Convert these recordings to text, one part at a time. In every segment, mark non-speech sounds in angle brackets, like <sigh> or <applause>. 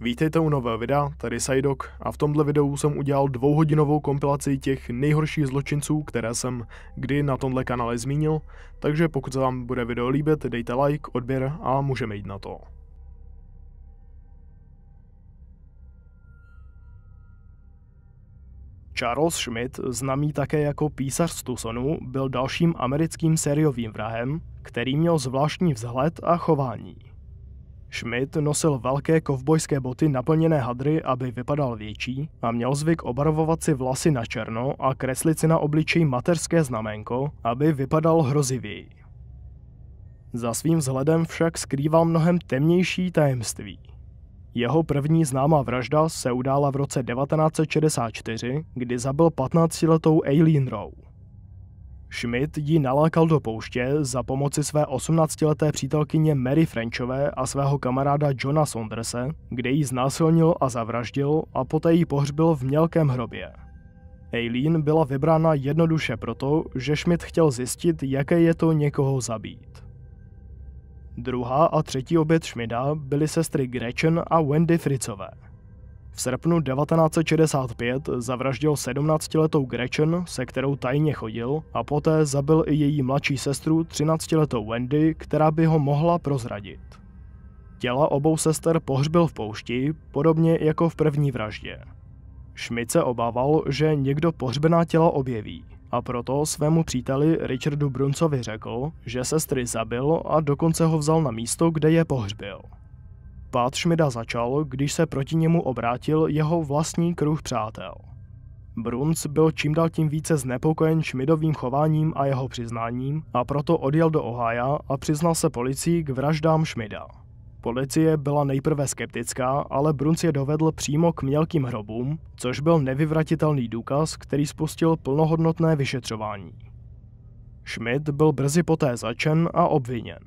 Vítejte u nového videa, tady Sajdok a v tomhle videu jsem udělal dvouhodinovou kompilaci těch nejhorších zločinců, které jsem kdy na tomhle kanále zmínil, takže pokud se vám bude video líbit, dejte like, odběr a můžeme jít na to. Charles Schmidt, známý také jako písař z Tucsonu, byl dalším americkým sériovým vrahem, který měl zvláštní vzhled a chování. Schmidt nosil velké kovbojské boty naplněné hadry, aby vypadal větší a měl zvyk obarvovat si vlasy na černo a kreslit si na obličeji materské znamenko, aby vypadal hrozivěji. Za svým vzhledem však skrýval mnohem temnější tajemství – jeho první známá vražda se udála v roce 1964, kdy zabil 15-letou Eileen Rowe. Schmidt ji nalákal do pouště za pomoci své 18-leté přítelkyně Mary Frenchové a svého kamaráda Johna Sondrese, kde ji znásilnil a zavraždil a poté ji pohřbil v mělkém hrobě. Eileen byla vybrána jednoduše proto, že Schmidt chtěl zjistit, jaké je to někoho zabít. Druhá a třetí oběť Šmida byly sestry Gretchen a Wendy Fritzové. V srpnu 1965 zavraždil 17-letou Gretchen, se kterou tajně chodil, a poté zabil i její mladší sestru 13-letou Wendy, která by ho mohla prozradit. Těla obou sester pohřbil v poušti, podobně jako v první vraždě. Schmidt se obával, že někdo pohřbená těla objeví a proto svému příteli Richardu Bruncovi řekl, že sestry zabil a dokonce ho vzal na místo, kde je pohřbil. Pád Šmida začal, když se proti němu obrátil jeho vlastní kruh přátel. Brunc byl čím dál tím více znepokojen Šmidovým chováním a jeho přiznáním a proto odjel do Ohája a přiznal se policii k vraždám Šmida. Policie byla nejprve skeptická, ale Brunc je dovedl přímo k mělkým hrobům, což byl nevyvratitelný důkaz, který spustil plnohodnotné vyšetřování. Schmidt byl brzy poté začen a obviněn.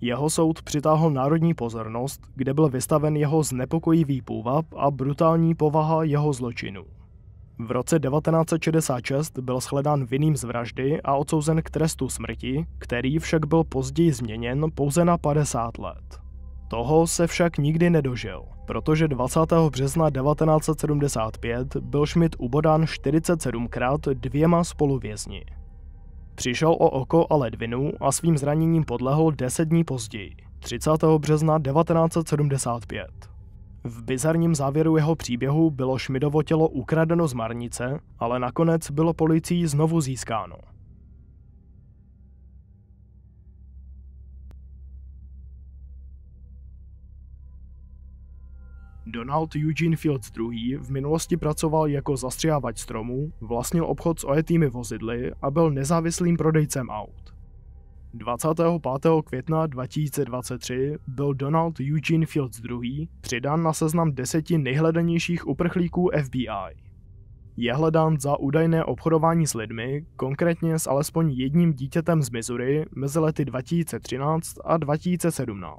Jeho soud přitáhl národní pozornost, kde byl vystaven jeho znepokojivý půvab a brutální povaha jeho zločinů. V roce 1966 byl shledán vinným z vraždy a odsouzen k trestu smrti, který však byl později změněn pouze na 50 let. Toho se však nikdy nedožil, protože 20. března 1975 byl Schmidt ubodán 47krát dvěma spoluvězni. Přišel o oko a ledvinu a svým zraněním podlehl 10 dní později, 30. března 1975. V bizarním závěru jeho příběhu bylo Šmidovo tělo ukradeno z marnice, ale nakonec bylo policií znovu získáno. Donald Eugene Fields II. v minulosti pracoval jako zastřiávač stromů, vlastnil obchod s ojetými vozidly a byl nezávislým prodejcem aut. 25. května 2023 byl Donald Eugene Fields II. přidán na seznam deseti nejhledanějších uprchlíků FBI. Je hledán za údajné obchodování s lidmi, konkrétně s alespoň jedním dítětem z Missouri mezi lety 2013 a 2017.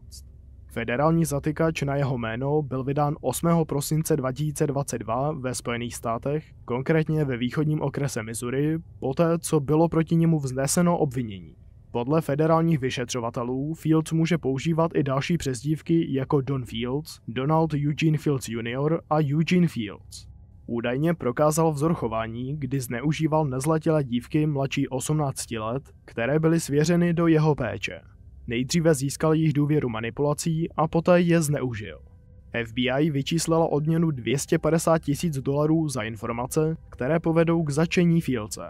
Federální zatykač na jeho jméno byl vydán 8. prosince 2022 ve Spojených státech, konkrétně ve východním okrese Missouri, poté co bylo proti němu vzneseno obvinění. Podle federálních vyšetřovatelů Fields může používat i další přezdívky jako Don Fields, Donald Eugene Fields Jr. a Eugene Fields. Údajně prokázal vzor chování, kdy zneužíval nezletilé dívky mladší 18 let, které byly svěřeny do jeho péče. Nejdříve získal jejich důvěru manipulací a poté je zneužil. FBI vyčíslila odměnu 250 tisíc dolarů za informace, které povedou k začení Fielce.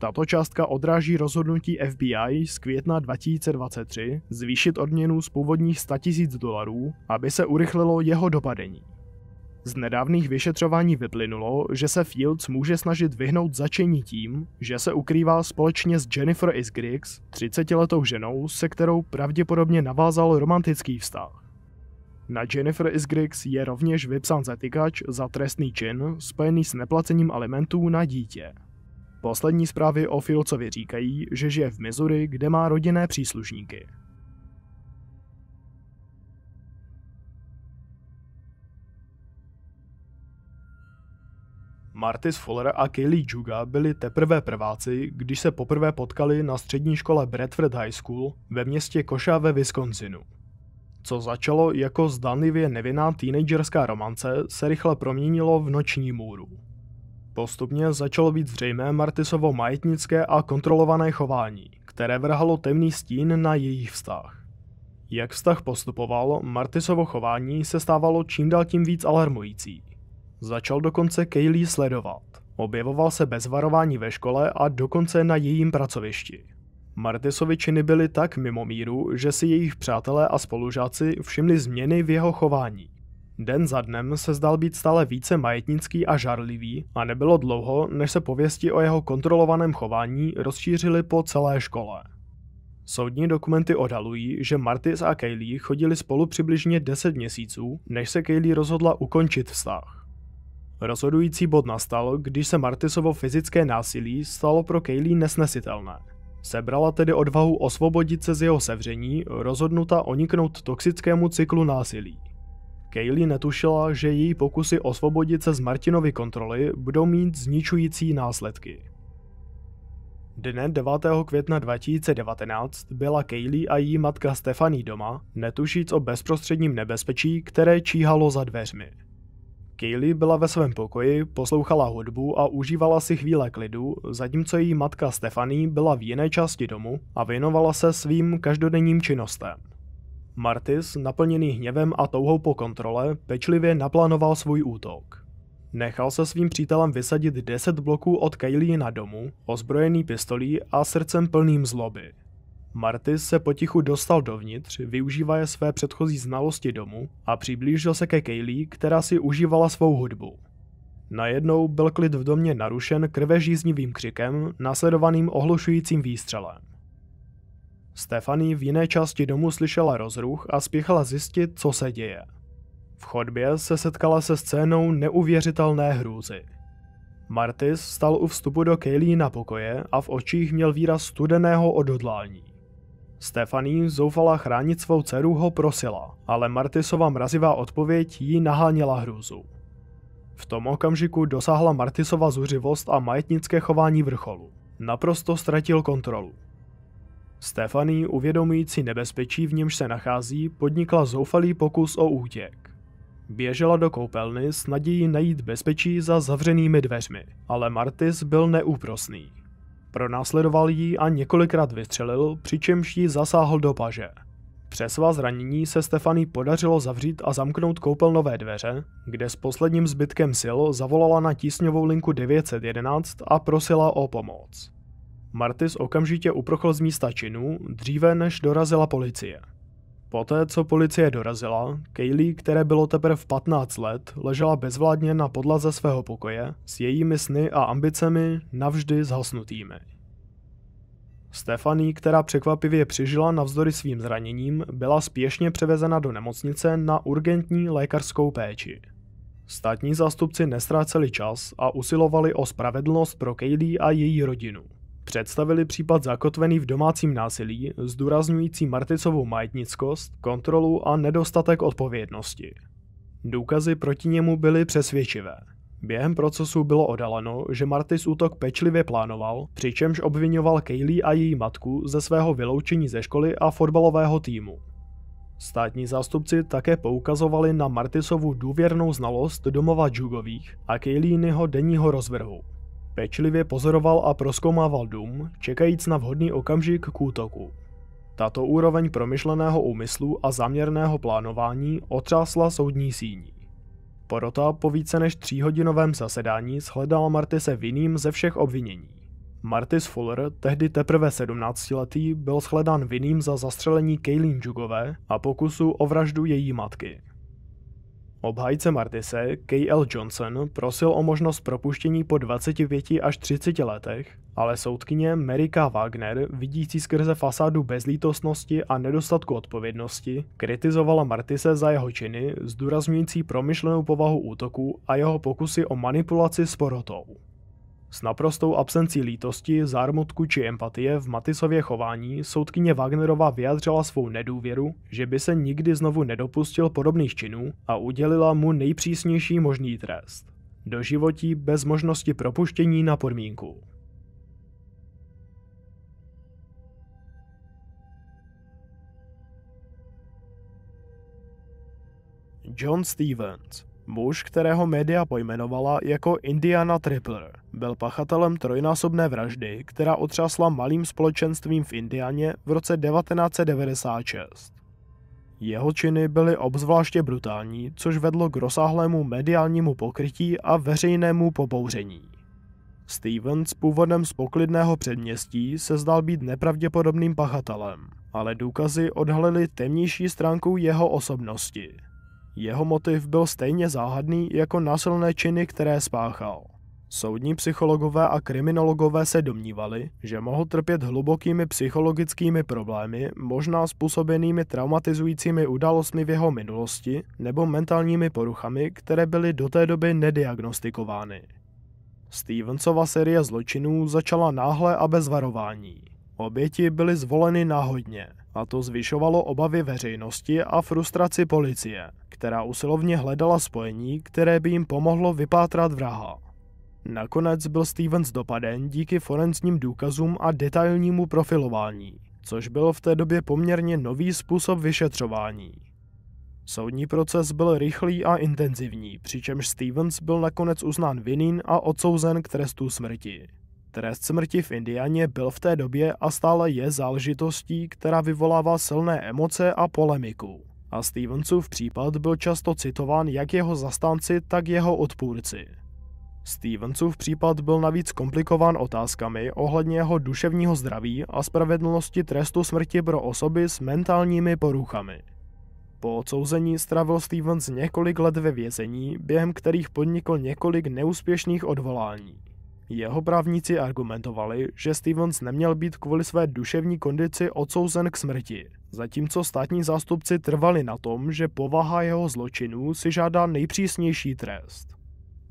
Tato částka odráží rozhodnutí FBI z května 2023 zvýšit odměnu z původních 100 000 dolarů, aby se urychlilo jeho dopadení. Z nedávných vyšetřování vyplynulo, že se Fields může snažit vyhnout začení tím, že se ukrývá společně s Jennifer Isgriggs, 30-letou ženou, se kterou pravděpodobně navázal romantický vztah. Na Jennifer Isgriggs je rovněž vypsán zatykač za trestný čin spojený s neplacením alimentů na dítě. Poslední zprávy o Filcovi říkají, že žije v Missouri, kde má rodinné příslušníky. Martis Fuller a Kelly Juga byli teprve prváci, když se poprvé potkali na střední škole Bradford High School ve městě Koša ve Wisconsinu. Co začalo jako zdanlivě nevinná teenagerská romance, se rychle proměnilo v noční můru. Postupně začalo být zřejmé Martisovo majetnické a kontrolované chování, které vrhalo temný stín na jejich vztah. Jak vztah postupoval, Martisovo chování se stávalo čím dál tím víc alarmující. Začal dokonce Kaylee sledovat. Objevoval se bez varování ve škole a dokonce na jejím pracovišti. Martisovi činy byly tak mimo míru, že si jejich přátelé a spolužáci všimli změny v jeho chování. Den za dnem se zdal být stále více majetnický a žárlivý a nebylo dlouho, než se pověsti o jeho kontrolovaném chování rozšířily po celé škole. Soudní dokumenty odhalují, že Martis a Kaylee chodili spolu přibližně 10 měsíců, než se Kaylee rozhodla ukončit vztah. Rozhodující bod nastal, když se Martisovo fyzické násilí stalo pro Kaylee nesnesitelné. Sebrala tedy odvahu osvobodit se z jeho sevření, rozhodnuta oniknout toxickému cyklu násilí. Kaylee netušila, že její pokusy osvobodit se z Martinovy kontroly budou mít zničující následky. Dne 9. května 2019 byla Kaylee a její matka Stephanie doma, netušíc o bezprostředním nebezpečí, které číhalo za dveřmi. Kaylee byla ve svém pokoji, poslouchala hudbu a užívala si chvíle klidu, zatímco její matka Stephanie byla v jiné části domu a věnovala se svým každodenním činnostem. Martis, naplněný hněvem a touhou po kontrole, pečlivě naplánoval svůj útok. Nechal se svým přítelem vysadit 10 bloků od Kaylee na domu, ozbrojený pistolí a srdcem plným zloby. Marty se potichu dostal dovnitř, využívaje své předchozí znalosti domu a přiblížil se ke Kaylee, která si užívala svou hudbu. Najednou byl klid v domě narušen krvežíznivým křikem, nasledovaným ohlušujícím výstřelem. Stefany v jiné části domu slyšela rozruch a spěchala zjistit, co se děje. V chodbě se setkala se scénou neuvěřitelné hrůzy. Martis stal u vstupu do Kaylee na pokoje a v očích měl výraz studeného odhodlání. Stefaní zoufala chránit svou dceru ho prosila, ale Martisova mrazivá odpověď ji naháněla hrůzu. V tom okamžiku dosáhla Martisova zuřivost a majetnické chování vrcholu. Naprosto ztratil kontrolu. Stefaní, uvědomující nebezpečí, v němž se nachází, podnikla zoufalý pokus o útěk. Běžela do koupelny s nadějí najít bezpečí za zavřenými dveřmi, ale Martis byl neúprosný. Pronásledoval ji a několikrát vystřelil, přičemž ji zasáhl do paže. Přes svá zranění se Stefany podařilo zavřít a zamknout koupelnové dveře, kde s posledním zbytkem sil zavolala na tísňovou linku 911 a prosila o pomoc. Martis okamžitě uprochl z místa činu, dříve než dorazila policie. Poté, co policie dorazila, Kaylee, které bylo teprve 15 let, ležela bezvládně na podlaze svého pokoje s jejími sny a ambicemi navždy zhasnutými. Stefanie, která překvapivě přežila navzdory svým zraněním, byla spěšně převezena do nemocnice na urgentní lékařskou péči. Státní zástupci nestráceli čas a usilovali o spravedlnost pro Kaylee a její rodinu. Představili případ zakotvený v domácím násilí, zdůrazňující Marticovou majetnickost, kontrolu a nedostatek odpovědnosti. Důkazy proti němu byly přesvědčivé. Během procesu bylo odaleno, že Martis útok pečlivě plánoval, přičemž obvinoval Kaylee a její matku ze svého vyloučení ze školy a fotbalového týmu. Státní zástupci také poukazovali na Martisovu důvěrnou znalost domova Džugových a Kayleeho denního rozvrhu. Pečlivě pozoroval a proskoumával dům, čekajíc na vhodný okamžik k útoku. Tato úroveň promyšleného úmyslu a záměrného plánování otřásla soudní síní. Porota po více než tříhodinovém zasedání shledal Martise vinným ze všech obvinění. Martis Fuller, tehdy teprve 17-letý, byl shledán vinným za zastřelení Kaylin Jugové a pokusu o vraždu její matky. Obhájce Martise, K.L. Johnson, prosil o možnost propuštění po 25 až 30 letech, ale soudkyně Merika Wagner, vidící skrze fasádu bezlítostnosti a nedostatku odpovědnosti, kritizovala Martise za jeho činy, zdůrazňující promyšlenou povahu útoku a jeho pokusy o manipulaci s porotou. S naprostou absencí lítosti, zármutku či empatie v Matisově chování soudkyně Wagnerova vyjadřila svou nedůvěru, že by se nikdy znovu nedopustil podobných činů a udělila mu nejpřísnější možný trest. do životí bez možnosti propuštění na podmínku. John Stevens Muž, kterého média pojmenovala jako Indiana Tripler, byl pachatelem trojnásobné vraždy, která otřásla malým společenstvím v Indianě v roce 1996. Jeho činy byly obzvláště brutální, což vedlo k rozsáhlému mediálnímu pokrytí a veřejnému pobouření. Stevens původem z poklidného předměstí se zdal být nepravděpodobným pachatelem, ale důkazy odhalily temnější stránku jeho osobnosti – jeho motiv byl stejně záhadný jako násilné činy, které spáchal. Soudní psychologové a kriminologové se domnívali, že mohl trpět hlubokými psychologickými problémy, možná způsobenými traumatizujícími událostmi v jeho minulosti nebo mentálními poruchami, které byly do té doby nediagnostikovány. Stevensova série zločinů začala náhle a bez varování. Oběti byly zvoleny náhodně – a to zvyšovalo obavy veřejnosti a frustraci policie, která usilovně hledala spojení, které by jim pomohlo vypátrat vraha. Nakonec byl Stevens dopaden díky forenzním důkazům a detailnímu profilování, což byl v té době poměrně nový způsob vyšetřování. Soudní proces byl rychlý a intenzivní, přičemž Stevens byl nakonec uznán vinným a odsouzen k trestu smrti. Trest smrti v Indianě byl v té době a stále je záležitostí, která vyvolává silné emoce a polemiku. A Stevensův případ byl často citován jak jeho zastánci, tak jeho odpůrci. Stevensův případ byl navíc komplikován otázkami ohledně jeho duševního zdraví a spravedlnosti trestu smrti pro osoby s mentálními poruchami. Po odsouzení stravil Stevens několik let ve vězení, během kterých podnikl několik neúspěšných odvolání. Jeho právníci argumentovali, že Stevens neměl být kvůli své duševní kondici odsouzen k smrti, zatímco státní zástupci trvali na tom, že povaha jeho zločinů si žádá nejpřísnější trest.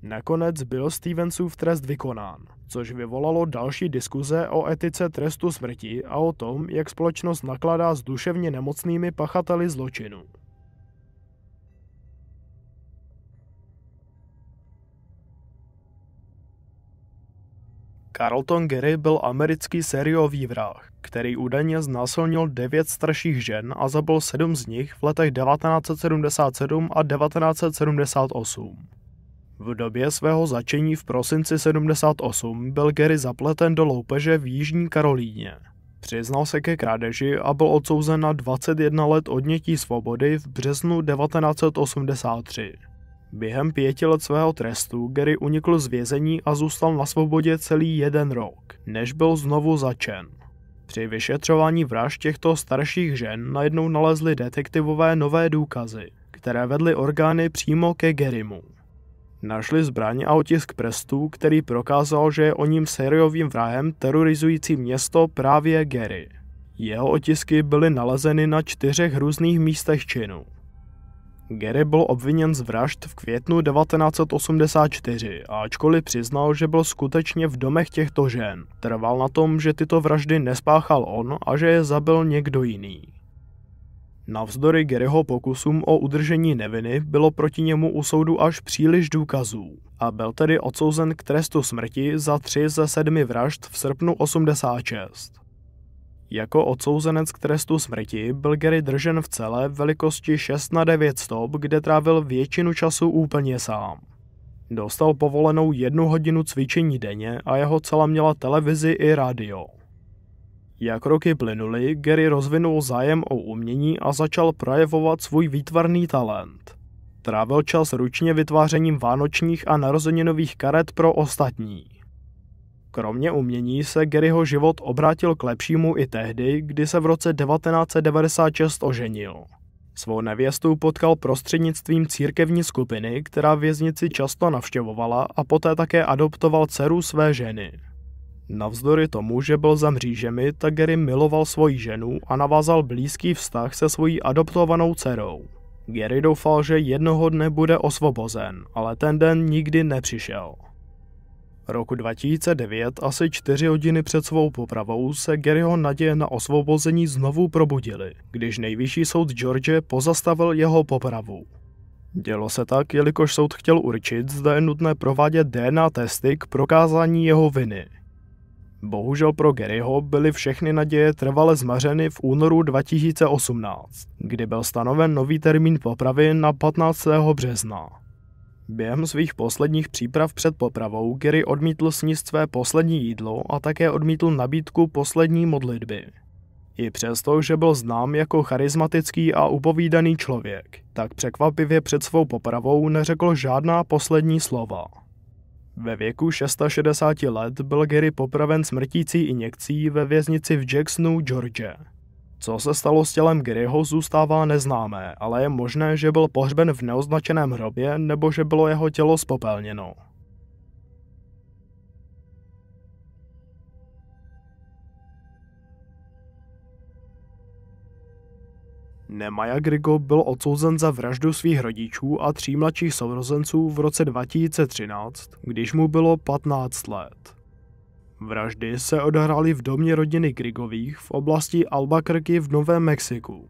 Nakonec byl Stevensův trest vykonán, což vyvolalo další diskuze o etice trestu smrti a o tom, jak společnost nakládá s duševně nemocnými pachateli zločinu. Carlton Gary byl americký sériový vrah, který údajně znásilnil devět starších žen a zabil sedm z nich v letech 1977 a 1978. V době svého začení v prosinci 78 byl Gary zapleten do loupeže v Jižní Karolíně. Přiznal se ke krádeži a byl odsouzen na 21 let odnětí svobody v březnu 1983. Během pěti let svého trestu Gary unikl z vězení a zůstal na svobodě celý jeden rok, než byl znovu začen. Při vyšetřování vražd těchto starších žen najednou nalezli detektivové nové důkazy, které vedly orgány přímo ke Gerimu. Našli zbraň a otisk prstů, který prokázal, že je o ním sériovým vrahem terorizující město právě Gary. Jeho otisky byly nalezeny na čtyřech různých místech činu. Gary byl obviněn z vražd v květnu 1984, ačkoliv přiznal, že byl skutečně v domech těchto žen. Trval na tom, že tyto vraždy nespáchal on a že je zabil někdo jiný. Navzdory Garyho pokusům o udržení neviny bylo proti němu u soudu až příliš důkazů a byl tedy odsouzen k trestu smrti za tři ze sedmi vražd v srpnu 86. Jako odsouzenec k trestu smrti byl Gary držen v celé velikosti 6 na 9 stop, kde trávil většinu času úplně sám. Dostal povolenou jednu hodinu cvičení denně a jeho cela měla televizi i rádio. Jak roky plynuly, Gary rozvinul zájem o umění a začal projevovat svůj výtvarný talent. Trávil čas ručně vytvářením vánočních a narozeninových karet pro ostatní. Kromě umění se Garyho život obrátil k lepšímu i tehdy, kdy se v roce 1996 oženil. Svou nevěstu potkal prostřednictvím církevní skupiny, která věznici často navštěvovala a poté také adoptoval dceru své ženy. Navzdory tomu, že byl za mřížemi, tak Gary miloval svoji ženu a navázal blízký vztah se svojí adoptovanou dcerou. Gary doufal, že jednoho dne bude osvobozen, ale ten den nikdy nepřišel. Roku 2009, asi čtyři hodiny před svou popravou, se Garyho naděje na osvobození znovu probudily, když nejvyšší soud George pozastavil jeho popravu. Dělo se tak, jelikož soud chtěl určit, zda je nutné provádět DNA testy k prokázání jeho viny. Bohužel pro Garyho byly všechny naděje trvale zmařeny v únoru 2018, kdy byl stanoven nový termín popravy na 15. března. Během svých posledních příprav před popravou Gary odmítl sníst své poslední jídlo a také odmítl nabídku poslední modlitby. I přesto, že byl znám jako charismatický a upovídaný člověk, tak překvapivě před svou popravou neřekl žádná poslední slova. Ve věku 66 let byl Gary popraven smrtící injekcí ve věznici v Jacksonu, Georgia. Co se stalo s tělem Garyho zůstává neznámé, ale je možné, že byl pohřben v neoznačeném hrobě nebo že bylo jeho tělo spopelněno. Nemaja Grigo byl odsouzen za vraždu svých rodičů a tří mladších sourozenců v roce 2013, když mu bylo 15 let. Vraždy se odehrály v domě rodiny Grigových v oblasti Albuquerque v Novém Mexiku.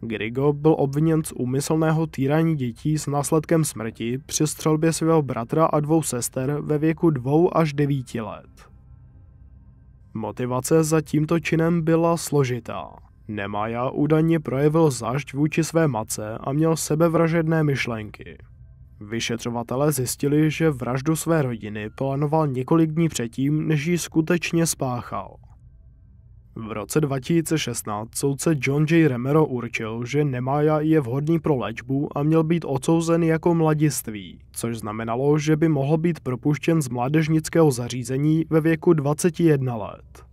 Grigo byl obviněn z úmyslného týraní dětí s následkem smrti při střelbě svého bratra a dvou sester ve věku dvou až devíti let. Motivace za tímto činem byla složitá. Nemaja údajně projevil zášť vůči své matce a měl sebevražedné myšlenky. Vyšetřovatelé zjistili, že vraždu své rodiny plánoval několik dní předtím, než ji skutečně spáchal. V roce 2016 soudce John J. Remero určil, že Nemaja je vhodný pro léčbu a měl být odsouzen jako mladiství, což znamenalo, že by mohl být propuštěn z mládežnického zařízení ve věku 21 let.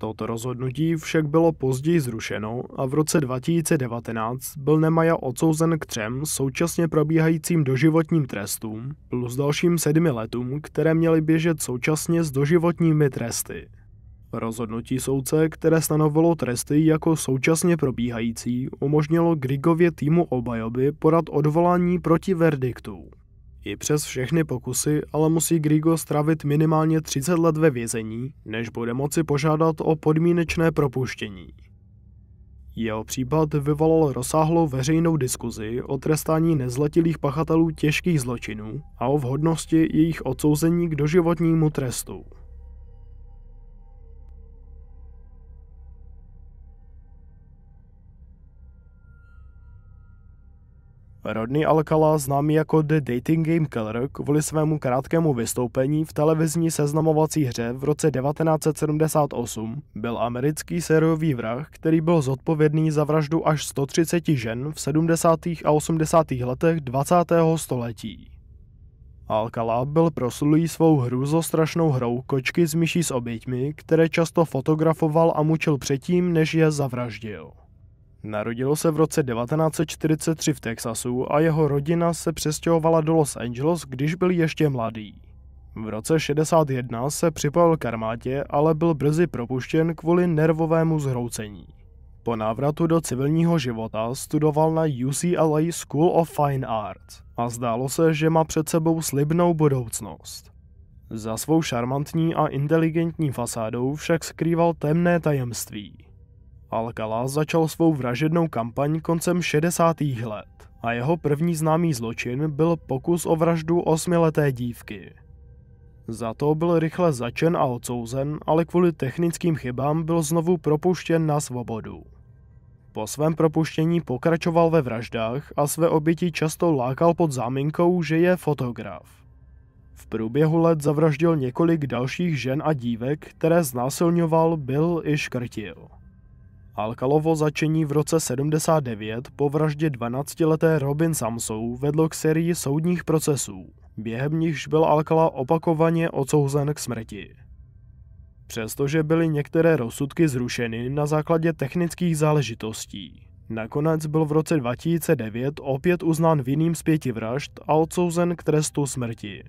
Toto rozhodnutí však bylo později zrušeno a v roce 2019 byl Nemaja odsouzen k třem současně probíhajícím doživotním trestům plus dalším sedmi letům, které měly běžet současně s doživotními tresty. Rozhodnutí soudce, které stanovilo tresty jako současně probíhající, umožnilo Grigově týmu obajoby podat odvolání proti verdiktu. I přes všechny pokusy ale musí Grigo stravit minimálně 30 let ve vězení, než bude moci požádat o podmínečné propuštění. Jeho případ vyvolal rozsáhlou veřejnou diskuzi o trestání nezletilých pachatelů těžkých zločinů a o vhodnosti jejich odsouzení k doživotnímu trestu. Rodney Alcala, známý jako The Dating Game Killer, kvůli svému krátkému vystoupení v televizní seznamovací hře v roce 1978 byl americký sériový vrah, který byl zodpovědný za vraždu až 130 žen v 70. a 80. letech 20. století. Alcala byl proslulý svou hrůzostrašnou hrou kočky s myší s oběťmi, které často fotografoval a mučil předtím, než je zavraždil. Narodilo se v roce 1943 v Texasu a jeho rodina se přestěhovala do Los Angeles, když byl ještě mladý. V roce 61 se připojil k armádě, ale byl brzy propuštěn kvůli nervovému zhroucení. Po návratu do civilního života studoval na UCLA School of Fine Arts a zdálo se, že má před sebou slibnou budoucnost. Za svou šarmantní a inteligentní fasádou však skrýval temné tajemství. Alcala začal svou vražednou kampaň koncem 60. let a jeho první známý zločin byl pokus o vraždu osmileté dívky. Za to byl rychle začen a odsouzen, ale kvůli technickým chybám byl znovu propuštěn na svobodu. Po svém propuštění pokračoval ve vraždách a své oběti často lákal pod záminkou, že je fotograf. V průběhu let zavraždil několik dalších žen a dívek, které znásilňoval, byl i škrtil. Alkalovo začení v roce 79 po vraždě 12-leté Robin Samsou vedlo k sérii soudních procesů, během nichž byl Alkala opakovaně odsouzen k smrti. Přestože byly některé rozsudky zrušeny na základě technických záležitostí. Nakonec byl v roce 2009 opět uznán vinným z pěti vražd a odsouzen k trestu smrti.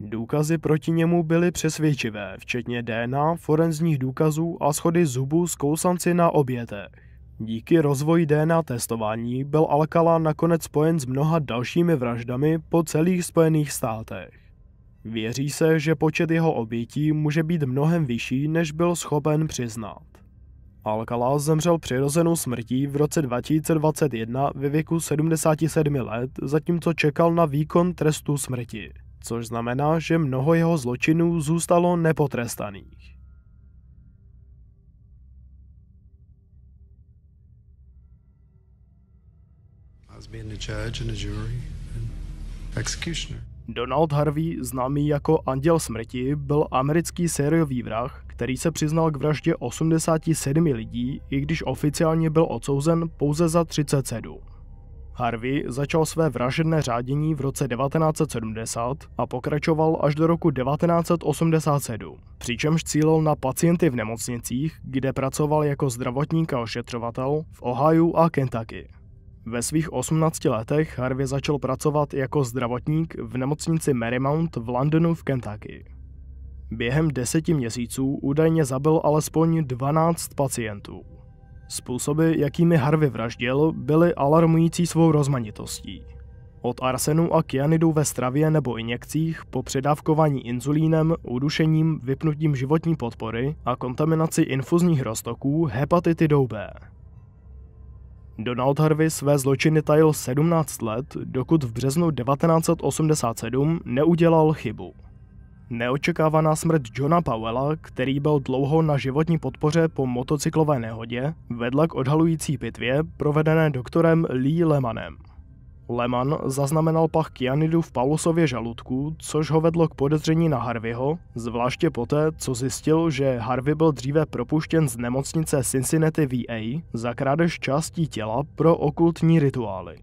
Důkazy proti němu byly přesvědčivé, včetně DNA, forenzních důkazů a schody zubů z kousanci na obětech. Díky rozvoji DNA testování byl Alcala nakonec spojen s mnoha dalšími vraždami po celých Spojených státech. Věří se, že počet jeho obětí může být mnohem vyšší, než byl schopen přiznat. Alcala zemřel přirozenou smrtí v roce 2021 ve věku 77 let, zatímco čekal na výkon trestu smrti což znamená, že mnoho jeho zločinů zůstalo nepotrestaných. Donald Harvey, známý jako Anděl smrti, byl americký sériový vrah, který se přiznal k vraždě 87 lidí, i když oficiálně byl odsouzen pouze za 37. Harvey začal své vražedné řádění v roce 1970 a pokračoval až do roku 1987, přičemž cílil na pacienty v nemocnicích, kde pracoval jako zdravotník a ošetřovatel v Ohio a Kentucky. Ve svých 18 letech Harvey začal pracovat jako zdravotník v nemocnici Marymount v Londonu v Kentucky. Během deseti měsíců údajně zabil alespoň 12 pacientů. Způsoby, jakými Harvey vraždil, byly alarmující svou rozmanitostí. Od arsenu a kyanidu ve stravě nebo injekcích po předávkování inzulínem, udušením, vypnutím životní podpory a kontaminaci infuzních roztoků hepatitidou B. Donald Harvey své zločiny tajil 17 let, dokud v březnu 1987 neudělal chybu. Neočekávaná smrt Johna Powella, který byl dlouho na životní podpoře po motocyklové nehodě, vedla k odhalující pitvě provedené doktorem Lee Lemanem. Leman zaznamenal pach kyanidu v Paulusově žaludku, což ho vedlo k podezření na Harveyho, zvláště poté, co zjistil, že Harvey byl dříve propuštěn z nemocnice Cincinnati VA za krádež částí těla pro okultní rituály.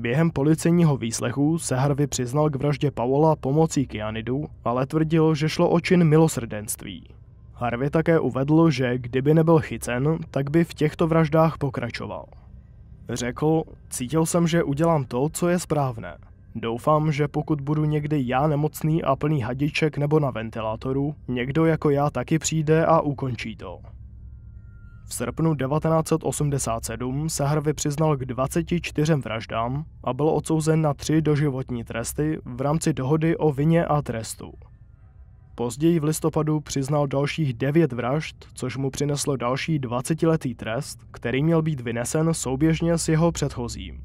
Během policejního výslechu se Harvey přiznal k vraždě Paola pomocí kyanidu, ale tvrdil, že šlo o čin milosrdenství. Harvey také uvedl, že kdyby nebyl chycen, tak by v těchto vraždách pokračoval. Řekl, cítil jsem, že udělám to, co je správné. Doufám, že pokud budu někdy já nemocný a plný hadiček nebo na ventilátoru, někdo jako já taky přijde a ukončí to. V srpnu 1987 se Harvey přiznal k 24 vraždám a byl odsouzen na tři doživotní tresty v rámci dohody o vině a trestu. Později v listopadu přiznal dalších devět vražd, což mu přineslo další 20-letý trest, který měl být vynesen souběžně s jeho předchozím.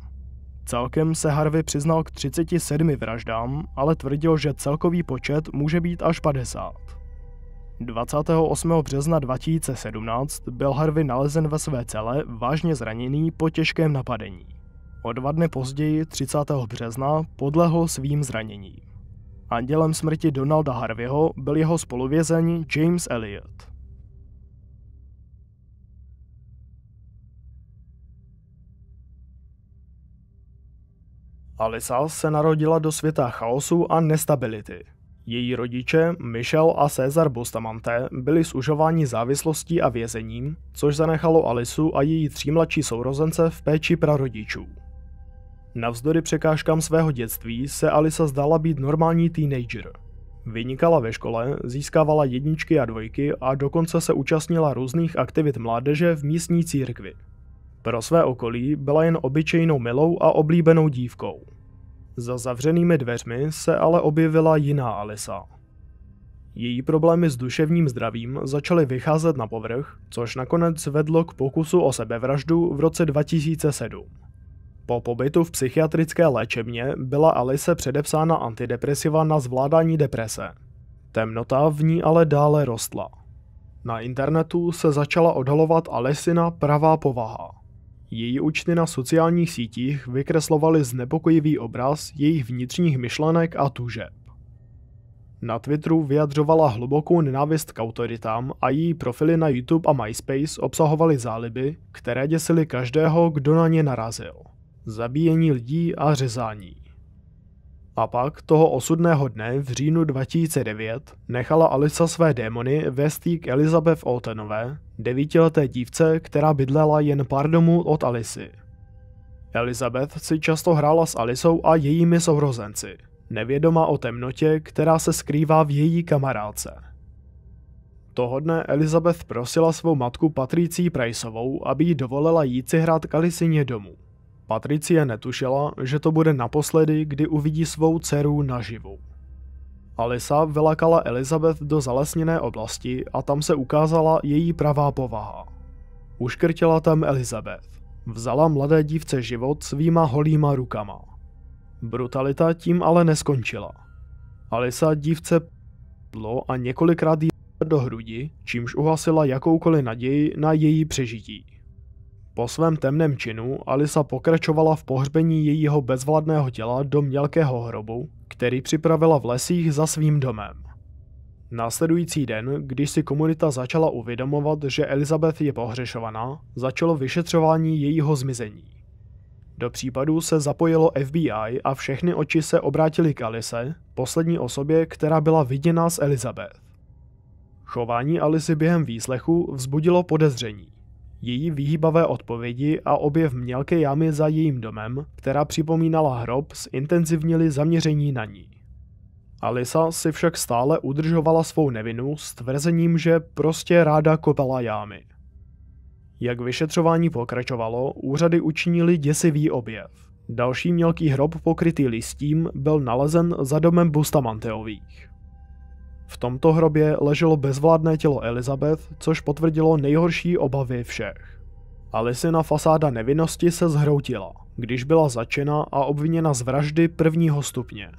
Celkem se Harvey přiznal k 37 vraždám, ale tvrdil, že celkový počet může být až 50. 28. března 2017 byl Harvey nalezen ve své cele vážně zraněný po těžkém napadení. O dva dny později, 30. března, podlehl svým zraněním. Andělem smrti Donalda Harveyho byl jeho spoluvězeň James Elliot. Alisa se narodila do světa chaosu a nestability. Její rodiče, Michel a César Bustamante, byli sužováni závislostí a vězením, což zanechalo Alisu a její tří mladší sourozence v péči prarodičů. Navzdory překážkám svého dětství se Alisa zdala být normální teenager. Vynikala ve škole, získávala jedničky a dvojky a dokonce se účastnila různých aktivit mládeže v místní církvi. Pro své okolí byla jen obyčejnou milou a oblíbenou dívkou. Za zavřenými dveřmi se ale objevila jiná Alisa. Její problémy s duševním zdravím začaly vycházet na povrch, což nakonec vedlo k pokusu o sebevraždu v roce 2007. Po pobytu v psychiatrické léčebně byla Alice předepsána antidepresiva na zvládání deprese. Temnota v ní ale dále rostla. Na internetu se začala odhalovat Alisina pravá povaha. Její účty na sociálních sítích vykreslovaly znepokojivý obraz jejich vnitřních myšlenek a tužeb. Na Twitteru vyjadřovala hlubokou nenávist k autoritám a její profily na YouTube a MySpace obsahovaly záliby, které děsily každého, kdo na ně narazil. Zabíjení lidí a řezání. A pak toho osudného dne v říjnu 2009 nechala Alisa své démony vést k Elizabeth Oltenové, devítileté dívce, která bydlela jen pár domů od Alisy. Elizabeth si často hrála s Alisou a jejími sourozenci, nevědomá o temnotě, která se skrývá v její kamarádce. Toho dne Elizabeth prosila svou matku Patricí Priceovou, aby jí dovolila jít si hrát k Alisině domů. Patricie netušila, že to bude naposledy, kdy uvidí svou dceru naživu. Alisa vylakala Elizabeth do zalesněné oblasti a tam se ukázala její pravá povaha. Uškrtila tam Elizabeth. Vzala mladé dívce život svýma holýma rukama. Brutalita tím ale neskončila. Alisa dívce a několikrát jí do hrudi, čímž uhasila jakoukoliv naději na její přežití. Po svém temném činu Alisa pokračovala v pohřbení jejího bezvladného těla do mělkého hrobu, který připravila v lesích za svým domem. Následující den, když si komunita začala uvědomovat, že Elizabeth je pohřešovaná, začalo vyšetřování jejího zmizení. Do případu se zapojilo FBI a všechny oči se obrátily k Alice, poslední osobě, která byla viděna s Elizabeth. Chování Alice během výslechu vzbudilo podezření. Její výhybavé odpovědi a objev mělké jámy za jejím domem, která připomínala hrob, zintenzivnili zaměření na ní. Alisa si však stále udržovala svou nevinu s tvrzením, že prostě ráda kopala jámy. Jak vyšetřování pokračovalo, úřady učinili děsivý objev. Další mělký hrob pokrytý listím byl nalezen za domem Bustamanteových. V tomto hrobě leželo bezvládné tělo Elizabeth, což potvrdilo nejhorší obavy všech. Alisina fasáda nevinnosti se zhroutila, když byla začena a obviněna z vraždy prvního stupně.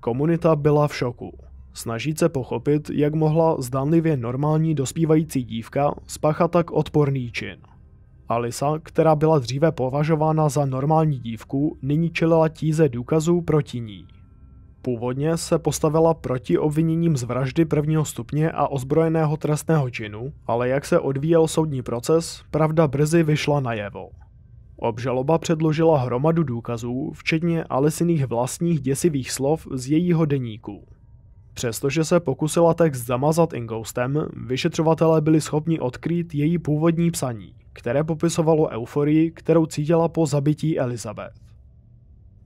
Komunita byla v šoku. Snaží se pochopit, jak mohla zdánlivě normální dospívající dívka spáchat tak odporný čin. Alisa, která byla dříve považována za normální dívku, nyní čelila tíze důkazů proti ní. Původně se postavila proti obviněním z vraždy prvního stupně a ozbrojeného trestného činu, ale jak se odvíjel soudní proces, pravda brzy vyšla najevo. Obžaloba předložila hromadu důkazů, včetně Alisiných vlastních děsivých slov z jejího deníku. Přestože se pokusila text zamazat ingoustem, vyšetřovatelé byli schopni odkrýt její původní psaní, které popisovalo euforii, kterou cítila po zabití Elizabeth.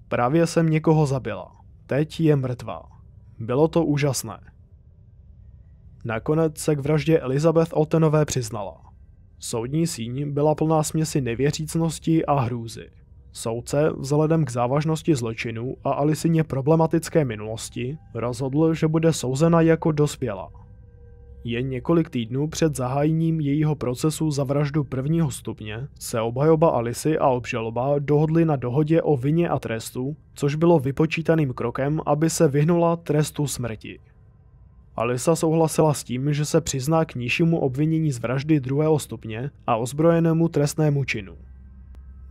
Právě jsem někoho zabila. Teď je mrtvá. Bylo to úžasné. Nakonec se k vraždě Elizabeth Oltenové přiznala. Soudní síň byla plná směsi nevěřícnosti a hrůzy. Soudce vzhledem k závažnosti zločinu a Alisině problematické minulosti rozhodl, že bude souzena jako dospělá. Jen několik týdnů před zahájením jejího procesu za vraždu prvního stupně se obhajoba Alice a obžaloba dohodli na dohodě o vině a trestu, což bylo vypočítaným krokem, aby se vyhnula trestu smrti. Alisa souhlasila s tím, že se přizná k nižšímu obvinění z vraždy druhého stupně a ozbrojenému trestnému činu.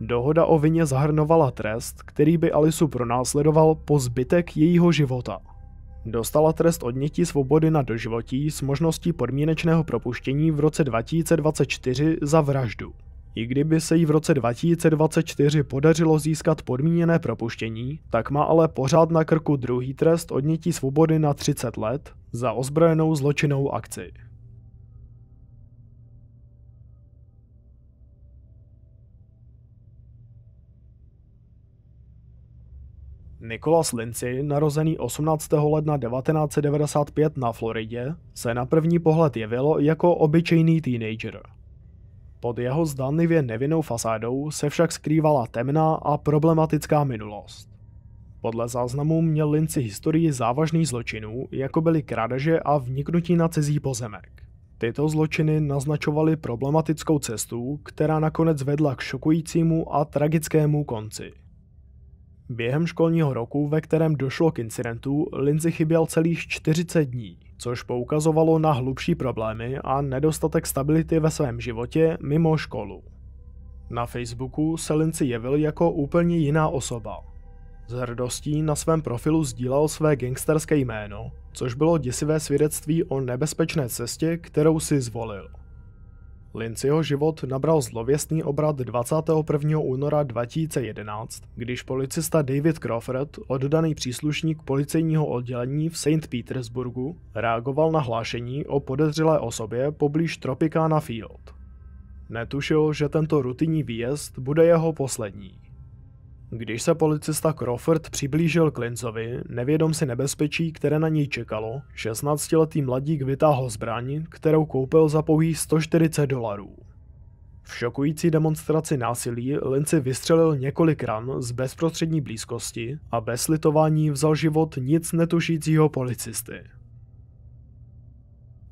Dohoda o vině zahrnovala trest, který by Alisu pronásledoval po zbytek jejího života – Dostala trest odnětí svobody na doživotí s možností podmínečného propuštění v roce 2024 za vraždu. I kdyby se jí v roce 2024 podařilo získat podmíněné propuštění, tak má ale pořád na krku druhý trest odnětí svobody na 30 let za ozbrojenou zločinnou akci. Nikolas Lindsay, narozený 18. ledna 1995 na Floridě, se na první pohled jevilo jako obyčejný teenager. Pod jeho zdánlivě nevinnou fasádou se však skrývala temná a problematická minulost. Podle záznamů měl Linci historii závažných zločinů, jako byly krádeže a vniknutí na cizí pozemek. Tyto zločiny naznačovaly problematickou cestu, která nakonec vedla k šokujícímu a tragickému konci. Během školního roku, ve kterém došlo k incidentu, Lindsay chyběl celých 40 dní, což poukazovalo na hlubší problémy a nedostatek stability ve svém životě mimo školu. Na Facebooku se Lindsay jevil jako úplně jiná osoba. S hrdostí na svém profilu sdílel své gangsterské jméno, což bylo děsivé svědectví o nebezpečné cestě, kterou si zvolil. Lindsayho život nabral zlověstný obrat 21. února 2011, když policista David Crawford, oddaný příslušník policejního oddělení v St. Petersburgu, reagoval na hlášení o podezřelé osobě poblíž Tropicana Field. Netušil, že tento rutinní výjezd bude jeho poslední. Když se policista Crawford přiblížil k Lincovi, nevědom si nebezpečí, které na něj čekalo, 16-letý mladík vytáhl zbraň, kterou koupil za pouhých 140 dolarů. V šokující demonstraci násilí Linci vystřelil několik ran z bezprostřední blízkosti a bez litování vzal život nic netušícího policisty.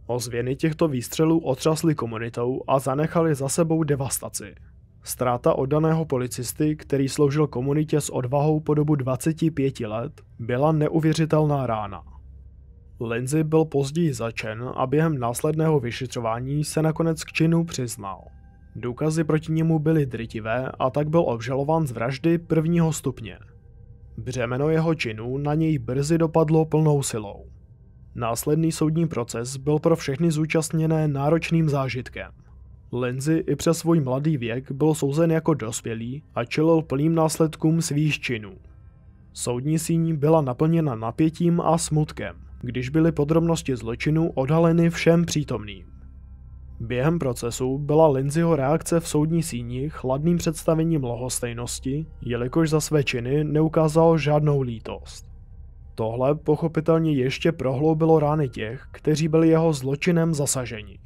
Ozvěny těchto výstřelů otřasly komunitou a zanechaly za sebou devastaci. Ztráta oddaného policisty, který sloužil komunitě s odvahou po dobu 25 let, byla neuvěřitelná rána. Lindsay byl později začen a během následného vyšetřování se nakonec k činu přiznal. Důkazy proti němu byly drtivé a tak byl obžalován z vraždy prvního stupně. Břemeno jeho činů na něj brzy dopadlo plnou silou. Následný soudní proces byl pro všechny zúčastněné náročným zážitkem. Lindsay i přes svůj mladý věk byl souzen jako dospělý a čelil plným následkům svých činů. Soudní síň byla naplněna napětím a smutkem, když byly podrobnosti zločinu odhaleny všem přítomným. Během procesu byla Lindsayho reakce v soudní síni chladným představením lohostejnosti, jelikož za své činy neukázal žádnou lítost. Tohle pochopitelně ještě prohloubilo rány těch, kteří byli jeho zločinem zasaženi.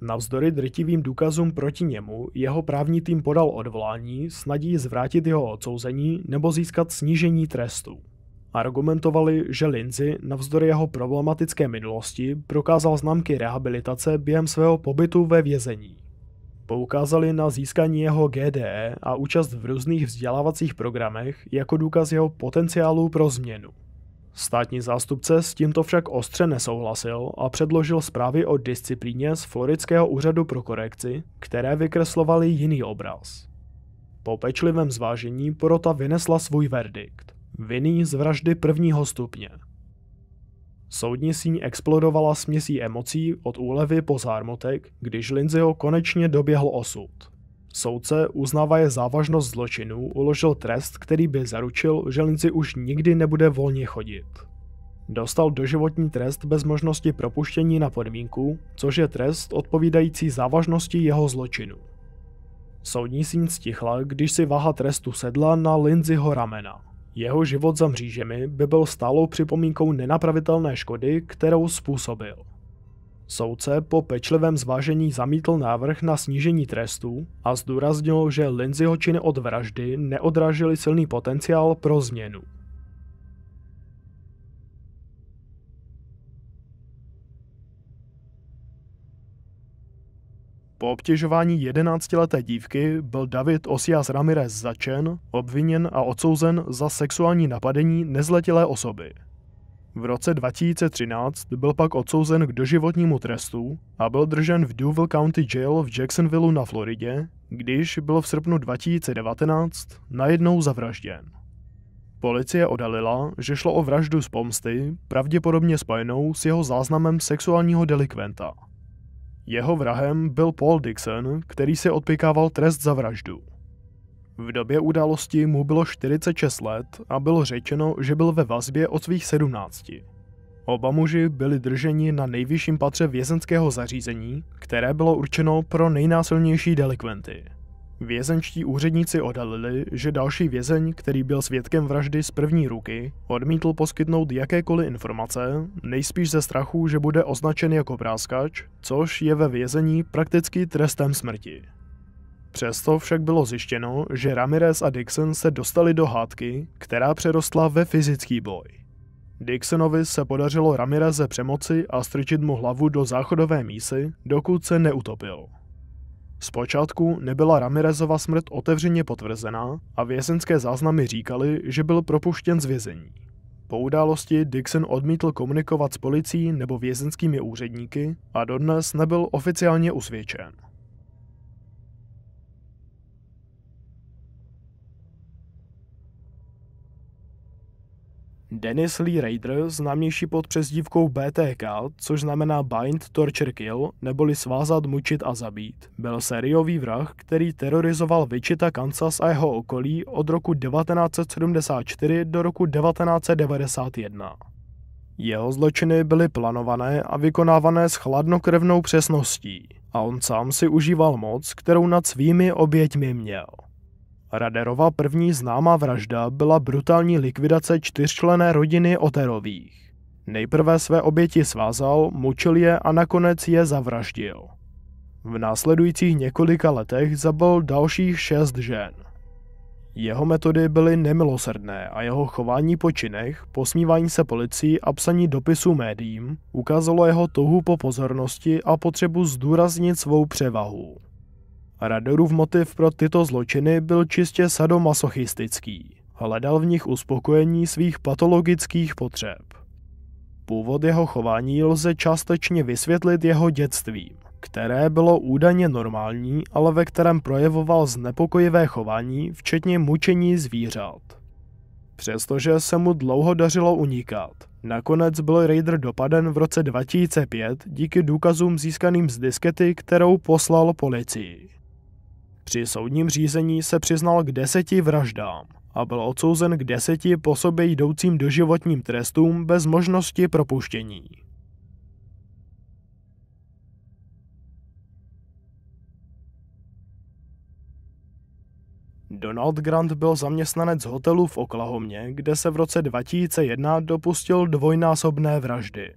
Navzdory drtivým důkazům proti němu, jeho právní tým podal odvolání s nadí zvrátit jeho odsouzení nebo získat snížení trestu. Argumentovali, že Lindsay navzdory jeho problematické minulosti prokázal známky rehabilitace během svého pobytu ve vězení. Poukázali na získání jeho GDE a účast v různých vzdělávacích programech jako důkaz jeho potenciálu pro změnu. Státní zástupce s tímto však ostře nesouhlasil a předložil zprávy o disciplíně z Floridského úřadu pro korekci, které vykreslovaly jiný obraz. Po pečlivém zvážení porota vynesla svůj verdikt. Vinný z vraždy prvního stupně. Soudní síň explodovala směsí emocí od úlevy po zármutek, když Lindsayho konečně doběhl osud. Soudce, uznávaje závažnost zločinů, uložil trest, který by zaručil, že Linci už nikdy nebude volně chodit. Dostal doživotní trest bez možnosti propuštění na podmínku, což je trest odpovídající závažnosti jeho zločinu. Soudní síň stichla, když si váha trestu sedla na Lindsayho ramena. Jeho život za mřížemi by byl stálou připomínkou nenapravitelné škody, kterou způsobil. Soudce po pečlivém zvážení zamítl návrh na snížení trestu a zdůraznil, že Lindsayho činy od vraždy neodrážily silný potenciál pro změnu. Po obtěžování 11-leté dívky byl David Osias Ramirez začen, obviněn a odsouzen za sexuální napadení nezletilé osoby. V roce 2013 byl pak odsouzen k doživotnímu trestu a byl držen v Duval County Jail v Jacksonville na Floridě, když byl v srpnu 2019 najednou zavražděn. Policie odhalila, že šlo o vraždu z pomsty, pravděpodobně spojenou s jeho záznamem sexuálního delikventa. Jeho vrahem byl Paul Dixon, který si odpikával trest za vraždu. V době události mu bylo 46 let a bylo řečeno, že byl ve vazbě od svých 17. Oba muži byli drženi na nejvyšším patře vězenského zařízení, které bylo určeno pro nejnásilnější delikventy. Vězenčtí úředníci odhalili, že další vězeň, který byl svědkem vraždy z první ruky, odmítl poskytnout jakékoliv informace, nejspíš ze strachu, že bude označen jako práskač, což je ve vězení prakticky trestem smrti. Přesto však bylo zjištěno, že Ramirez a Dixon se dostali do hádky, která přerostla ve fyzický boj. Dixonovi se podařilo Ramireze přemoci a strčit mu hlavu do záchodové mísy, dokud se neutopil. Zpočátku nebyla Ramirezova smrt otevřeně potvrzená a vězenské záznamy říkali, že byl propuštěn z vězení. Po události Dixon odmítl komunikovat s policií nebo vězenskými úředníky a dodnes nebyl oficiálně usvědčen. Dennis Lee Raider, známější pod přezdívkou BTK, což znamená Bind, Torture Kill, neboli svázat, mučit a zabít, byl sériový vrah, který terorizoval Wichita, Kansas a jeho okolí od roku 1974 do roku 1991. Jeho zločiny byly plánované a vykonávané s chladnokrevnou přesností a on sám si užíval moc, kterou nad svými oběťmi měl. Raderova první známá vražda byla brutální likvidace čtyřčlené rodiny Oterových. Nejprve své oběti svázal, mučil je a nakonec je zavraždil. V následujících několika letech zabil dalších šest žen. Jeho metody byly nemilosrdné a jeho chování po činech, posmívání se policii a psaní dopisů médiím ukázalo jeho touhu po pozornosti a potřebu zdůraznit svou převahu. Radorův motiv pro tyto zločiny byl čistě sadomasochistický. Hledal v nich uspokojení svých patologických potřeb. Původ jeho chování lze částečně vysvětlit jeho dětstvím, které bylo údajně normální, ale ve kterém projevoval znepokojivé chování, včetně mučení zvířat. Přestože se mu dlouho dařilo unikat, nakonec byl Raider dopaden v roce 2005 díky důkazům získaným z diskety, kterou poslal policii. Při soudním řízení se přiznal k deseti vraždám a byl odsouzen k deseti po sobě jdoucím doživotním trestům bez možnosti propuštění. Donald Grant byl zaměstnanec hotelu v Oklahomě, kde se v roce 2001 dopustil dvojnásobné vraždy.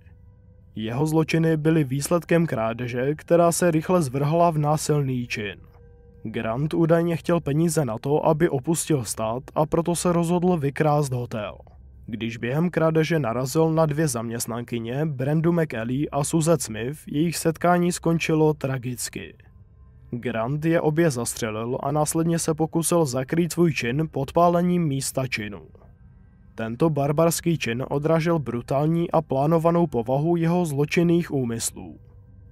Jeho zločiny byly výsledkem krádeže, která se rychle zvrhla v násilný čin. Grant údajně chtěl peníze na to, aby opustil stát a proto se rozhodl vykrást hotel. Když během krádeže narazil na dvě zaměstnankyně, Brandu McEllie a Suzette Smith, jejich setkání skončilo tragicky. Grant je obě zastřelil a následně se pokusil zakrýt svůj čin podpálením místa činu. Tento barbarský čin odražil brutální a plánovanou povahu jeho zločinných úmyslů.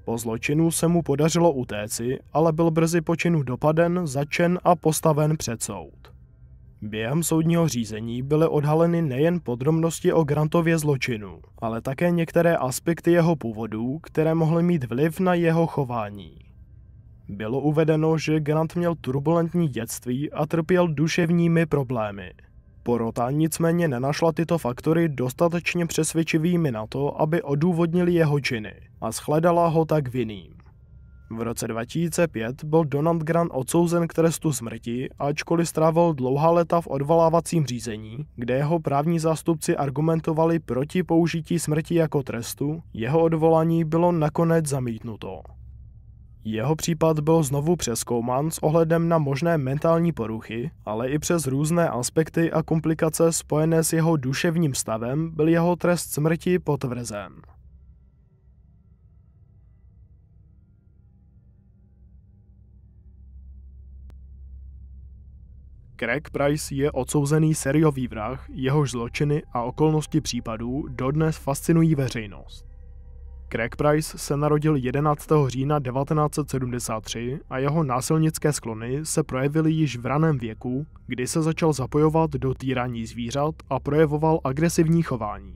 Po zločinu se mu podařilo utéci, ale byl brzy po činu dopaden, začen a postaven před soud. Během soudního řízení byly odhaleny nejen podrobnosti o Grantově zločinu, ale také některé aspekty jeho původů, které mohly mít vliv na jeho chování. Bylo uvedeno, že Grant měl turbulentní dětství a trpěl duševními problémy. Porota nicméně nenašla tyto faktory dostatečně přesvědčivými na to, aby odůvodnili jeho činy a shledala ho tak vinným. V roce 2005 byl Donald Grant odsouzen k trestu smrti, ačkoliv strávil dlouhá léta v odvolávacím řízení, kde jeho právní zástupci argumentovali proti použití smrti jako trestu, jeho odvolání bylo nakonec zamítnuto. Jeho případ byl znovu přeskoumán s ohledem na možné mentální poruchy, ale i přes různé aspekty a komplikace spojené s jeho duševním stavem byl jeho trest smrti potvrzen. Craig Price je odsouzený seriový vrah, jehož zločiny a okolnosti případů dodnes fascinují veřejnost. Craig Price se narodil 11. října 1973 a jeho násilnické sklony se projevily již v raném věku, kdy se začal zapojovat do týraní zvířat a projevoval agresivní chování.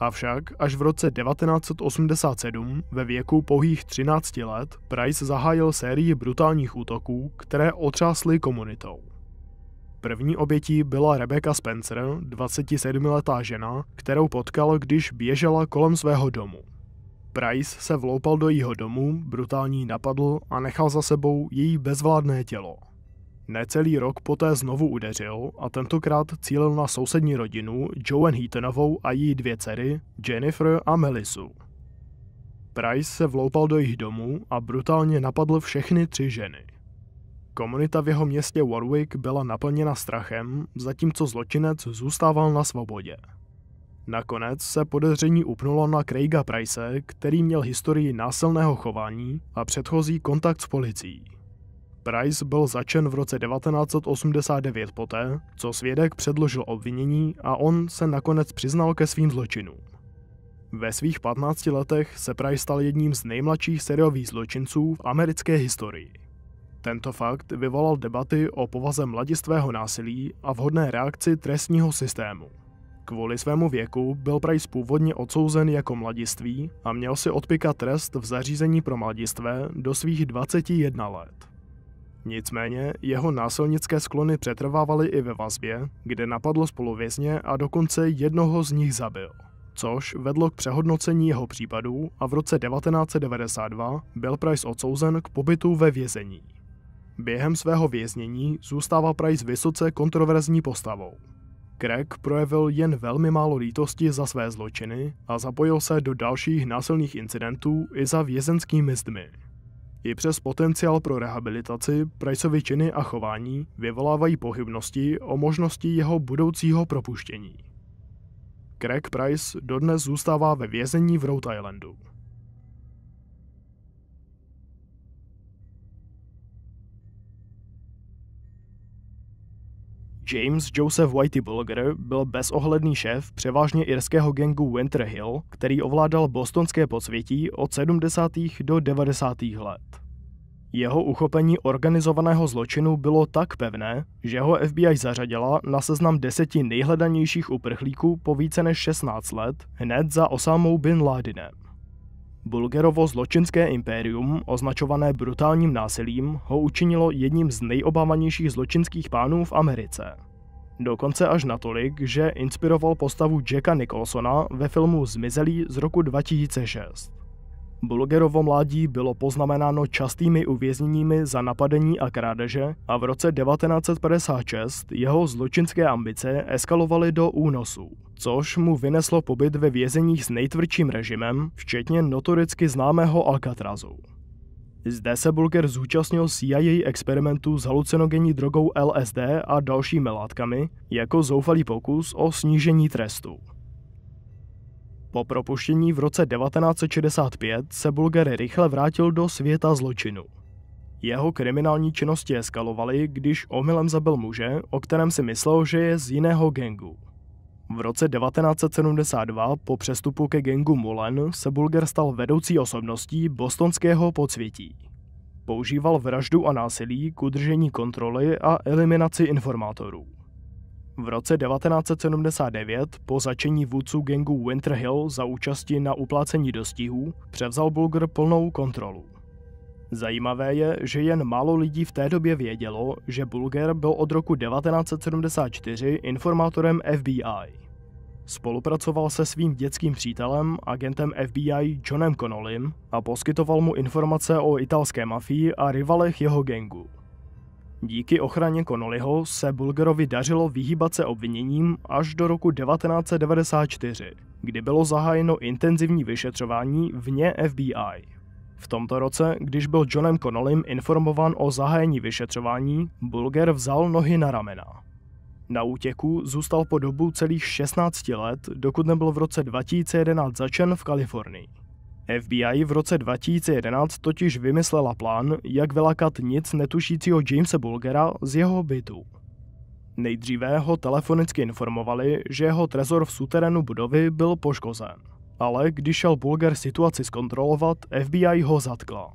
Avšak až v roce 1987, ve věku pouhých 13 let, Price zahájil sérii brutálních útoků, které otřásly komunitou. První obětí byla Rebecca Spencer, 27-letá žena, kterou potkal, když běžela kolem svého domu. Price se vloupal do jeho domu, brutální napadl a nechal za sebou její bezvládné tělo. Necelý rok poté znovu udeřil a tentokrát cílil na sousední rodinu Joan Heatonovou a její dvě dcery Jennifer a Melissu. Price se vloupal do jejich domu a brutálně napadl všechny tři ženy. Komunita v jeho městě Warwick byla naplněna strachem, zatímco zločinec zůstával na svobodě. Nakonec se podezření upnulo na Craiga Price, který měl historii násilného chování a předchozí kontakt s policií. Price byl začen v roce 1989 poté, co svědek předložil obvinění a on se nakonec přiznal ke svým zločinům. Ve svých 15 letech se Price stal jedním z nejmladších seriových zločinců v americké historii. Tento fakt vyvolal debaty o povaze mladistvého násilí a vhodné reakci trestního systému. Kvůli svému věku byl Price původně odsouzen jako mladiství a měl si odpikat trest v zařízení pro mladistvé do svých 21 let. Nicméně jeho násilnické sklony přetrvávaly i ve vazbě, kde napadlo spoluvězně a dokonce jednoho z nich zabil. Což vedlo k přehodnocení jeho případů a v roce 1992 byl Price odsouzen k pobytu ve vězení. Během svého věznění zůstává Price vysoce kontroverzní postavou. Craig projevil jen velmi málo lítosti za své zločiny a zapojil se do dalších násilných incidentů i za vězenskými zdmi. I přes potenciál pro rehabilitaci, Priceovy činy a chování vyvolávají pohybnosti o možnosti jeho budoucího propuštění. Craig Price dodnes zůstává ve vězení v Rhode Islandu. James Joseph Whitey Bulger byl bezohledný šéf převážně irského gengu Winter Hill, který ovládal bostonské podsvětí od 70. do 90. let. Jeho uchopení organizovaného zločinu bylo tak pevné, že ho FBI zařadila na seznam deseti nejhledanějších uprchlíků po více než 16 let hned za Osámou Bin Ladenem. Bulgerovo zločinské impérium, označované brutálním násilím, ho učinilo jedním z nejobávanějších zločinských pánů v Americe. Dokonce až natolik, že inspiroval postavu Jacka Nicholsona ve filmu Zmizelý z roku 2006. Bulgerovo mládí bylo poznamenáno častými uvězněními za napadení a krádeže a v roce 1956 jeho zločinské ambice eskalovaly do únosů, což mu vyneslo pobyt ve vězeních s nejtvrdším režimem, včetně notoricky známého Alcatrazu. Zde se Bulger zúčastnil CIA experimentu s halucinogenní drogou LSD a dalšími látkami jako zoufalý pokus o snížení trestu. Po propuštění v roce 1965 se Bulgary rychle vrátil do světa zločinu. Jeho kriminální činnosti eskalovaly, když omylem zabil muže, o kterém si myslel, že je z jiného gengu. V roce 1972 po přestupu ke gengu Mullen se Bulger stal vedoucí osobností bostonského podsvětí. Používal vraždu a násilí k udržení kontroly a eliminaci informátorů. V roce 1979 po začení vůdců gengu Winter Hill za účasti na uplácení dostihů převzal Bulger plnou kontrolu. Zajímavé je, že jen málo lidí v té době vědělo, že Bulger byl od roku 1974 informátorem FBI. Spolupracoval se svým dětským přítelem, agentem FBI Johnem Connollym a poskytoval mu informace o italské mafii a rivalech jeho gengu. Díky ochraně Connollyho se Bulgarovi dařilo vyhýbat se obviněním až do roku 1994, kdy bylo zahájeno intenzivní vyšetřování vně FBI. V tomto roce, když byl Johnem Connollym informován o zahájení vyšetřování, Bulger vzal nohy na ramena. Na útěku zůstal po dobu celých 16 let, dokud nebyl v roce 2011 začen v Kalifornii. FBI v roce 2011 totiž vymyslela plán, jak vylakat nic netušícího Jamesa Bulgera z jeho bytu. Nejdříve ho telefonicky informovali, že jeho trezor v suterénu budovy byl poškozen. Ale když šel Bulger situaci zkontrolovat, FBI ho zatkla.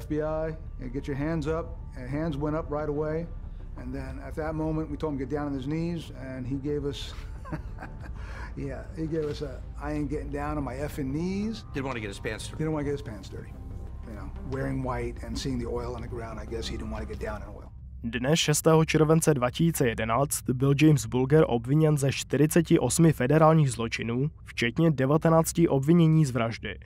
FBI, get your hands up. Hands went up right away. And then at that moment we told him get down on his knees and he gave us <laughs> Yeah, he gave us a, I ain't getting down on my effing knees. Didn't want to get his pants dirty. Didn't want to get his pants dirty. You know, wearing white and seeing the oil on the ground, I guess he didn't want to get down in oil. Dne 6. července 2011 byl James Bulger obviněn ze 48 federálních zločinů, včetně 19 obvinění z vraždy.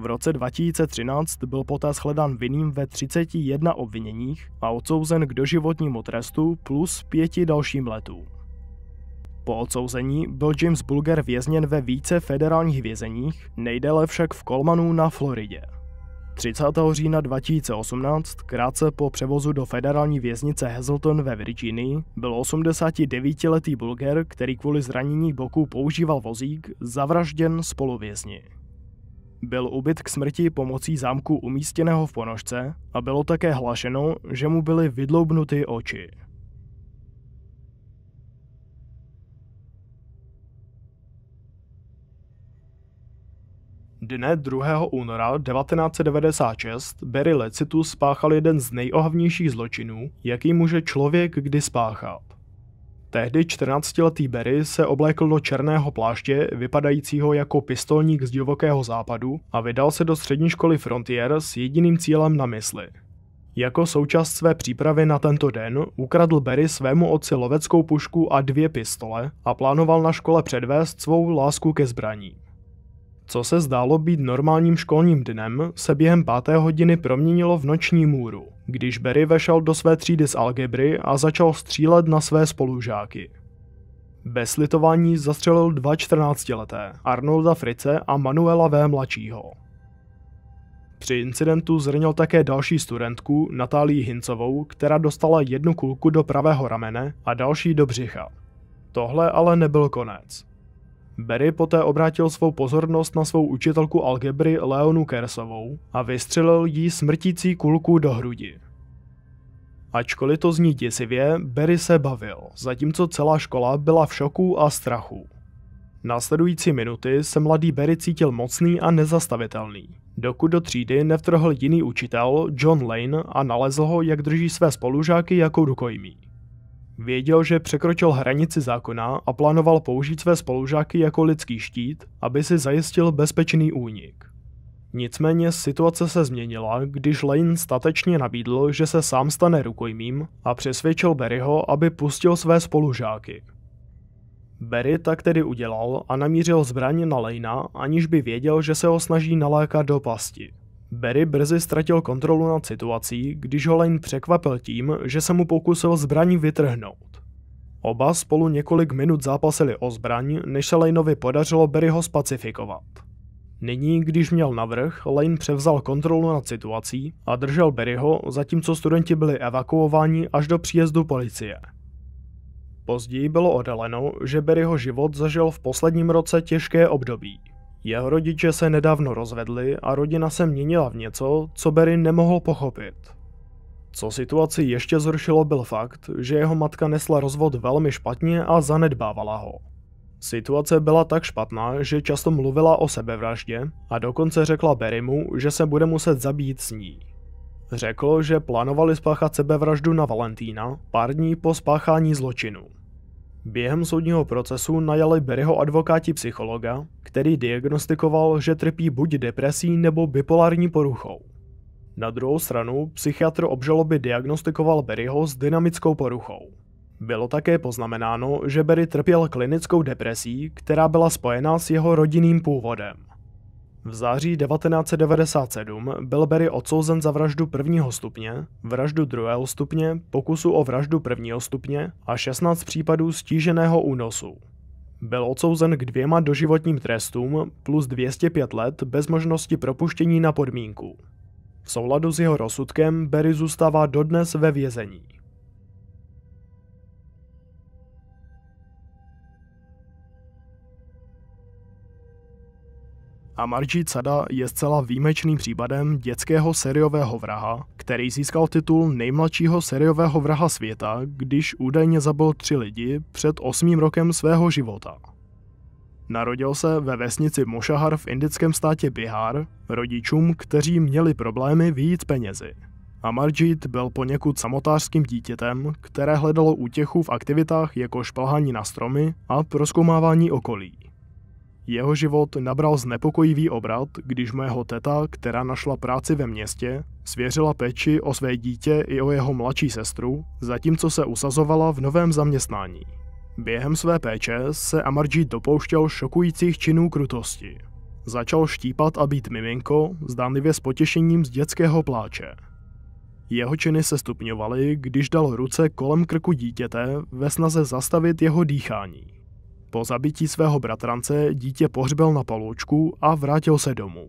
V roce 2013 byl poté shledán vinným ve 31 obviněních a odsouzen k doživotnímu trestu plus pěti dalším letům. Po odsouzení byl James Bulger vězněn ve více federálních vězeních, nejdéle však v Kolmanu na Floridě. 30. října 2018, krátce po převozu do federální věznice Hazleton ve Virginii, byl 89-letý Bulger, který kvůli zranění boku používal vozík, zavražděn spoluvězni. Byl ubyt k smrti pomocí zámku umístěného v ponožce a bylo také hlášeno, že mu byly vydloubnuty oči. Dne 2. února 1996 Barry Lecitu spáchal jeden z nejohavnějších zločinů, jaký může člověk kdy spáchat. Tehdy 14-letý Barry se oblékl do černého pláště, vypadajícího jako pistolník z divokého západu a vydal se do střední školy Frontier s jediným cílem na mysli. Jako součást své přípravy na tento den ukradl Barry svému otci loveckou pušku a dvě pistole a plánoval na škole předvést svou lásku ke zbraní. Co se zdálo být normálním školním dnem, se během páté hodiny proměnilo v noční můru, když Barry vešel do své třídy z algebry a začal střílet na své spolužáky. Bez litování zastřelil dva 14-leté, Arnolda Frice a Manuela V. mladšího. Při incidentu zranil také další studentku, Natálii Hincovou, která dostala jednu kulku do pravého ramene a další do břicha. Tohle ale nebyl konec. Barry poté obrátil svou pozornost na svou učitelku algebry Leonu Kersovou a vystřelil jí smrtící kulku do hrudi. Ačkoliv to zní děsivě, Barry se bavil, zatímco celá škola byla v šoku a strachu. Následující minuty se mladý Barry cítil mocný a nezastavitelný, dokud do třídy nevtrhl jiný učitel, John Lane, a nalezl ho, jak drží své spolužáky jako rukojmí. Věděl, že překročil hranici zákona a plánoval použít své spolužáky jako lidský štít, aby si zajistil bezpečný únik. Nicméně situace se změnila, když Lane statečně nabídl, že se sám stane rukojmím a přesvědčil Berryho, aby pustil své spolužáky. Berry tak tedy udělal a namířil zbraně na Lejna, aniž by věděl, že se ho snaží nalákat do pasti. Barry brzy ztratil kontrolu nad situací, když ho Lane překvapil tím, že se mu pokusil zbraní vytrhnout. Oba spolu několik minut zápasili o zbraň, než se Laneovi podařilo Barryho spacifikovat. Nyní, když měl navrh, Lane převzal kontrolu nad situací a držel Barryho, zatímco studenti byli evakuováni až do příjezdu policie. Později bylo odhaleno, že Barryho život zažil v posledním roce těžké období. Jeho rodiče se nedávno rozvedli a rodina se měnila v něco, co Barry nemohl pochopit. Co situaci ještě zhoršilo byl fakt, že jeho matka nesla rozvod velmi špatně a zanedbávala ho. Situace byla tak špatná, že často mluvila o sebevraždě a dokonce řekla Berrymu, že se bude muset zabít s ní. Řekl, že plánovali spáchat sebevraždu na Valentína pár dní po spáchání zločinu. Během soudního procesu najali Berryho advokáti psychologa, který diagnostikoval, že trpí buď depresí nebo bipolární poruchou. Na druhou stranu psychiatr obžaloby diagnostikoval Berryho s dynamickou poruchou. Bylo také poznamenáno, že Berry trpěl klinickou depresí, která byla spojena s jeho rodinným původem. V září 1997 byl Berry odsouzen za vraždu prvního stupně, vraždu druhého stupně, pokusu o vraždu prvního stupně a 16 případů stíženého únosu. Byl odsouzen k dvěma doživotním trestům plus 205 let bez možnosti propuštění na podmínku. V souladu s jeho rozsudkem Berry zůstává dodnes ve vězení. a Margie Sada je zcela výjimečným případem dětského seriového vraha, který získal titul nejmladšího seriového vraha světa, když údajně zabil tři lidi před osmým rokem svého života. Narodil se ve vesnici Mošahar v indickém státě Bihar rodičům, kteří měli problémy vyjít penězi. Amarjit byl poněkud samotářským dítětem, které hledalo útěchu v aktivitách jako šplhání na stromy a proskoumávání okolí. Jeho život nabral znepokojivý obrat, když mého teta, která našla práci ve městě, svěřila péči o své dítě i o jeho mladší sestru, zatímco se usazovala v novém zaměstnání. Během své péče se Amarji dopouštěl šokujících činů krutosti. Začal štípat a být miminko, zdánlivě s potěšením z dětského pláče. Jeho činy se stupňovaly, když dal ruce kolem krku dítěte ve snaze zastavit jeho dýchání. Po zabití svého bratrance dítě pohřbil na paloučku a vrátil se domů.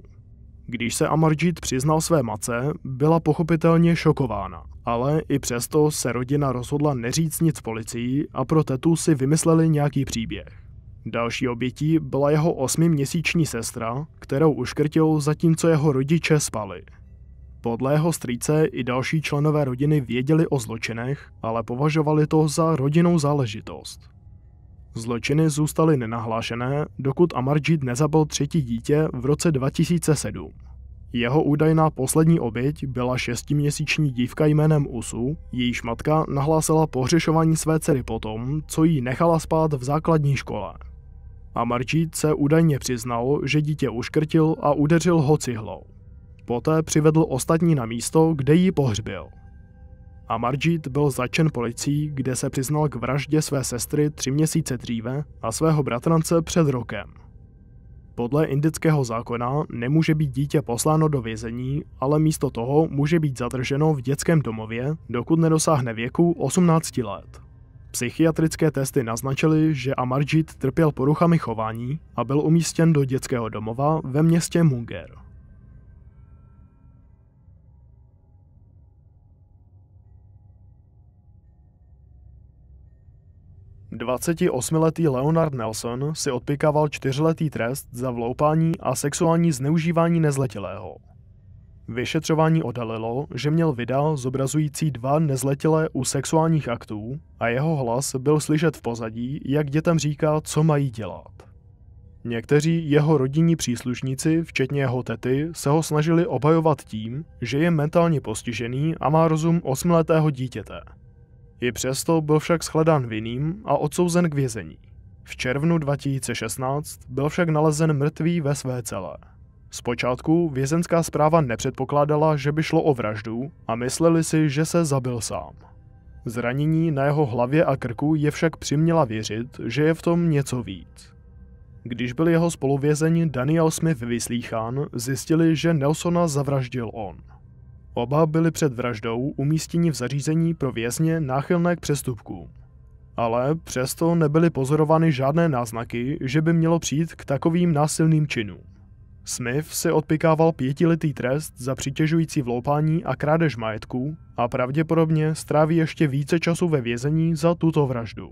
Když se Amarjit přiznal své mace, byla pochopitelně šokována, ale i přesto se rodina rozhodla neříct nic policii a pro tetu si vymysleli nějaký příběh. Další obětí byla jeho osmiměsíční sestra, kterou uškrtil zatímco jeho rodiče spali. Podle jeho strýce i další členové rodiny věděli o zločinech, ale považovali to za rodinnou záležitost. Zločiny zůstaly nenahlášené, dokud Amarjit nezabil třetí dítě v roce 2007. Jeho údajná poslední oběť byla šestiměsíční dívka jménem Usu, jejíž matka nahlásila pohřešování své dcery potom, co ji nechala spát v základní škole. Amarjit se údajně přiznal, že dítě uškrtil a udeřil ho cihlou. Poté přivedl ostatní na místo, kde ji pohřbil a Marjit byl začen policií, kde se přiznal k vraždě své sestry tři měsíce dříve a svého bratrance před rokem. Podle indického zákona nemůže být dítě posláno do vězení, ale místo toho může být zadrženo v dětském domově, dokud nedosáhne věku 18 let. Psychiatrické testy naznačily, že Amarjit trpěl poruchami chování a byl umístěn do dětského domova ve městě Munger. 28-letý Leonard Nelson si odpikával čtyřletý trest za vloupání a sexuální zneužívání nezletilého. Vyšetřování odhalilo, že měl videa zobrazující dva nezletilé u sexuálních aktů a jeho hlas byl slyšet v pozadí, jak dětem říká, co mají dělat. Někteří jeho rodinní příslušníci, včetně jeho tety, se ho snažili obhajovat tím, že je mentálně postižený a má rozum osmletého dítěte. I přesto byl však shledán vinným a odsouzen k vězení. V červnu 2016 byl však nalezen mrtvý ve své celé. Zpočátku vězenská zpráva nepředpokládala, že by šlo o vraždu a mysleli si, že se zabil sám. Zranění na jeho hlavě a krku je však přiměla věřit, že je v tom něco víc. Když byl jeho spoluvězeň Daniel Smith vyslýchán, zjistili, že Nelsona zavraždil on. Oba byli před vraždou umístěni v zařízení pro vězně náchylné k přestupkům. Ale přesto nebyly pozorovány žádné náznaky, že by mělo přijít k takovým násilným činům. Smith si odpikával pětiletý trest za přitěžující vloupání a krádež majetku a pravděpodobně stráví ještě více času ve vězení za tuto vraždu.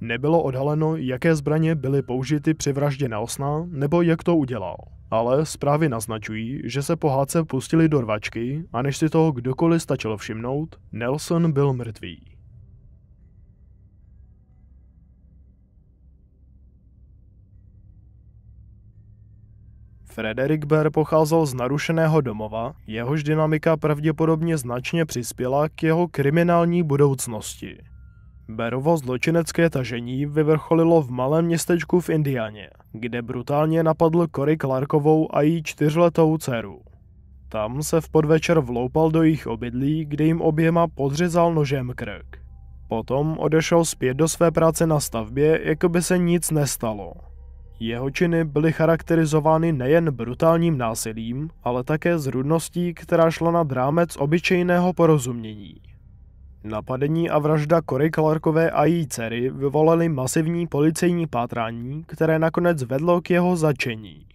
Nebylo odhaleno, jaké zbraně byly použity při vraždě na osna, nebo jak to udělal ale zprávy naznačují, že se pohádce pustili do rvačky a než si toho kdokoliv stačilo všimnout, Nelson byl mrtvý. Frederick Bear pocházel z narušeného domova, jehož dynamika pravděpodobně značně přispěla k jeho kriminální budoucnosti. Berovo zločinecké tažení vyvrcholilo v malém městečku v Indianě, kde brutálně napadl Cory Clarkovou a její čtyřletou dceru. Tam se v podvečer vloupal do jejich obydlí, kde jim oběma podřezal nožem krk. Potom odešel zpět do své práce na stavbě, jako by se nic nestalo. Jeho činy byly charakterizovány nejen brutálním násilím, ale také zrudností, která šla nad rámec obyčejného porozumění. Napadení a vražda Cory Clarkové a její dcery vyvolaly masivní policejní pátrání, které nakonec vedlo k jeho začení.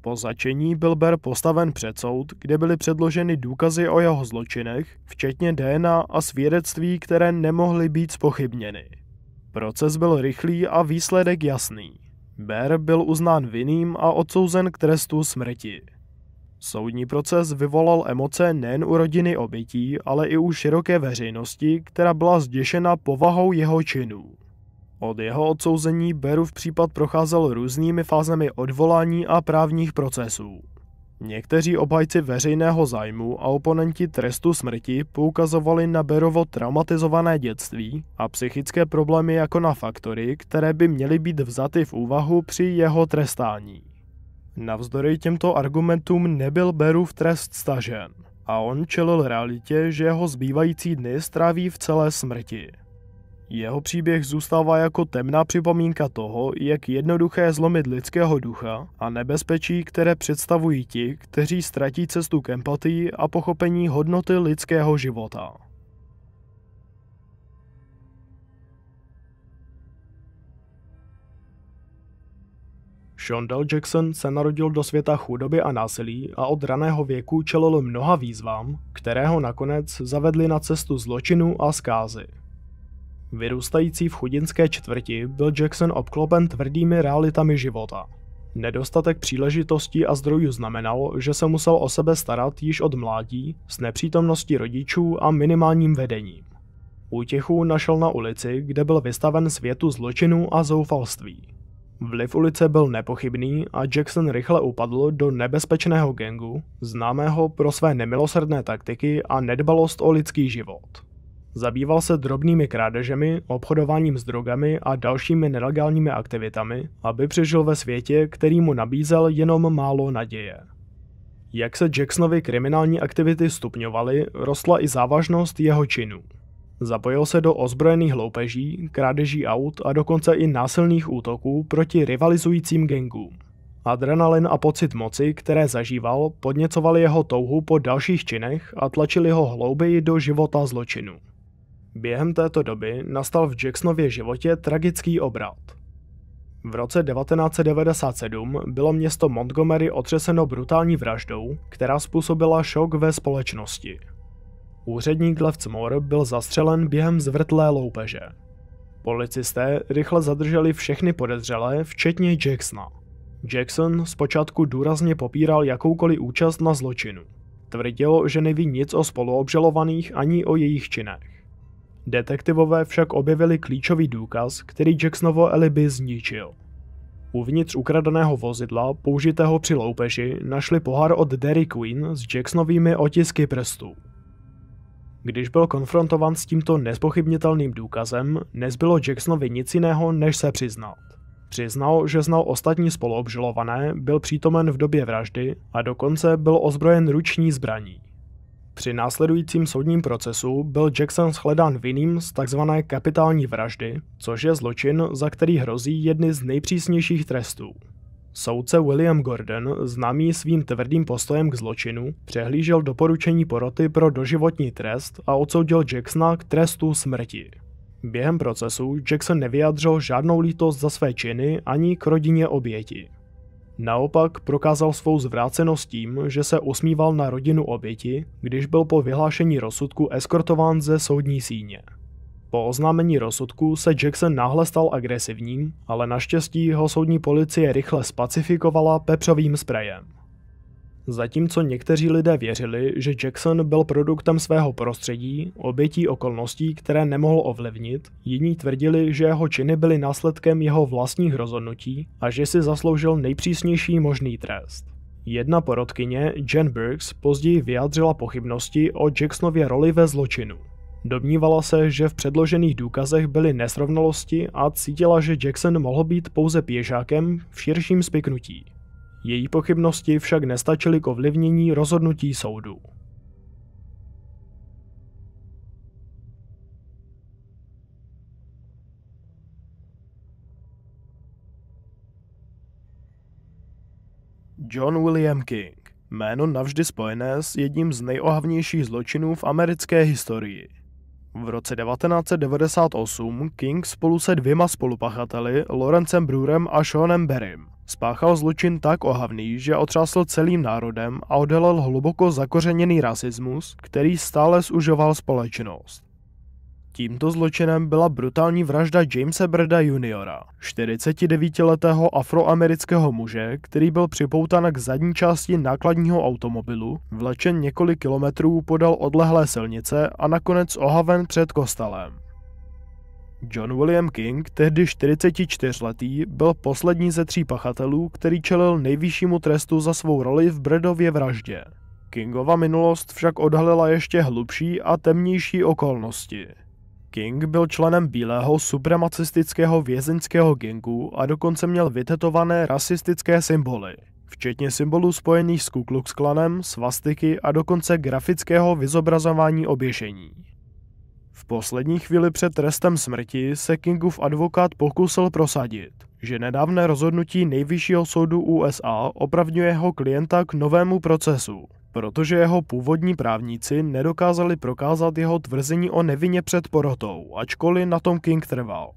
Po začení byl Ber postaven před soud, kde byly předloženy důkazy o jeho zločinech, včetně DNA a svědectví, které nemohly být spochybněny. Proces byl rychlý a výsledek jasný. Ber byl uznán vinným a odsouzen k trestu smrti. Soudní proces vyvolal emoce nejen u rodiny obětí, ale i u široké veřejnosti, která byla zděšena povahou jeho činů. Od jeho odsouzení v případ procházel různými fázemi odvolání a právních procesů. Někteří obhajci veřejného zájmu a oponenti trestu smrti poukazovali na Berovo traumatizované dětství a psychické problémy jako na faktory, které by měly být vzaty v úvahu při jeho trestání. Navzdory těmto argumentům nebyl Beru v trest stažen a on čelil realitě, že jeho zbývající dny stráví v celé smrti. Jeho příběh zůstává jako temná připomínka toho, jak jednoduché zlomit lidského ducha a nebezpečí, které představují ti, kteří ztratí cestu k empatii a pochopení hodnoty lidského života. Shondell Jackson se narodil do světa chudoby a násilí a od raného věku čelil mnoha výzvám, které ho nakonec zavedly na cestu zločinu a zkázy. Vyrůstající v chudinské čtvrti byl Jackson obklopen tvrdými realitami života. Nedostatek příležitostí a zdrojů znamenal, že se musel o sebe starat již od mládí s nepřítomností rodičů a minimálním vedením. Útěchu našel na ulici, kde byl vystaven světu zločinu a zoufalství. Vliv ulice byl nepochybný a Jackson rychle upadl do nebezpečného gengu, známého pro své nemilosrdné taktiky a nedbalost o lidský život. Zabýval se drobnými krádežemi, obchodováním s drogami a dalšími nelegálními aktivitami, aby přežil ve světě, který mu nabízel jenom málo naděje. Jak se Jacksonovi kriminální aktivity stupňovaly, rostla i závažnost jeho činů. Zapojil se do ozbrojených loupeží, krádeží aut a dokonce i násilných útoků proti rivalizujícím gangům. Adrenalin a pocit moci, které zažíval, podněcovali jeho touhu po dalších činech a tlačili ho hlouběji do života zločinu. Během této doby nastal v Jacksonově životě tragický obrat. V roce 1997 bylo město Montgomery otřeseno brutální vraždou, která způsobila šok ve společnosti. Úředník Levc Moore byl zastřelen během zvrtlé loupeže. Policisté rychle zadrželi všechny podezřelé, včetně Jacksona. Jackson zpočátku důrazně popíral jakoukoliv účast na zločinu. Tvrdil, že neví nic o spoluobžalovaných ani o jejich činech. Detektivové však objevili klíčový důkaz, který Jacksonovo alibi zničil. Uvnitř ukradeného vozidla, použitého při loupeži, našli pohár od Derry Queen s Jacksonovými otisky prstů. Když byl konfrontovan s tímto nespochybnitelným důkazem, nezbylo Jacksonovi nic jiného, než se přiznat. Přiznal, že znal ostatní spoluobžilované, byl přítomen v době vraždy a dokonce byl ozbrojen ruční zbraní. Při následujícím soudním procesu byl Jackson shledán vinným z tzv. kapitální vraždy, což je zločin, za který hrozí jedny z nejpřísnějších trestů. Soudce William Gordon, známý svým tvrdým postojem k zločinu, přehlížel doporučení poroty pro doživotní trest a odsoudil Jacksona k trestu smrti. Během procesu Jackson nevyjadřil žádnou lítost za své činy ani k rodině oběti. Naopak prokázal svou zvrácenost tím, že se usmíval na rodinu oběti, když byl po vyhlášení rozsudku eskortován ze soudní síně. Po oznámení rozsudku se Jackson náhle stal agresivním, ale naštěstí ho soudní policie rychle spacifikovala pepřovým sprejem. Zatímco někteří lidé věřili, že Jackson byl produktem svého prostředí, obětí okolností, které nemohl ovlivnit, jiní tvrdili, že jeho činy byly následkem jeho vlastních rozhodnutí a že si zasloužil nejpřísnější možný trest. Jedna porodkyně, Jen Burks, později vyjádřila pochybnosti o Jacksonově roli ve zločinu. Domnívala se, že v předložených důkazech byly nesrovnalosti a cítila, že Jackson mohl být pouze pěšákem v širším spiknutí. Její pochybnosti však nestačily k ovlivnění rozhodnutí soudu. John William King, jméno navždy spojené s jedním z nejohavnějších zločinů v americké historii – v roce 1998 King spolu se dvěma spolupachateli, Lorencem Brurem a Seanem Berrym, spáchal zločin tak ohavný, že otřásl celým národem a odhalil hluboko zakořeněný rasismus, který stále zužoval společnost tímto zločinem byla brutální vražda Jamesa Breda juniora, 49-letého afroamerického muže, který byl připoután k zadní části nákladního automobilu, vlečen několik kilometrů podél odlehlé silnice a nakonec ohaven před kostelem. John William King, tehdy 44-letý, byl poslední ze tří pachatelů, který čelil nejvyššímu trestu za svou roli v Bredově vraždě. Kingova minulost však odhalila ještě hlubší a temnější okolnosti. King byl členem bílého supremacistického vězeňského gengu a dokonce měl vytetované rasistické symboly, včetně symbolů spojených s Ku Klux Klanem, svastiky a dokonce grafického vyzobrazování oběšení. V poslední chvíli před trestem smrti se Kingův advokát pokusil prosadit, že nedávné rozhodnutí Nejvyššího soudu USA opravňuje jeho klienta k novému procesu, protože jeho původní právníci nedokázali prokázat jeho tvrzení o nevině před porotou, ačkoliv na tom King trval.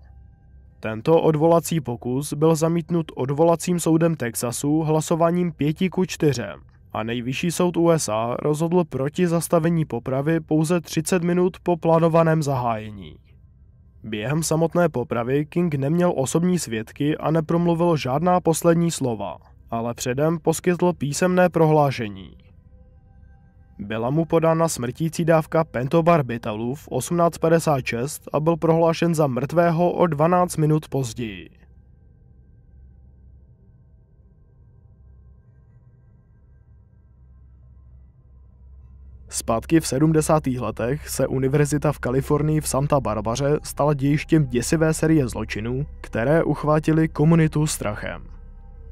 Tento odvolací pokus byl zamítnut odvolacím soudem Texasu hlasováním 5 ku 4 a nejvyšší soud USA rozhodl proti zastavení popravy pouze 30 minut po plánovaném zahájení. Během samotné popravy King neměl osobní svědky a nepromluvil žádná poslední slova, ale předem poskytl písemné prohlášení. Byla mu podána smrtící dávka pentobarbitalů v 1856 a byl prohlášen za mrtvého o 12 minut později. Zpátky v 70. letech se univerzita v Kalifornii v Santa Barbaře stala dějištěm děsivé série zločinů, které uchvátily komunitu strachem.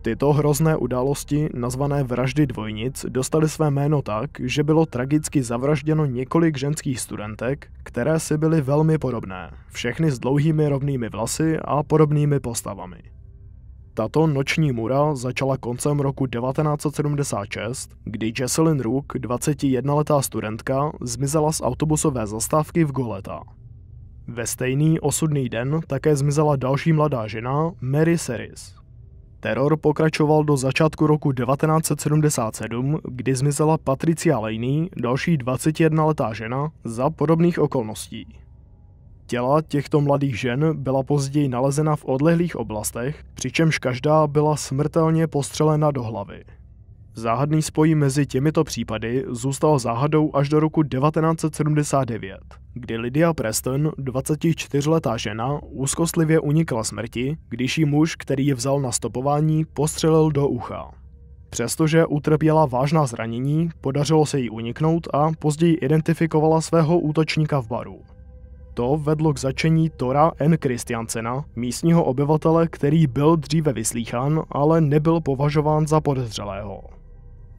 Tyto hrozné události, nazvané vraždy dvojnic, dostaly své jméno tak, že bylo tragicky zavražděno několik ženských studentek, které si byly velmi podobné, všechny s dlouhými rovnými vlasy a podobnými postavami. Tato noční mura začala koncem roku 1976, kdy Jesselyn Rook, 21-letá studentka, zmizela z autobusové zastávky v Goleta. Ve stejný osudný den také zmizela další mladá žena, Mary Seris. Teror pokračoval do začátku roku 1977, kdy zmizela Patricia Laney, další 21-letá žena, za podobných okolností. Těla těchto mladých žen byla později nalezena v odlehlých oblastech, přičemž každá byla smrtelně postřelena do hlavy. Záhadný spoj mezi těmito případy zůstal záhadou až do roku 1979, kdy Lydia Preston, 24-letá žena, úzkostlivě unikla smrti, když jí muž, který ji vzal na stopování, postřelil do ucha. Přestože utrpěla vážná zranění, podařilo se jí uniknout a později identifikovala svého útočníka v baru. To vedlo k začení Tora N. Christiansena, místního obyvatele, který byl dříve vyslýchán, ale nebyl považován za podezřelého.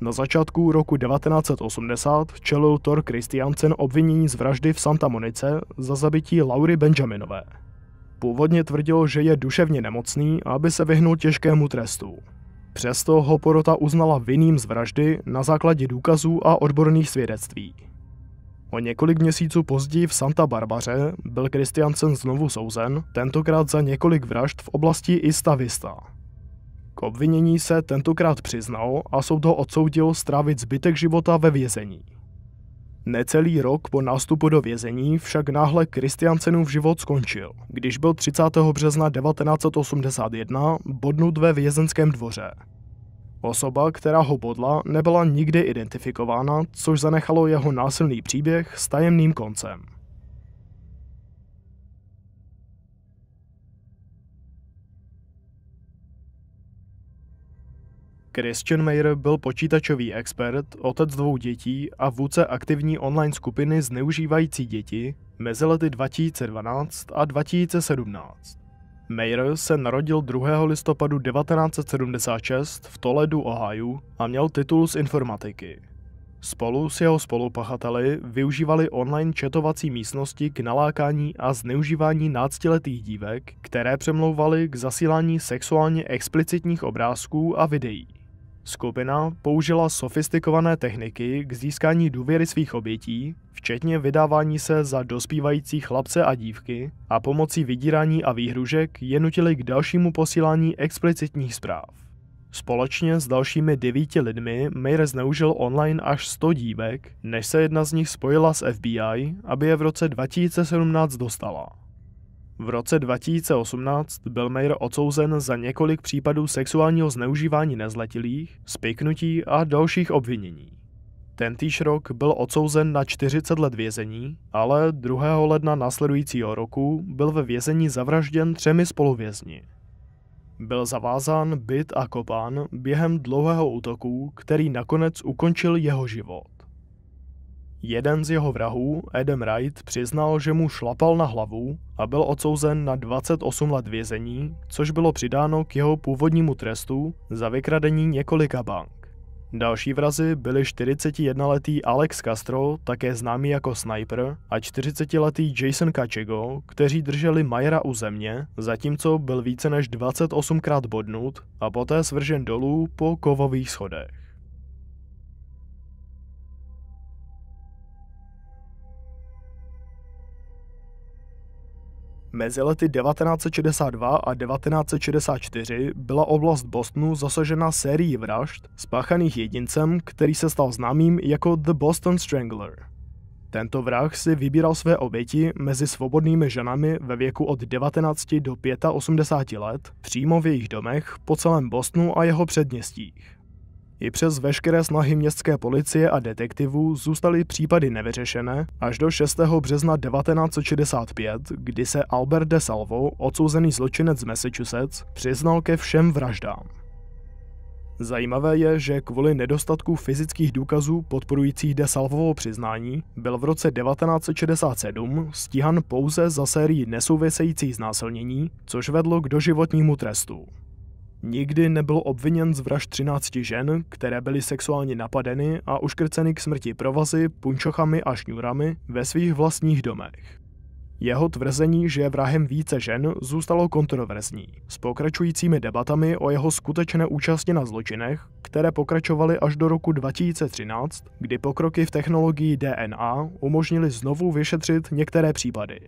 Na začátku roku 1980 čelil Thor Christiansen obvinění z vraždy v Santa Monice za zabití Laury Benjaminové. Původně tvrdil, že je duševně nemocný, aby se vyhnul těžkému trestu. Přesto ho porota uznala vinným z vraždy na základě důkazů a odborných svědectví. O několik měsíců později v Santa Barbaře byl Christiansen znovu souzen, tentokrát za několik vražd v oblasti Ista Vista. K obvinění se tentokrát přiznal a soud ho odsoudil strávit zbytek života ve vězení. Necelý rok po nástupu do vězení však náhle Kristiansenův život skončil, když byl 30. března 1981 bodnut ve vězenském dvoře. Osoba, která ho bodla, nebyla nikdy identifikována, což zanechalo jeho násilný příběh s tajemným koncem. Christian Mayer byl počítačový expert, otec dvou dětí a vůdce aktivní online skupiny zneužívající děti mezi lety 2012 a 2017. Mayer se narodil 2. listopadu 1976 v Toledu, Ohio a měl titul z informatiky. Spolu s jeho spolupachateli využívali online četovací místnosti k nalákání a zneužívání náctiletých dívek, které přemlouvali k zasílání sexuálně explicitních obrázků a videí. Skupina použila sofistikované techniky k získání důvěry svých obětí, včetně vydávání se za dospívající chlapce a dívky a pomocí vydírání a výhružek je nutili k dalšímu posílání explicitních zpráv. Společně s dalšími devíti lidmi Mayer zneužil online až 100 dívek, než se jedna z nich spojila s FBI, aby je v roce 2017 dostala. V roce 2018 byl Mayer odsouzen za několik případů sexuálního zneužívání nezletilých, spiknutí a dalších obvinění. Tentýž rok byl odsouzen na 40 let vězení, ale 2. ledna následujícího roku byl ve vězení zavražděn třemi spoluvězni. Byl zavázán, byt a kopán během dlouhého útoku, který nakonec ukončil jeho život. Jeden z jeho vrahů, Adam Wright, přiznal, že mu šlapal na hlavu a byl odsouzen na 28 let vězení, což bylo přidáno k jeho původnímu trestu za vykradení několika bank. Další vrazy byli 41-letý Alex Castro, také známý jako Sniper, a 40-letý Jason Kachego, kteří drželi Majera u země, zatímco byl více než 28krát bodnut a poté svržen dolů po kovových schodech. Mezi lety 1962 a 1964 byla oblast Bostonu zasažena sérií vražd spáchaných jedincem, který se stal známým jako The Boston Strangler. Tento vrah si vybíral své oběti mezi svobodnými ženami ve věku od 19 do 85 let přímo v jejich domech po celém Bostonu a jeho předměstích. I přes veškeré snahy městské policie a detektivů zůstaly případy nevyřešené až do 6. března 1965, kdy se Albert de Salvo, odsouzený zločinec z Massachusetts, přiznal ke všem vraždám. Zajímavé je, že kvůli nedostatku fyzických důkazů podporujících de Salvovo přiznání byl v roce 1967 stíhan pouze za sérii nesouvisejících znásilnění, což vedlo k doživotnímu trestu. Nikdy nebyl obviněn z vražd 13 žen, které byly sexuálně napadeny a uškrceny k smrti provazy, punčochami a šňůrami ve svých vlastních domech. Jeho tvrzení, že je vrahem více žen, zůstalo kontroverzní, s pokračujícími debatami o jeho skutečné účasti na zločinech, které pokračovaly až do roku 2013, kdy pokroky v technologii DNA umožnili znovu vyšetřit některé případy.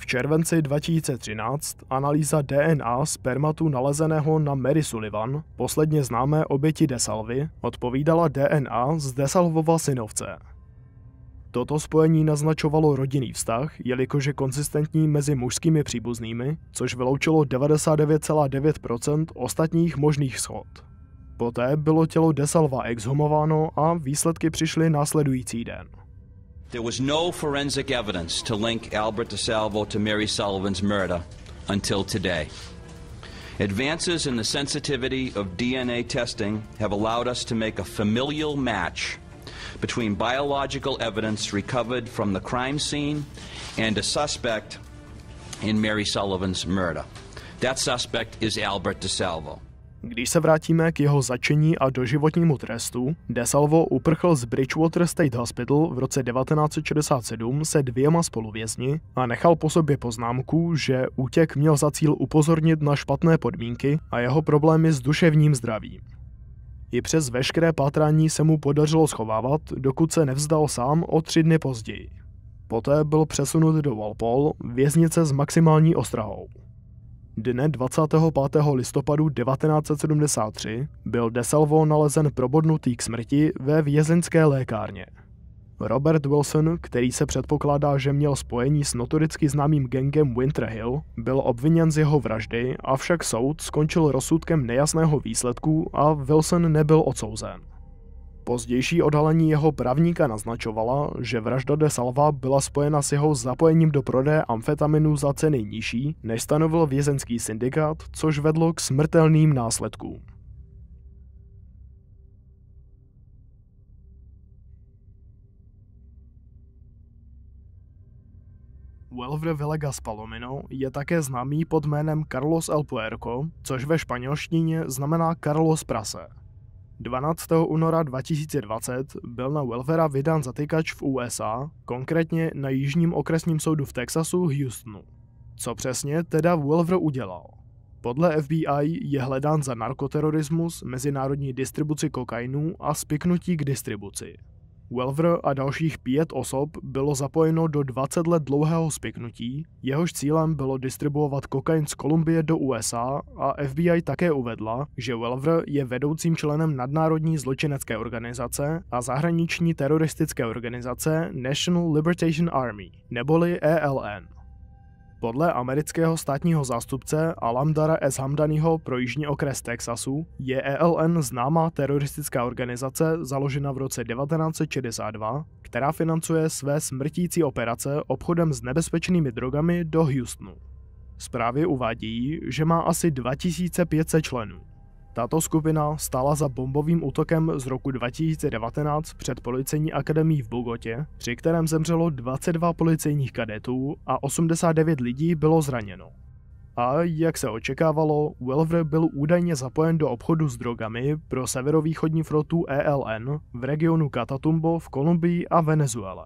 V červenci 2013 analýza DNA spermatu nalezeného na Mary Sullivan, posledně známé oběti Desalvy, odpovídala DNA z Desalvova synovce. Toto spojení naznačovalo rodinný vztah, jelikož je konzistentní mezi mužskými příbuznými, což vyloučilo 99,9% ostatních možných schod. Poté bylo tělo Desalva exhumováno a výsledky přišly následující den. There was no forensic evidence to link Albert DeSalvo to Mary Sullivan's murder until today. Advances in the sensitivity of DNA testing have allowed us to make a familial match between biological evidence recovered from the crime scene and a suspect in Mary Sullivan's murder. That suspect is Albert DeSalvo. Když se vrátíme k jeho začení a doživotnímu trestu, DeSalvo uprchl z Bridgewater State Hospital v roce 1967 se dvěma spoluvězni a nechal po sobě poznámku, že útěk měl za cíl upozornit na špatné podmínky a jeho problémy s duševním zdravím. I přes veškeré pátrání se mu podařilo schovávat, dokud se nevzdal sám o tři dny později. Poté byl přesunut do Walpole, věznice s maximální ostrahou. Dne 25. listopadu 1973 byl Desalvo nalezen probodnutý k smrti ve vězenské lékárně. Robert Wilson, který se předpokládá, že měl spojení s notoricky známým gengem Winterhill, byl obviněn z jeho vraždy, avšak soud skončil rozsudkem nejasného výsledku a Wilson nebyl odsouzen. Pozdější odhalení jeho právníka naznačovala, že vražda de Salva byla spojena s jeho zapojením do prodeje amfetaminu za ceny nižší, než stanovil vězenský syndikát, což vedlo k smrtelným následkům. Welver Villegas Palomino je také známý pod jménem Carlos El Puerco, což ve španělštině znamená Carlos Prase. 12. února 2020 byl na Welfera vydán zatykač v USA, konkrétně na Jižním okresním soudu v Texasu Houstonu. Co přesně teda Welver udělal? Podle FBI je hledán za narkoterorismus, mezinárodní distribuci kokainu a spiknutí k distribuci. Welver a dalších pět osob bylo zapojeno do 20 let dlouhého spiknutí, jehož cílem bylo distribuovat kokain z Kolumbie do USA a FBI také uvedla, že Welver je vedoucím členem nadnárodní zločinecké organizace a zahraniční teroristické organizace National Libertation Army, neboli ELN. Podle amerického státního zástupce Alamdara S. Hamdaniho pro jižní okres Texasu je ELN známá teroristická organizace založena v roce 1962, která financuje své smrtící operace obchodem s nebezpečnými drogami do Houstonu. Zprávy uvádějí, že má asi 2500 členů. Tato skupina stála za bombovým útokem z roku 2019 před policejní akademií v Bogotě, při kterém zemřelo 22 policejních kadetů a 89 lidí bylo zraněno. A jak se očekávalo, Welver byl údajně zapojen do obchodu s drogami pro severovýchodní frotu ELN v regionu Catatumbo v Kolumbii a Venezuele.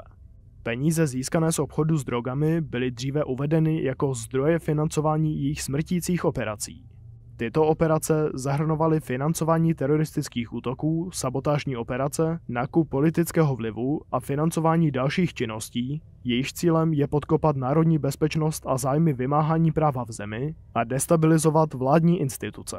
Peníze získané z obchodu s drogami byly dříve uvedeny jako zdroje financování jejich smrtících operací. Tyto operace zahrnovaly financování teroristických útoků, sabotážní operace, nákup politického vlivu a financování dalších činností, jejichž cílem je podkopat národní bezpečnost a zájmy vymáhání práva v zemi a destabilizovat vládní instituce.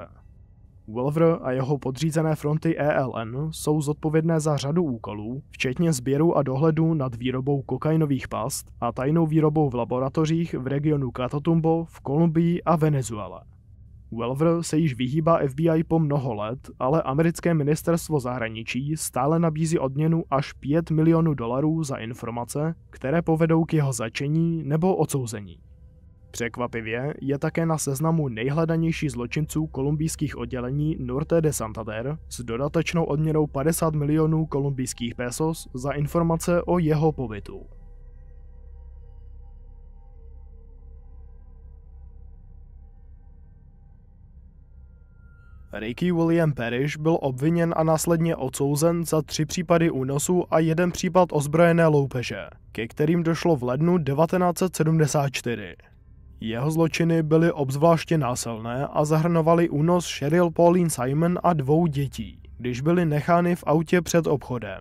Wolver a jeho podřízené fronty ELN jsou zodpovědné za řadu úkolů, včetně sběru a dohledu nad výrobou kokainových past a tajnou výrobou v laboratořích v regionu Katatumbo v Kolumbii a Venezuele. Welver se již vyhýbá FBI po mnoho let, ale americké ministerstvo zahraničí stále nabízí odměnu až 5 milionů dolarů za informace, které povedou k jeho začení nebo odsouzení. Překvapivě je také na seznamu nejhledanější zločinců kolumbijských oddělení Norte de Santander s dodatečnou odměnou 50 milionů kolumbijských pesos za informace o jeho pobytu. Ricky William Parrish byl obviněn a následně odsouzen za tři případy únosu a jeden případ ozbrojené loupeže, ke kterým došlo v lednu 1974. Jeho zločiny byly obzvláště násilné a zahrnovaly únos Cheryl Pauline Simon a dvou dětí, když byly nechány v autě před obchodem.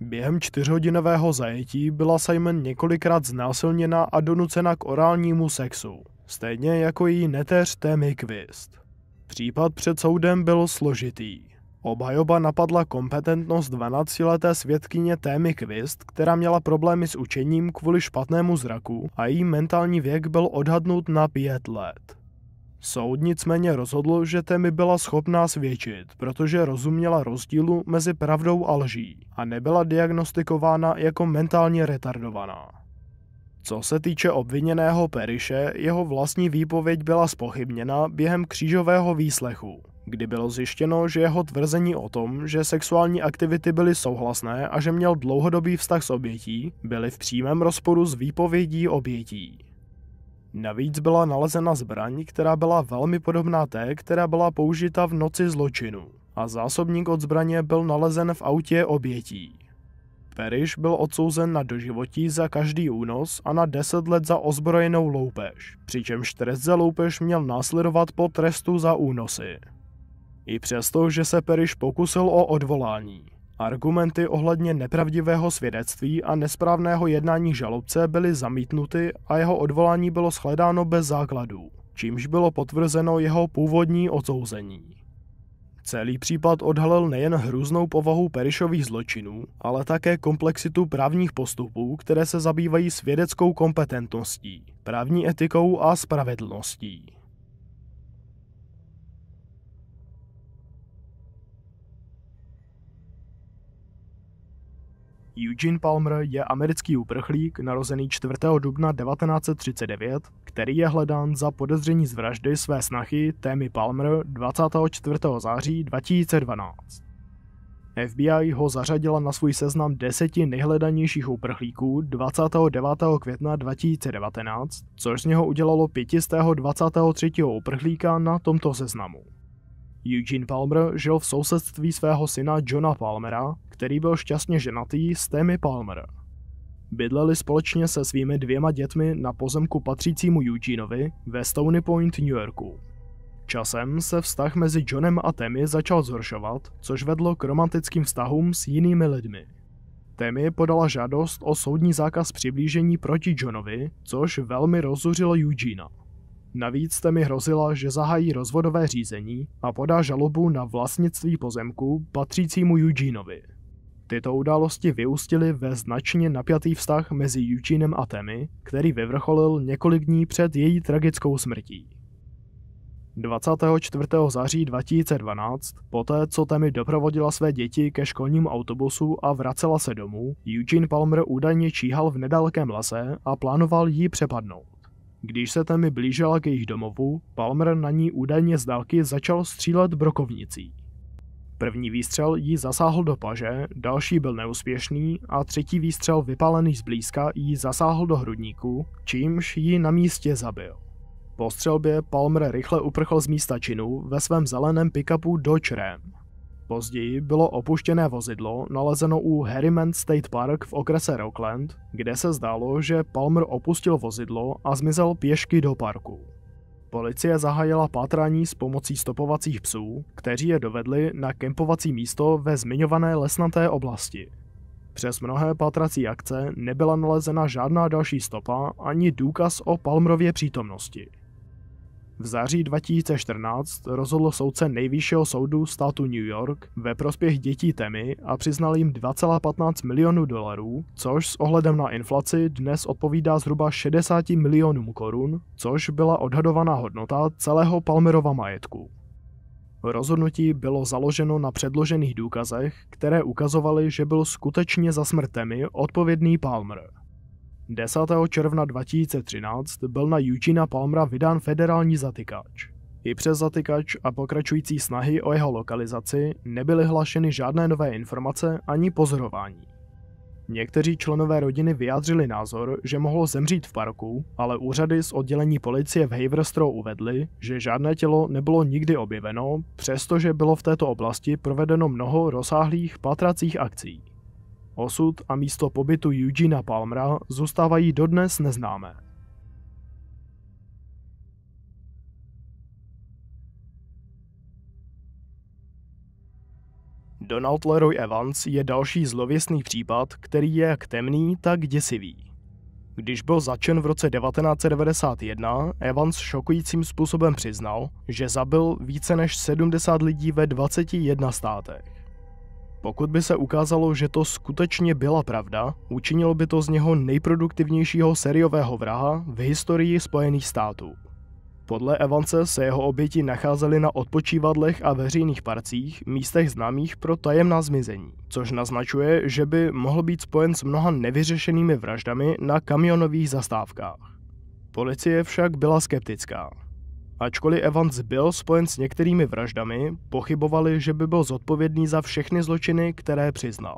Během čtyřhodinového zajetí byla Simon několikrát znásilněna a donucena k orálnímu sexu, stejně jako její neteř Tammy Quist. Případ před soudem byl složitý. Obhajoba napadla kompetentnost 12-leté svědkyně Témy Kvist, která měla problémy s učením kvůli špatnému zraku a její mentální věk byl odhadnut na pět let. Soud nicméně rozhodl, že Témy byla schopná svědčit, protože rozuměla rozdílu mezi pravdou a lží a nebyla diagnostikována jako mentálně retardovaná. Co se týče obviněného Periše, jeho vlastní výpověď byla spochybněna během křížového výslechu, kdy bylo zjištěno, že jeho tvrzení o tom, že sexuální aktivity byly souhlasné a že měl dlouhodobý vztah s obětí, byly v přímém rozporu s výpovědí obětí. Navíc byla nalezena zbraň, která byla velmi podobná té, která byla použita v noci zločinu a zásobník od zbraně byl nalezen v autě obětí. Periš byl odsouzen na doživotí za každý únos a na 10 let za ozbrojenou loupež, přičemž trest za loupež měl následovat po trestu za únosy. I přesto, že se Periš pokusil o odvolání. Argumenty ohledně nepravdivého svědectví a nesprávného jednání žalobce byly zamítnuty a jeho odvolání bylo shledáno bez základů, čímž bylo potvrzeno jeho původní odsouzení. Celý případ odhalil nejen hrůznou povahu Perišových zločinů, ale také komplexitu právních postupů, které se zabývají svědeckou kompetentností, právní etikou a spravedlností. Eugene Palmer je americký uprchlík narozený 4. dubna 1939, který je hledán za podezření z vraždy své snachy Tammy Palmer 24. září 2012. FBI ho zařadila na svůj seznam deseti nejhledanějších uprchlíků 29. května 2019, což z něho udělalo 523. uprchlíka na tomto seznamu. Eugene Palmer žil v sousedství svého syna Johna Palmera, který byl šťastně ženatý s Tammy Palmer. Bydleli společně se svými dvěma dětmi na pozemku patřícímu Eugeneovi ve Stony Point, New Yorku. Časem se vztah mezi Johnem a Tammy začal zhoršovat, což vedlo k romantickým vztahům s jinými lidmi. Tammy podala žádost o soudní zákaz přiblížení proti Johnovi, což velmi rozuřilo Eugena. Navíc mi hrozila, že zahají rozvodové řízení a podá žalobu na vlastnictví pozemku patřícímu Eugeneovi. Tyto události vyústily ve značně napjatý vztah mezi Eugenem a Temi, který vyvrcholil několik dní před její tragickou smrtí. 24. září 2012, poté co Temi doprovodila své děti ke školnímu autobusu a vracela se domů, Eugene Palmer údajně číhal v nedalekém lese a plánoval ji přepadnout. Když se Tammy blížila k jejich domovu, Palmer na ní údajně z dálky začal střílet brokovnicí. První výstřel ji zasáhl do paže, další byl neúspěšný a třetí výstřel vypálený zblízka ji zasáhl do hrudníku, čímž ji na místě zabil. Po střelbě Palmer rychle uprchl z místa činu ve svém zeleném pickupu Dodge Ram. Později bylo opuštěné vozidlo nalezeno u Harriman State Park v okrese Rockland, kde se zdálo, že Palmer opustil vozidlo a zmizel pěšky do parku. Policie zahájila pátrání s pomocí stopovacích psů, kteří je dovedli na kempovací místo ve zmiňované lesnaté oblasti. Přes mnohé pátrací akce nebyla nalezena žádná další stopa ani důkaz o Palmerově přítomnosti. V září 2014 rozhodl soudce Nejvyššího soudu státu New York ve prospěch dětí Temy a přiznal jim 2,15 milionů dolarů, což s ohledem na inflaci dnes odpovídá zhruba 60 milionům korun, což byla odhadovaná hodnota celého Palmerova majetku. Rozhodnutí bylo založeno na předložených důkazech, které ukazovaly, že byl skutečně za smrtemi odpovědný Palmer. 10. června 2013 byl na Eugena Palmra vydán federální zatykač. I přes zatykač a pokračující snahy o jeho lokalizaci nebyly hlášeny žádné nové informace ani pozorování. Někteří členové rodiny vyjádřili názor, že mohlo zemřít v parku, ale úřady z oddělení policie v Haverstrow uvedly, že žádné tělo nebylo nikdy objeveno, přestože bylo v této oblasti provedeno mnoho rozsáhlých patracích akcí. Osud a místo pobytu Eugena Palmera zůstávají dodnes neznámé. Donald Leroy Evans je další zlověstný případ, který je jak temný, tak děsivý. Když byl začen v roce 1991, Evans šokujícím způsobem přiznal, že zabil více než 70 lidí ve 21 státech. Pokud by se ukázalo, že to skutečně byla pravda, učinilo by to z něho nejproduktivnějšího seriového vraha v historii Spojených států. Podle Evance se jeho oběti nacházely na odpočívadlech a veřejných parcích, místech známých pro tajemná zmizení, což naznačuje, že by mohl být spojen s mnoha nevyřešenými vraždami na kamionových zastávkách. Policie však byla skeptická. Ačkoliv Evans byl spojen s některými vraždami, pochybovali, že by byl zodpovědný za všechny zločiny, které přiznal.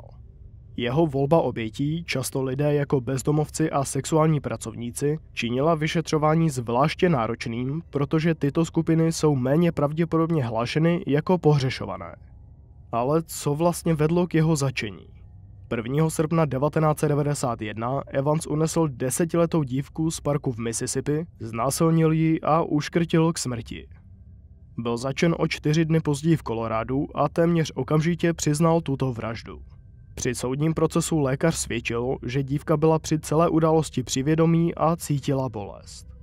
Jeho volba obětí, často lidé jako bezdomovci a sexuální pracovníci, činila vyšetřování zvláště náročným, protože tyto skupiny jsou méně pravděpodobně hlášeny jako pohřešované. Ale co vlastně vedlo k jeho začení? 1. srpna 1991 Evans unesl desetiletou dívku z parku v Mississippi, znásilnil ji a uškrtil k smrti. Byl začen o čtyři dny později v Kolorádu a téměř okamžitě přiznal tuto vraždu. Při soudním procesu lékař svědčil, že dívka byla při celé události přivědomí a cítila bolest.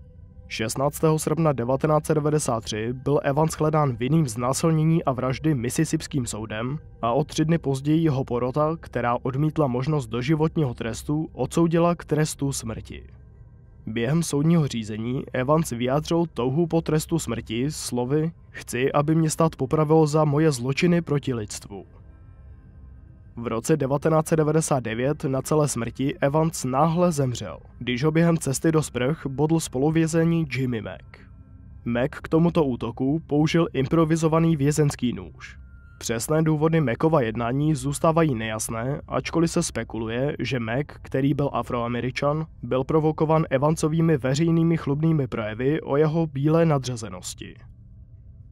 16. srpna 1993 byl Evans hledán vinným násilnění a vraždy Mississipským soudem a o tři dny později jeho porota, která odmítla možnost doživotního trestu, odsoudila k trestu smrti. Během soudního řízení Evans vyjádřil touhu po trestu smrti slovy Chci, aby mě stát popravil za moje zločiny proti lidstvu. V roce 1999 na celé smrti Evans náhle zemřel, když ho během cesty do sprch bodl spoluvězení Jimmy Mac. Mac k tomuto útoku použil improvizovaný vězenský nůž. Přesné důvody Mekova jednání zůstávají nejasné, ačkoliv se spekuluje, že Mac, který byl afroameričan, byl provokovan Evansovými veřejnými chlubnými projevy o jeho bílé nadřazenosti.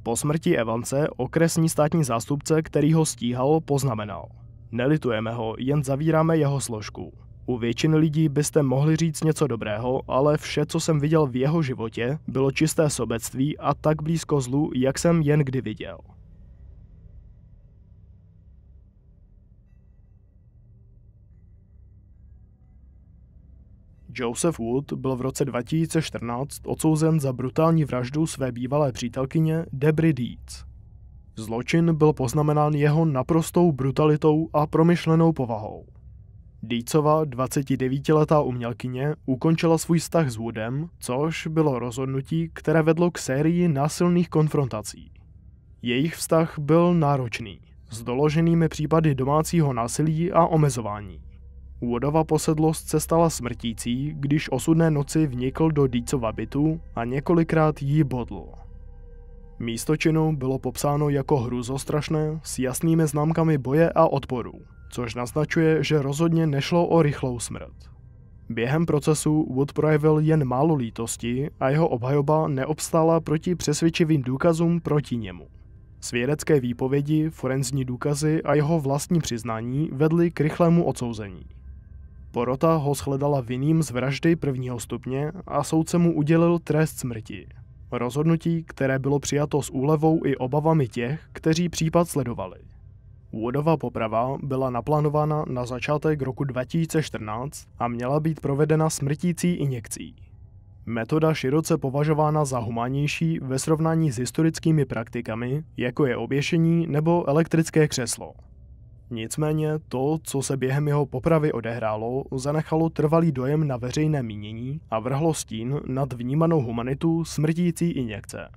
Po smrti Evance okresní státní zástupce, který ho stíhal, poznamenal – Nelitujeme ho, jen zavíráme jeho složku. U většiny lidí byste mohli říct něco dobrého, ale vše, co jsem viděl v jeho životě, bylo čisté sobectví a tak blízko zlu, jak jsem jen kdy viděl. Joseph Wood byl v roce 2014 odsouzen za brutální vraždu své bývalé přítelkyně Debry Deeds. Zločin byl poznamenán jeho naprostou brutalitou a promyšlenou povahou. Dýcova, 29-letá umělkyně, ukončila svůj vztah s Woodem, což bylo rozhodnutí, které vedlo k sérii násilných konfrontací. Jejich vztah byl náročný, s doloženými případy domácího násilí a omezování. Woodova posedlost se stala smrtící, když osudné noci vnikl do Dýcova bytu a několikrát jí bodl. Místo činu bylo popsáno jako hruzostrašné s jasnými známkami boje a odporu, což naznačuje, že rozhodně nešlo o rychlou smrt. Během procesu Wood projevil jen málo lítosti a jeho obhajoba neobstála proti přesvědčivým důkazům proti němu. Svědecké výpovědi, forenzní důkazy a jeho vlastní přiznání vedly k rychlému odsouzení. Porota ho shledala vinným z vraždy prvního stupně a soudce mu udělil trest smrti. Rozhodnutí, které bylo přijato s úlevou i obavami těch, kteří případ sledovali. Woodova poprava byla naplánována na začátek roku 2014 a měla být provedena smrtící injekcí. Metoda široce považována za humanější ve srovnání s historickými praktikami, jako je oběšení nebo elektrické křeslo. Nicméně to, co se během jeho popravy odehrálo, zanechalo trvalý dojem na veřejné mínění a vrhlo stín nad vnímanou humanitu smrtící injekce.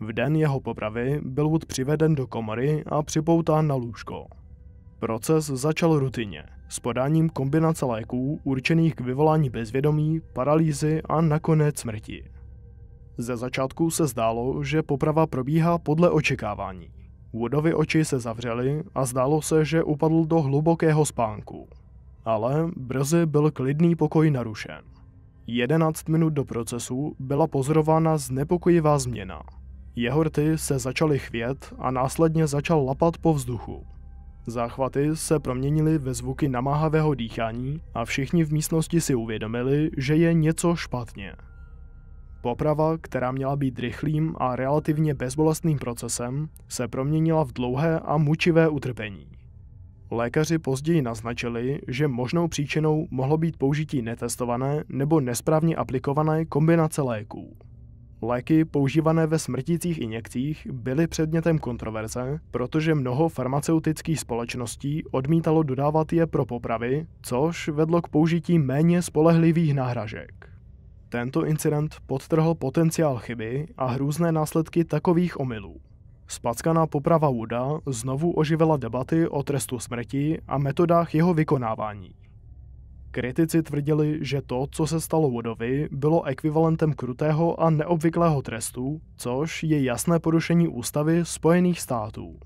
V den jeho popravy byl Wood přiveden do komory a připoután na lůžko. Proces začal rutině, s podáním kombinace léků určených k vyvolání bezvědomí, paralýzy a nakonec smrti. Ze začátku se zdálo, že poprava probíhá podle očekávání. Woodovi oči se zavřely a zdálo se, že upadl do hlubokého spánku. Ale brzy byl klidný pokoj narušen. 11 minut do procesu byla pozorována znepokojivá změna. Jeho rty se začaly chvět a následně začal lapat po vzduchu. Záchvaty se proměnily ve zvuky namáhavého dýchání a všichni v místnosti si uvědomili, že je něco špatně. Poprava, která měla být rychlým a relativně bezbolestným procesem, se proměnila v dlouhé a mučivé utrpení. Lékaři později naznačili, že možnou příčinou mohlo být použití netestované nebo nesprávně aplikované kombinace léků. Léky používané ve smrtících injekcích byly předmětem kontroverze, protože mnoho farmaceutických společností odmítalo dodávat je pro popravy, což vedlo k použití méně spolehlivých náhražek. Tento incident podtrhl potenciál chyby a hrůzné následky takových omylů. Spackaná poprava Wooda znovu oživila debaty o trestu smrti a metodách jeho vykonávání. Kritici tvrdili, že to, co se stalo Woodovi, bylo ekvivalentem krutého a neobvyklého trestu, což je jasné porušení ústavy Spojených států.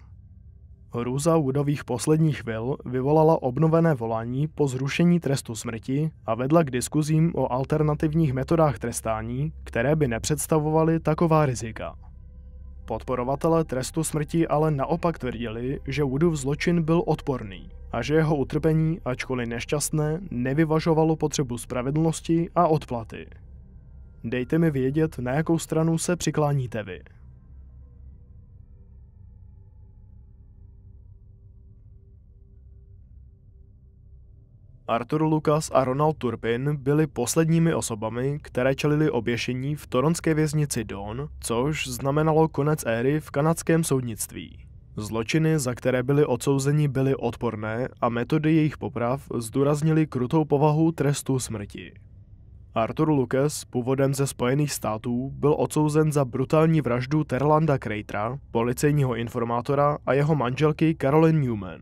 Hrůza Woodových posledních vil vyvolala obnovené volání po zrušení trestu smrti a vedla k diskuzím o alternativních metodách trestání, které by nepředstavovaly taková rizika. Podporovatelé trestu smrti ale naopak tvrdili, že Woodův zločin byl odporný a že jeho utrpení, ačkoliv nešťastné, nevyvažovalo potřebu spravedlnosti a odplaty. Dejte mi vědět, na jakou stranu se přikláníte vy. Arthur Lucas a Ronald Turpin byli posledními osobami, které čelili oběšení v toronské věznici Don, což znamenalo konec éry v kanadském soudnictví. Zločiny, za které byli odsouzeni, byly odporné a metody jejich poprav zdůraznily krutou povahu trestu smrti. Arthur Lucas, původem ze Spojených států, byl odsouzen za brutální vraždu Terlanda Kreitra, policejního informátora a jeho manželky Caroline Newman.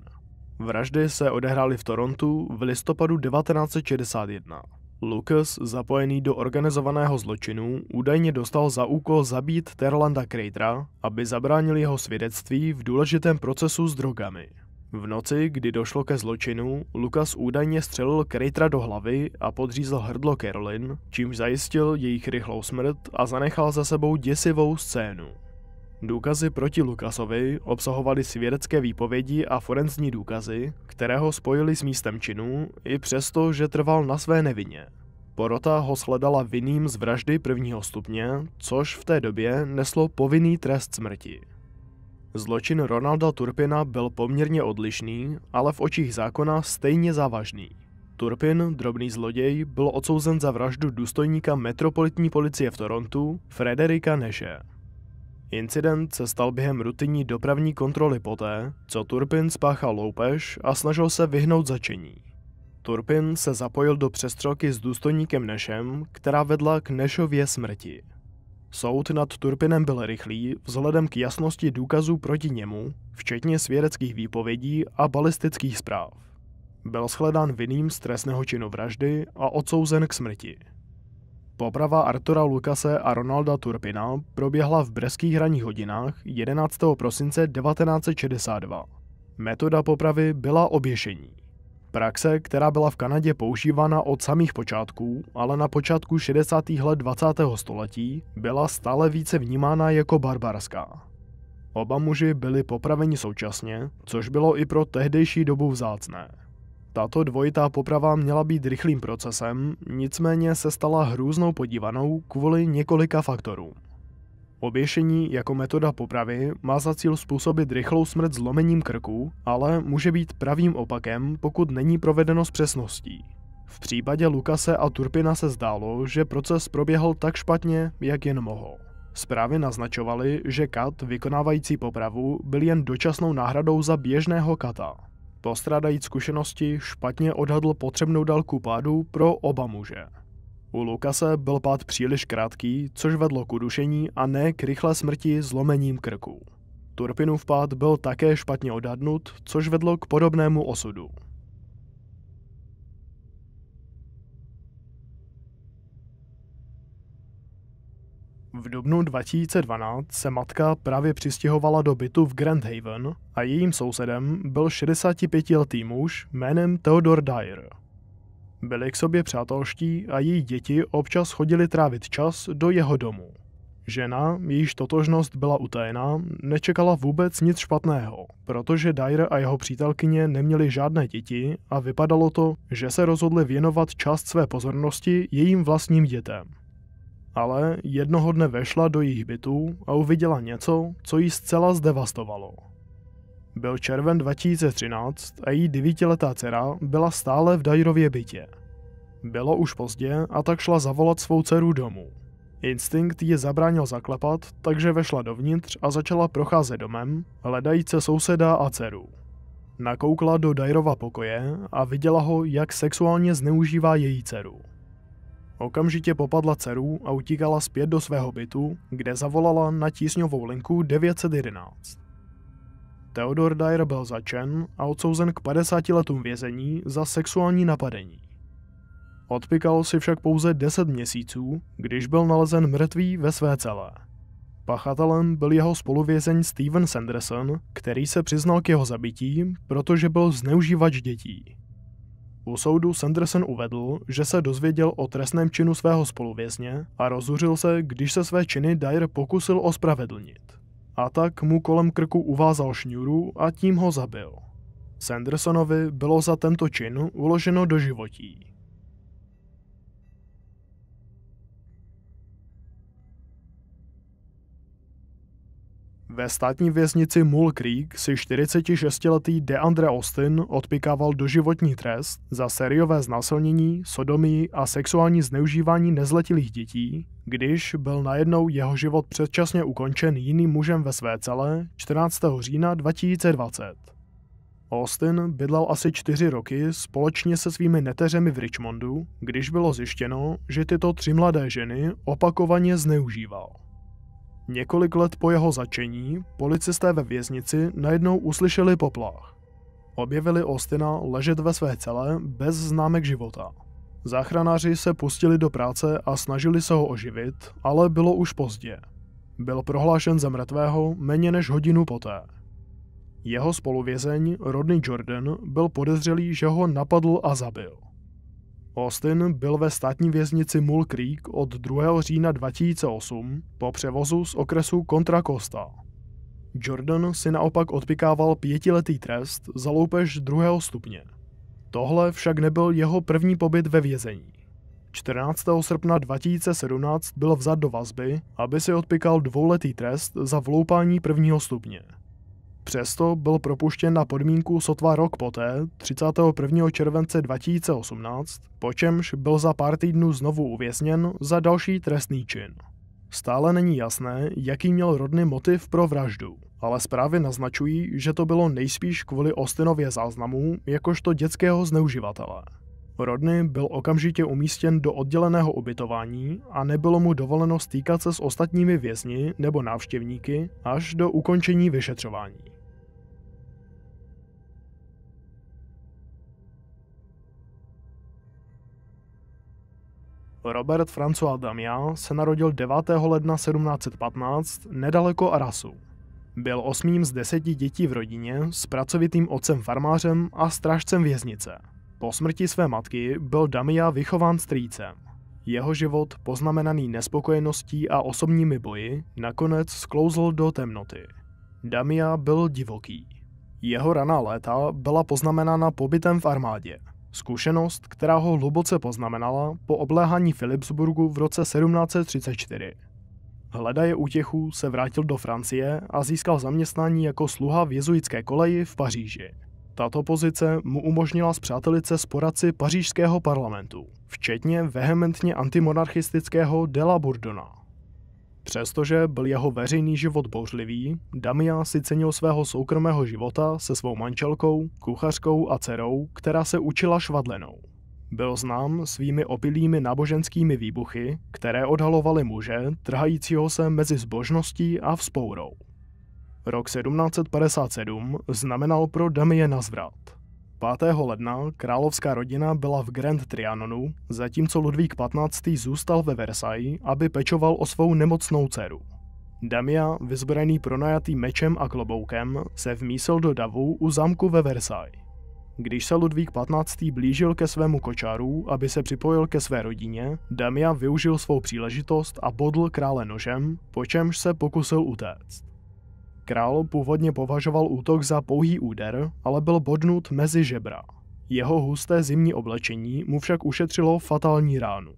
Vraždy se odehrály v Torontu v listopadu 1961. Lucas, zapojený do organizovaného zločinu, údajně dostal za úkol zabít Terlanda Kratera, aby zabránil jeho svědectví v důležitém procesu s drogami. V noci, kdy došlo ke zločinu, Lucas údajně střelil Kratera do hlavy a podřízl hrdlo Carolyn, čímž zajistil jejich rychlou smrt a zanechal za sebou děsivou scénu. Důkazy proti Lukasovi obsahovaly svědecké výpovědi a forenzní důkazy, které ho spojili s místem činu, i přesto, že trval na své nevině. Porota ho sledala vinným z vraždy prvního stupně, což v té době neslo povinný trest smrti. Zločin Ronalda Turpina byl poměrně odlišný, ale v očích zákona stejně závažný. Turpin, drobný zloděj, byl odsouzen za vraždu důstojníka metropolitní policie v Torontu, Frederika Neše. Incident se stal během rutinní dopravní kontroly poté, co Turpin spáchal loupež a snažil se vyhnout začení. Turpin se zapojil do přestřelky s důstojníkem Nešem, která vedla k Nešově smrti. Soud nad Turpinem byl rychlý vzhledem k jasnosti důkazů proti němu, včetně svědeckých výpovědí a balistických zpráv. Byl shledán vinným z trestného činu vraždy a odsouzen k smrti. Poprava Artura Lukase a Ronalda Turpina proběhla v breských ranních hodinách 11. prosince 1962. Metoda popravy byla oběšení. Praxe, která byla v Kanadě používána od samých počátků, ale na počátku 60. let 20. století, byla stále více vnímána jako barbarská. Oba muži byli popraveni současně, což bylo i pro tehdejší dobu vzácné. Tato dvojitá poprava měla být rychlým procesem, nicméně se stala hrůznou podívanou kvůli několika faktorům. Oběšení jako metoda popravy má za cíl způsobit rychlou smrt zlomením krku, ale může být pravým opakem, pokud není provedeno s přesností. V případě Lukase a Turpina se zdálo, že proces proběhl tak špatně, jak jen mohl. Zprávy naznačovaly, že kat vykonávající popravu byl jen dočasnou náhradou za běžného kata postrádají zkušenosti špatně odhadl potřebnou dálku pádu pro oba muže. U Lukase byl pád příliš krátký, což vedlo k udušení a ne k rychlé smrti zlomením krku. Turpinův pád byl také špatně odhadnut, což vedlo k podobnému osudu. V dubnu 2012 se matka právě přistěhovala do bytu v Grand Haven a jejím sousedem byl 65-letý muž jménem Theodore Dyer. Byli k sobě přátelští a její děti občas chodili trávit čas do jeho domu. Žena, jejíž totožnost byla utajena, nečekala vůbec nic špatného, protože Dyer a jeho přítelkyně neměli žádné děti a vypadalo to, že se rozhodli věnovat část své pozornosti jejím vlastním dětem ale jednoho dne vešla do jejich bytu a uviděla něco, co ji zcela zdevastovalo. Byl červen 2013 a její devítiletá dcera byla stále v Dajrově bytě. Bylo už pozdě a tak šla zavolat svou dceru domů. Instinkt ji zabránil zaklepat, takže vešla dovnitř a začala procházet domem, hledajíce souseda a dceru. Nakoukla do Dajrova pokoje a viděla ho, jak sexuálně zneužívá její dceru. Okamžitě popadla dceru a utíkala zpět do svého bytu, kde zavolala na tísňovou linku 911. Theodor Dyer byl začen a odsouzen k 50 letům vězení za sexuální napadení. Odpikal si však pouze 10 měsíců, když byl nalezen mrtvý ve své celé. Pachatelem byl jeho spoluvězeň Steven Sanderson, který se přiznal k jeho zabití, protože byl zneužívač dětí. U soudu Sanderson uvedl, že se dozvěděl o trestném činu svého spoluvězně a rozuřil se, když se své činy Dyer pokusil ospravedlnit. A tak mu kolem krku uvázal šňůru a tím ho zabil. Sandersonovi bylo za tento čin uloženo do životí. Ve státní věznici Mull Creek si 46-letý DeAndre Austin odpikával doživotní trest za sériové znásilnění, sodomii a sexuální zneužívání nezletilých dětí, když byl najednou jeho život předčasně ukončen jiným mužem ve své celé 14. října 2020. Austin bydlel asi čtyři roky společně se svými neteřemi v Richmondu, když bylo zjištěno, že tyto tři mladé ženy opakovaně zneužíval. Několik let po jeho začení policisté ve věznici najednou uslyšeli poplach. Objevili Ostina ležet ve své celé bez známek života. Záchranáři se pustili do práce a snažili se ho oživit, ale bylo už pozdě. Byl prohlášen za mrtvého méně než hodinu poté. Jeho spoluvězeň Rodney Jordan byl podezřelý, že ho napadl a zabil. Austin byl ve státní věznici Mull Creek od 2. října 2008 po převozu z okresu Contra Costa. Jordan si naopak odpikával pětiletý trest za loupež druhého stupně. Tohle však nebyl jeho první pobyt ve vězení. 14. srpna 2017 byl vzat do vazby, aby si odpikal dvouletý trest za vloupání prvního stupně. Přesto byl propuštěn na podmínku sotva rok poté, 31. července 2018, po čemž byl za pár týdnů znovu uvězněn za další trestný čin. Stále není jasné, jaký měl rodný motiv pro vraždu, ale zprávy naznačují, že to bylo nejspíš kvůli Ostinově záznamů jakožto dětského zneuživatele. Rodny byl okamžitě umístěn do odděleného ubytování a nebylo mu dovoleno stýkat se s ostatními vězni nebo návštěvníky až do ukončení vyšetřování. Robert François Damien se narodil 9. ledna 1715 nedaleko Arasu. Byl osmým z deseti dětí v rodině s pracovitým otcem farmářem a strážcem věznice. Po smrti své matky byl Damia vychován strýcem. Jeho život, poznamenaný nespokojeností a osobními boji, nakonec sklouzl do temnoty. Damia byl divoký. Jeho raná léta byla poznamenána pobytem v armádě – Zkušenost, která ho hluboce poznamenala po obléhání Philipsburgu v roce 1734. Hledaje útěchu, se vrátil do Francie a získal zaměstnání jako sluha v jezuitské koleji v Paříži. Tato pozice mu umožnila zpřátelice s poradci pařížského parlamentu, včetně vehementně antimonarchistického Dela Bourdona. Přestože byl jeho veřejný život bouřlivý, Damia si cenil svého soukromého života se svou manželkou, kuchařkou a dcerou, která se učila švadlenou. Byl znám svými opilými náboženskými výbuchy, které odhalovaly muže, trhajícího se mezi zbožností a vzpourou. Rok 1757 znamenal pro Damie nazvrat. 5. ledna královská rodina byla v Grand Trianonu, zatímco Ludvík 15. zůstal ve Versailles, aby pečoval o svou nemocnou dceru. Damia, vyzbrojený pronajatý mečem a kloboukem, se vmísil do davu u zámku ve Versailles. Když se Ludvík 15. blížil ke svému kočáru, aby se připojil ke své rodině, Damia využil svou příležitost a bodl krále nožem, po čemž se pokusil utéct. Král původně považoval útok za pouhý úder, ale byl bodnut mezi žebra. Jeho husté zimní oblečení mu však ušetřilo fatální ránu.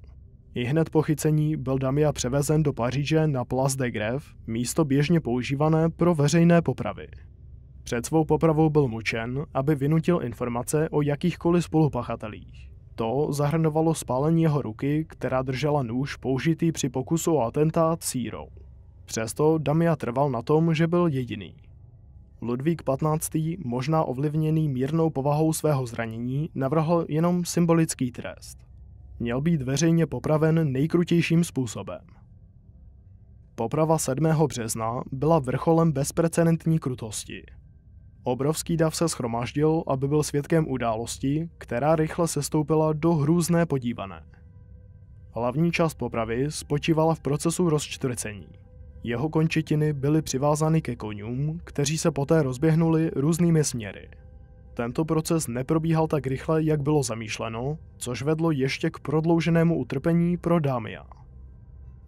I hned po chycení byl Damia převezen do Paříže na Place de Greve, místo běžně používané pro veřejné popravy. Před svou popravou byl mučen, aby vynutil informace o jakýchkoliv spolupachatelích. To zahrnovalo spálení jeho ruky, která držela nůž použitý při pokusu o atentát sírou. Přesto Damia trval na tom, že byl jediný. Ludvík XV. možná ovlivněný mírnou povahou svého zranění navrhl jenom symbolický trest. Měl být veřejně popraven nejkrutějším způsobem. Poprava 7. března byla vrcholem bezprecedentní krutosti. Obrovský dav se schromáždil, aby byl svědkem události, která rychle sestoupila do hrůzné podívané. Hlavní část popravy spočívala v procesu rozčtvrcení. Jeho končetiny byly přivázány ke konům, kteří se poté rozběhnuli různými směry. Tento proces neprobíhal tak rychle, jak bylo zamýšleno, což vedlo ještě k prodlouženému utrpení pro Dámia.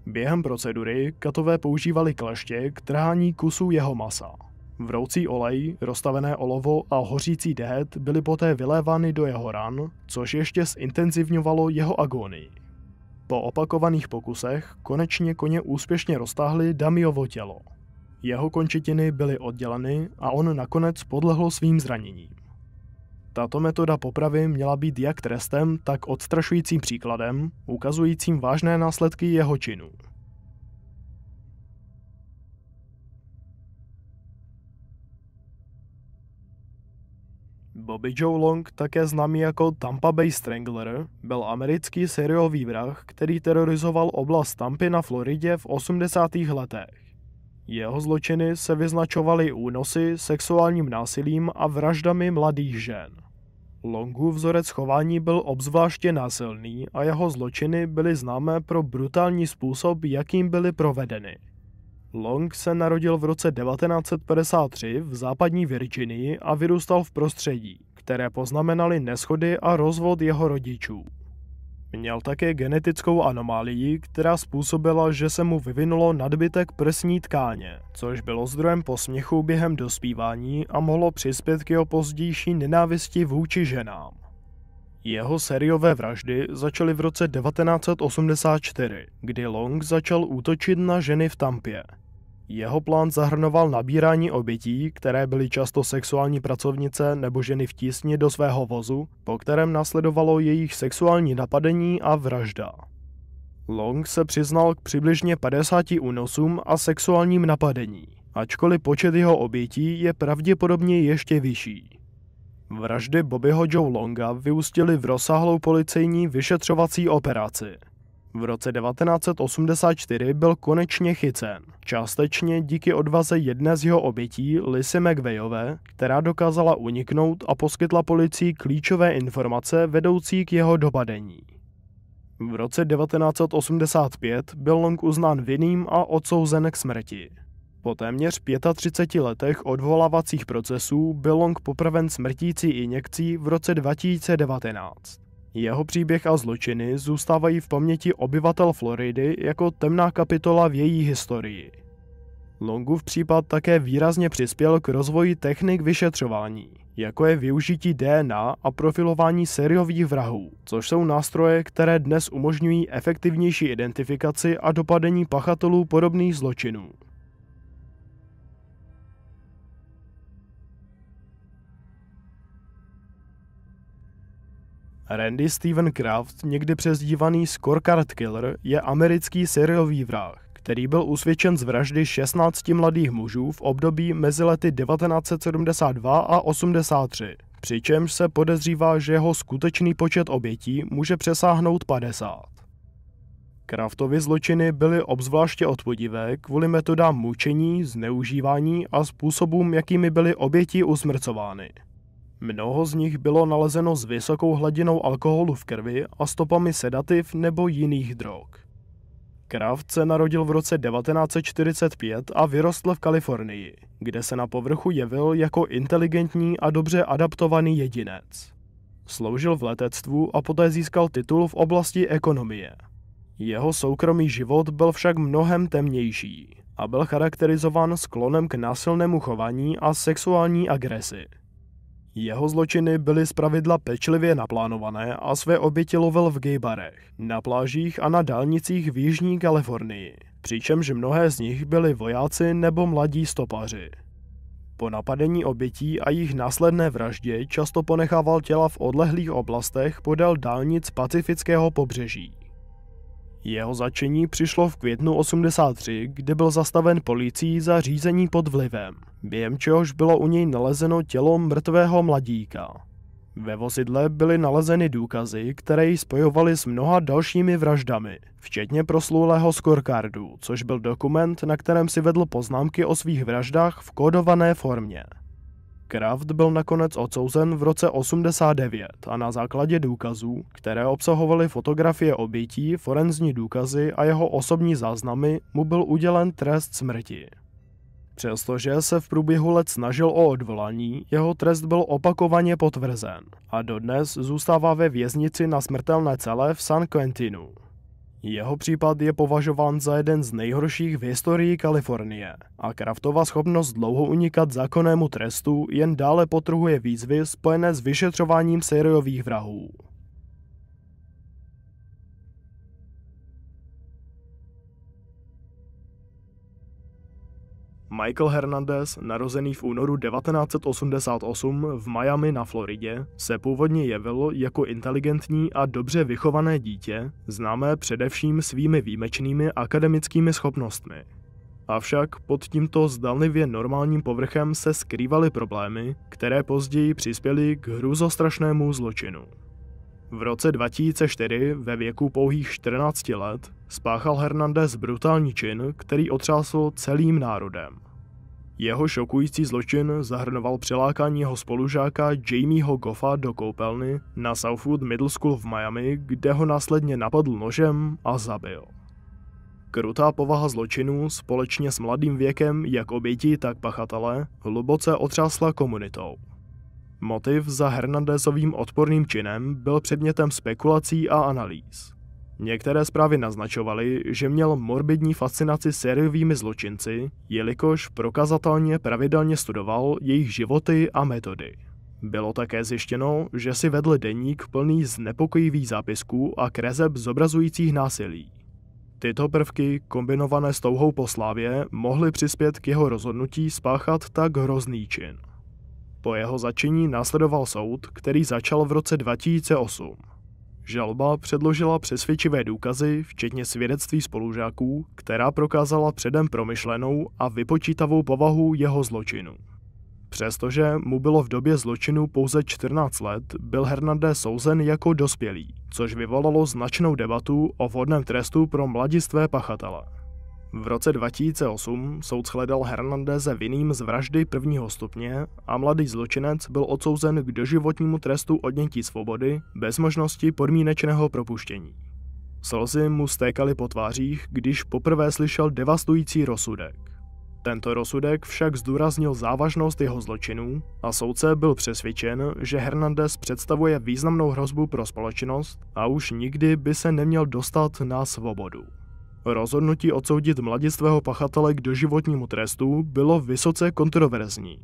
Během procedury katové používali kleště k trhání kusů jeho masa. Vroucí olej, roztavené olovo a hořící dehet byly poté vylévány do jeho ran, což ještě zintenzivňovalo jeho agonii. Po opakovaných pokusech konečně koně úspěšně roztáhli Damiovo tělo. Jeho končetiny byly odděleny a on nakonec podlehl svým zraněním. Tato metoda popravy měla být jak trestem, tak odstrašujícím příkladem, ukazujícím vážné následky jeho činů. Bobby Joe Long, také známý jako Tampa Bay Strangler, byl americký sériový vrah, který terorizoval oblast Tampy na Floridě v 80. letech. Jeho zločiny se vyznačovaly únosy, sexuálním násilím a vraždami mladých žen. Longův vzorec chování byl obzvláště násilný a jeho zločiny byly známé pro brutální způsob, jakým byly provedeny. Long se narodil v roce 1953 v západní Virginii a vyrůstal v prostředí, které poznamenaly neschody a rozvod jeho rodičů. Měl také genetickou anomálii, která způsobila, že se mu vyvinulo nadbytek prsní tkáně, což bylo zdrojem posměchu během dospívání a mohlo přispět k jeho pozdější nenávisti vůči ženám. Jeho sériové vraždy začaly v roce 1984, kdy Long začal útočit na ženy v Tampě. Jeho plán zahrnoval nabírání obětí, které byly často sexuální pracovnice nebo ženy v tísni do svého vozu, po kterém následovalo jejich sexuální napadení a vražda. Long se přiznal k přibližně 50 únosům a sexuálním napadení, ačkoliv počet jeho obětí je pravděpodobně ještě vyšší. Vraždy Bobbyho Joe Longa vyústily v rozsáhlou policejní vyšetřovací operaci – v roce 1984 byl konečně chycen, částečně díky odvaze jedné z jeho obětí, Lisy McVeighové, která dokázala uniknout a poskytla policii klíčové informace vedoucí k jeho dopadení. V roce 1985 byl Long uznán vinným a odsouzen k smrti. Po téměř 35 letech odvolávacích procesů byl Long popraven smrtící injekcí v roce 2019. Jeho příběh a zločiny zůstávají v paměti obyvatel Floridy jako temná kapitola v její historii. Longův případ také výrazně přispěl k rozvoji technik vyšetřování, jako je využití DNA a profilování sériových vrahů, což jsou nástroje, které dnes umožňují efektivnější identifikaci a dopadení pachatelů podobných zločinů. Randy Steven Kraft, někdy přezdívaný Scorecard Killer, je americký seriový vrah, který byl usvědčen z vraždy 16 mladých mužů v období mezi lety 1972 a 83. Přičemž se podezřívá, že jeho skutečný počet obětí může přesáhnout 50. Kraftovy zločiny byly obzvláště odpodivé kvůli metodám mučení, zneužívání a způsobům, jakými byly oběti usmrcovány. Mnoho z nich bylo nalezeno s vysokou hladinou alkoholu v krvi a stopami sedativ nebo jiných drog. Kraft se narodil v roce 1945 a vyrostl v Kalifornii, kde se na povrchu jevil jako inteligentní a dobře adaptovaný jedinec. Sloužil v letectvu a poté získal titul v oblasti ekonomie. Jeho soukromý život byl však mnohem temnější a byl charakterizován sklonem k násilnému chování a sexuální agresi. Jeho zločiny byly zpravidla pečlivě naplánované a své oběti lovil v gaybarech, na plážích a na dálnicích v Jižní Kalifornii, přičemž mnohé z nich byli vojáci nebo mladí stopaři. Po napadení obětí a jejich následné vraždě často ponechával těla v odlehlých oblastech podél dálnic pacifického pobřeží. Jeho začení přišlo v květnu 83, kdy byl zastaven policií za řízení pod vlivem během čehož bylo u něj nalezeno tělo mrtvého mladíka. Ve vozidle byly nalezeny důkazy, které ji spojovaly s mnoha dalšími vraždami, včetně proslulého skorkardu, což byl dokument, na kterém si vedl poznámky o svých vraždách v kódované formě. Kraft byl nakonec odsouzen v roce 89 a na základě důkazů, které obsahovaly fotografie obětí, forenzní důkazy a jeho osobní záznamy, mu byl udělen trest smrti. Přestože se v průběhu let snažil o odvolání, jeho trest byl opakovaně potvrzen a dodnes zůstává ve věznici na smrtelné celé v San Quentinu. Jeho případ je považován za jeden z nejhorších v historii Kalifornie a kraftová schopnost dlouho unikat zákonnému trestu jen dále potrhuje výzvy spojené s vyšetřováním sériových vrahů. Michael Hernandez, narozený v únoru 1988 v Miami na Floridě, se původně jevil jako inteligentní a dobře vychované dítě, známé především svými výjimečnými akademickými schopnostmi. Avšak pod tímto zdalnivě normálním povrchem se skrývaly problémy, které později přispěly k hruzostrašnému zločinu. V roce 2004 ve věku pouhých 14 let spáchal Hernandez brutální čin, který otřásl celým národem. Jeho šokující zločin zahrnoval přelákání jeho spolužáka Jamieho Goffa do koupelny na Southwood Middle School v Miami, kde ho následně napadl nožem a zabil. Krutá povaha zločinů společně s mladým věkem jak oběti, tak pachatele hluboce otřásla komunitou. Motiv za Hernandezovým odporným činem byl předmětem spekulací a analýz. Některé zprávy naznačovaly, že měl morbidní fascinaci sériovými zločinci, jelikož prokazatelně pravidelně studoval jejich životy a metody. Bylo také zjištěno, že si vedl deník plný znepokojivých zápisků a krezeb zobrazujících násilí. Tyto prvky, kombinované s touhou po slávě, mohly přispět k jeho rozhodnutí spáchat tak hrozný čin. Po jeho začení následoval soud, který začal v roce 2008. Žalba předložila přesvědčivé důkazy, včetně svědectví spolužáků, která prokázala předem promyšlenou a vypočítavou povahu jeho zločinu. Přestože mu bylo v době zločinu pouze 14 let, byl Hernández souzen jako dospělý, což vyvolalo značnou debatu o vhodném trestu pro mladistvé pachatele. V roce 2008 soud shledal Hernandeze vinným z vraždy prvního stupně a mladý zločinec byl odsouzen k doživotnímu trestu odnětí svobody bez možnosti podmínečného propuštění. Slzy mu stékaly po tvářích, když poprvé slyšel devastující rozsudek. Tento rozsudek však zdůraznil závažnost jeho zločinů a soudce byl přesvědčen, že Hernandez představuje významnou hrozbu pro společnost a už nikdy by se neměl dostat na svobodu. Rozhodnutí odsoudit mladistvého pachatele k doživotnímu trestu bylo vysoce kontroverzní.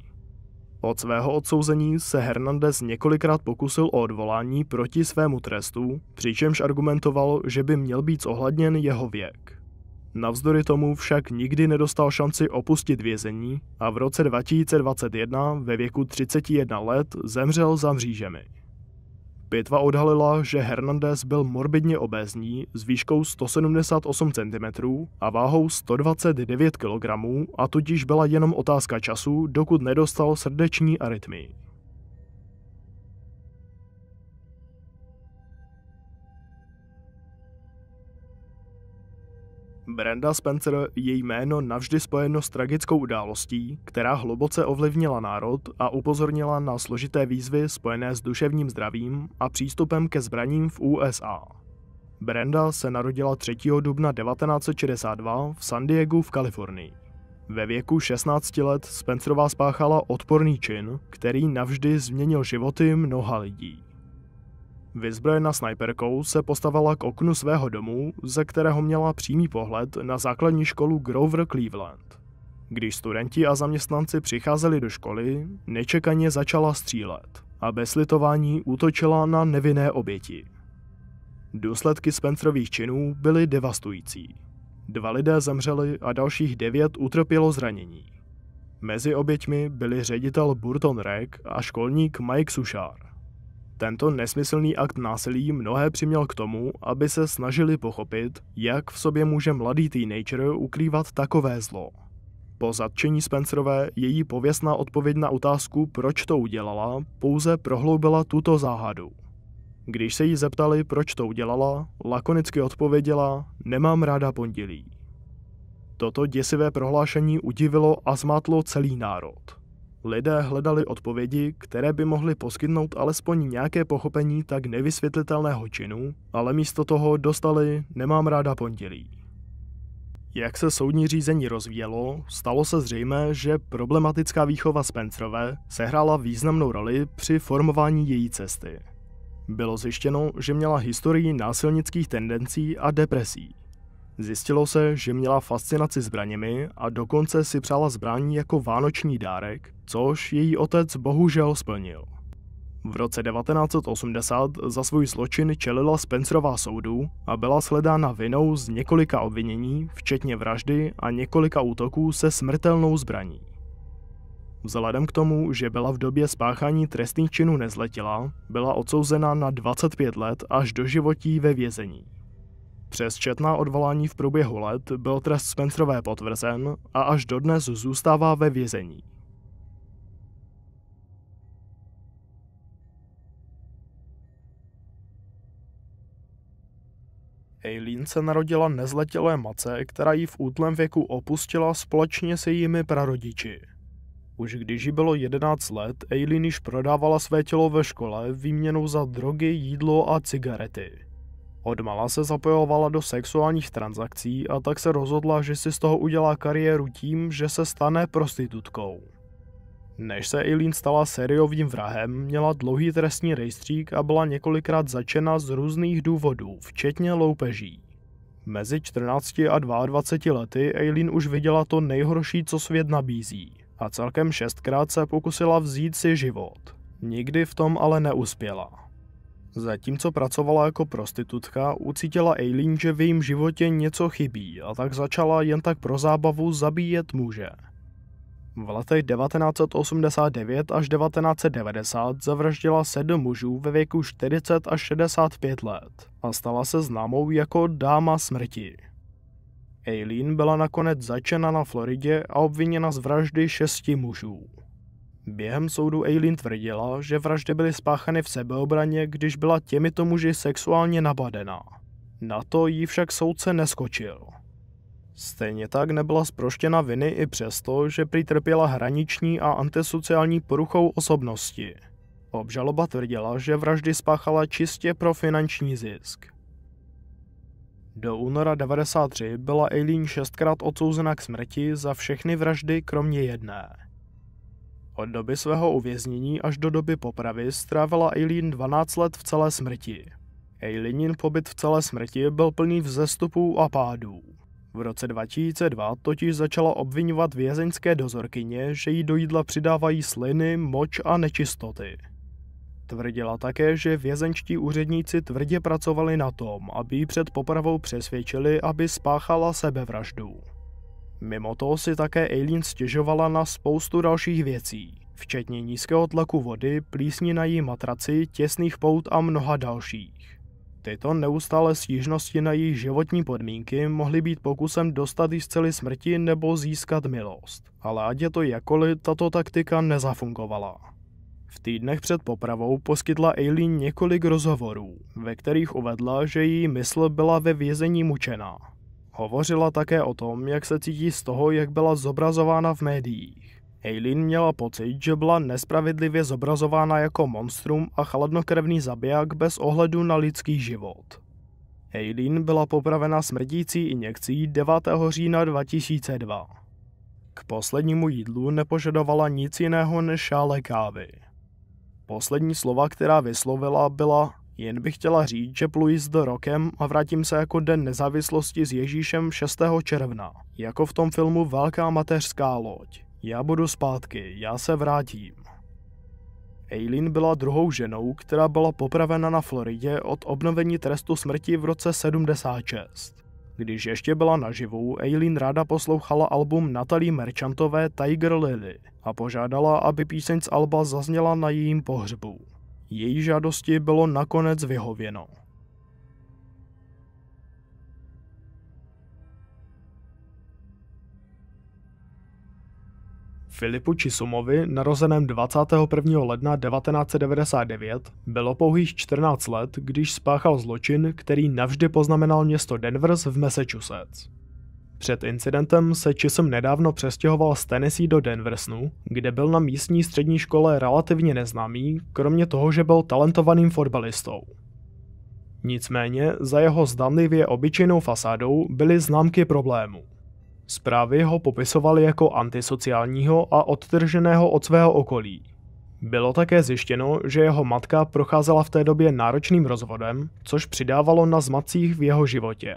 Od svého odsouzení se Hernandez několikrát pokusil o odvolání proti svému trestu, přičemž argumentoval, že by měl být zohledněn jeho věk. Navzdory tomu však nikdy nedostal šanci opustit vězení a v roce 2021 ve věku 31 let zemřel za mřížemi. Pitva odhalila, že Hernandez byl morbidně obézní s výškou 178 cm a váhou 129 kg a tudíž byla jenom otázka času, dokud nedostal srdeční arytmii. Brenda Spencer je jméno navždy spojeno s tragickou událostí, která hluboce ovlivnila národ a upozornila na složité výzvy spojené s duševním zdravím a přístupem ke zbraním v USA. Brenda se narodila 3. dubna 1962 v San Diego v Kalifornii. Ve věku 16 let Spencerová spáchala odporný čin, který navždy změnil životy mnoha lidí. Vyzbrojena snajperkou se postavila k oknu svého domu, ze kterého měla přímý pohled na základní školu Grover Cleveland. Když studenti a zaměstnanci přicházeli do školy, nečekaně začala střílet a bez litování útočila na nevinné oběti. Důsledky Spencerových činů byly devastující. Dva lidé zemřeli a dalších devět utrpělo zranění. Mezi oběťmi byli ředitel Burton Reck a školník Mike Sushar. Tento nesmyslný akt násilí mnohé přiměl k tomu, aby se snažili pochopit, jak v sobě může mladý teenager ukrývat takové zlo. Po zatčení Spencerové její pověstná odpověď na otázku, proč to udělala, pouze prohloubila tuto záhadu. Když se jí zeptali, proč to udělala, lakonicky odpověděla, nemám ráda pondělí. Toto děsivé prohlášení udivilo a zmátlo celý národ. Lidé hledali odpovědi, které by mohly poskytnout alespoň nějaké pochopení tak nevysvětlitelného činu, ale místo toho dostali Nemám ráda pondělí. Jak se soudní řízení rozvíjelo, stalo se zřejmé, že problematická výchova Spencerové sehrála významnou roli při formování její cesty. Bylo zjištěno, že měla historii násilnických tendencí a depresí. Zjistilo se, že měla fascinaci zbraněmi a dokonce si přála zbraní jako vánoční dárek, což její otec bohužel splnil. V roce 1980 za svůj zločin čelila Spencerová soudu a byla shledána vinou z několika obvinění, včetně vraždy a několika útoků se smrtelnou zbraní. Vzhledem k tomu, že byla v době spáchání trestných činů nezletila, byla odsouzena na 25 let až do životí ve vězení. Přes četná odvolání v průběhu let byl trest Spencerové potvrzen a až dodnes zůstává ve vězení. Eileen se narodila nezletilé mace, která ji v útlém věku opustila společně se jejími prarodiči. Už když jí bylo 11 let, Eileen již prodávala své tělo ve škole výměnou za drogy, jídlo a cigarety. Odmala se zapojovala do sexuálních transakcí a tak se rozhodla, že si z toho udělá kariéru tím, že se stane prostitutkou. Než se Eileen stala sériovým vrahem, měla dlouhý trestní rejstřík a byla několikrát začena z různých důvodů, včetně loupeží. Mezi 14 a 22 lety Eileen už viděla to nejhorší, co svět nabízí a celkem šestkrát se pokusila vzít si život. Nikdy v tom ale neuspěla. Zatímco pracovala jako prostitutka, ucítila Eileen, že v jejím životě něco chybí a tak začala jen tak pro zábavu zabíjet muže. V letech 1989 až 1990 zavraždila sedm mužů ve věku 40 až 65 let a stala se známou jako dáma smrti. Eileen byla nakonec začena na Floridě a obviněna z vraždy šesti mužů. Během soudu Eileen tvrdila, že vraždy byly spáchany v sebeobraně, když byla těmito muži sexuálně nabadená. Na to jí však soudce neskočil. Stejně tak nebyla sproštěna viny i přesto, že prý trpěla hraniční a antisociální poruchou osobnosti. Obžaloba tvrdila, že vraždy spáchala čistě pro finanční zisk. Do února 93 byla Eileen šestkrát odsouzena k smrti za všechny vraždy kromě jedné. Od doby svého uvěznění až do doby popravy strávila Eileen 12 let v celé smrti. Eileenin pobyt v celé smrti byl plný vzestupů a pádů. V roce 2002 totiž začala obvinovat vězeňské dozorkyně, že jí do jídla přidávají sliny, moč a nečistoty. Tvrdila také, že vězenčtí úředníci tvrdě pracovali na tom, aby ji před popravou přesvědčili, aby spáchala sebevraždu. Mimo to si také Eileen stěžovala na spoustu dalších věcí, včetně nízkého tlaku vody, plísní na její matraci, těsných pout a mnoha dalších. Tyto neustále stížnosti na její životní podmínky mohly být pokusem dostat ji z cely smrti nebo získat milost, ale ať je to jakoli, tato taktika nezafungovala. V týdnech před popravou poskytla Eileen několik rozhovorů, ve kterých uvedla, že její mysl byla ve vězení mučená Hovořila také o tom, jak se cítí z toho, jak byla zobrazována v médiích. Eileen měla pocit, že byla nespravedlivě zobrazována jako monstrum a chladnokrevný zabiják bez ohledu na lidský život. Eileen byla popravena smrdící injekcí 9. října 2002. K poslednímu jídlu nepožadovala nic jiného než šále kávy. Poslední slova, která vyslovila, byla jen bych chtěla říct, že pluji zde rokem a vrátím se jako Den nezávislosti s Ježíšem 6. června. Jako v tom filmu Velká mateřská loď. Já budu zpátky, já se vrátím. Eileen byla druhou ženou, která byla popravena na Floridě od obnovení trestu smrti v roce 76. Když ještě byla naživu, Eileen ráda poslouchala album Natalie Merchantové Tiger Lily a požádala, aby píseň z Alba zazněla na jejím pohřbu. Její žádosti bylo nakonec vyhověno. Filipu Čisumovi, narozeném 21. ledna 1999, bylo pouhých 14 let, když spáchal zločin, který navždy poznamenal město Denvers v Massachusetts. Před incidentem se Chisholm nedávno přestěhoval z Tennessee do Denversnu, kde byl na místní střední škole relativně neznámý, kromě toho, že byl talentovaným fotbalistou. Nicméně za jeho zdanlivě obyčejnou fasádou byly známky problémů. Zprávy ho popisovaly jako antisociálního a odtrženého od svého okolí. Bylo také zjištěno, že jeho matka procházela v té době náročným rozvodem, což přidávalo na zmacích v jeho životě.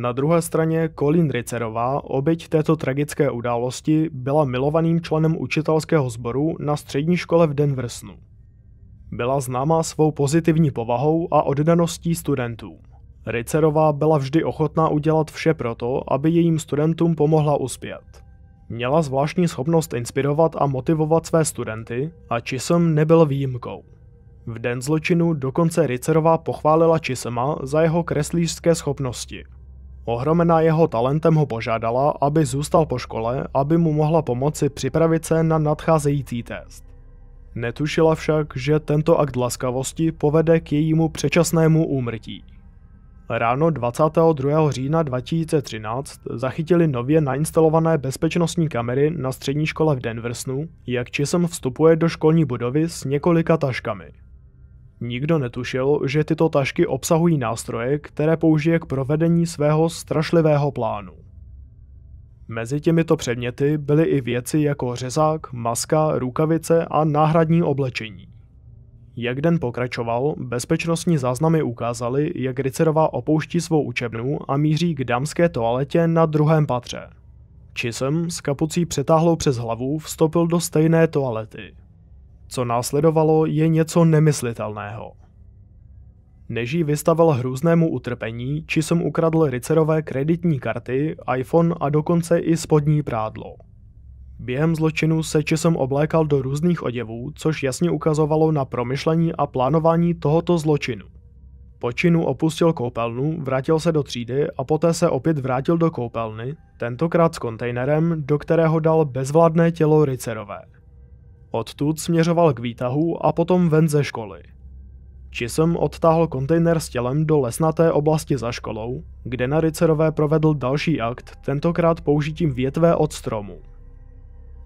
Na druhé straně Colin Ricerová, oběť této tragické události, byla milovaným členem učitelského sboru na střední škole v Denversnu. Byla známá svou pozitivní povahou a oddaností studentům. Ricerová byla vždy ochotná udělat vše proto, aby jejím studentům pomohla uspět. Měla zvláštní schopnost inspirovat a motivovat své studenty a Chisholm nebyl výjimkou. V den zločinu dokonce Ricerová pochválila Chisholma za jeho kreslířské schopnosti – Ohromená jeho talentem ho požádala, aby zůstal po škole, aby mu mohla pomoci připravit se na nadcházející test. Netušila však, že tento akt laskavosti povede k jejímu předčasnému úmrtí. Ráno 22. října 2013 zachytili nově nainstalované bezpečnostní kamery na střední škole v Denversnu, jak Chisholm vstupuje do školní budovy s několika taškami. Nikdo netušil, že tyto tašky obsahují nástroje, které použije k provedení svého strašlivého plánu. Mezi těmito předměty byly i věci jako řezák, maska, rukavice a náhradní oblečení. Jak den pokračoval, bezpečnostní záznamy ukázaly, jak Ricerová opouští svou učebnu a míří k dámské toaletě na druhém patře. Čisem s kapucí přetáhlou přes hlavu vstoupil do stejné toalety. Co následovalo, je něco nemyslitelného. Než ji vystavil hrůznému utrpení, či jsem ukradl Ricerové kreditní karty, iPhone a dokonce i spodní prádlo. Během zločinu se Česom oblékal do různých oděvů, což jasně ukazovalo na promyšlení a plánování tohoto zločinu. Po činu opustil koupelnu, vrátil se do třídy a poté se opět vrátil do koupelny, tentokrát s kontejnerem, do kterého dal bezvládné tělo Ricerové. Odtud směřoval k výtahu a potom ven ze školy. Chisholm odtáhl kontejner s tělem do lesnaté oblasti za školou, kde na Ricerové provedl další akt, tentokrát použitím větve od stromu.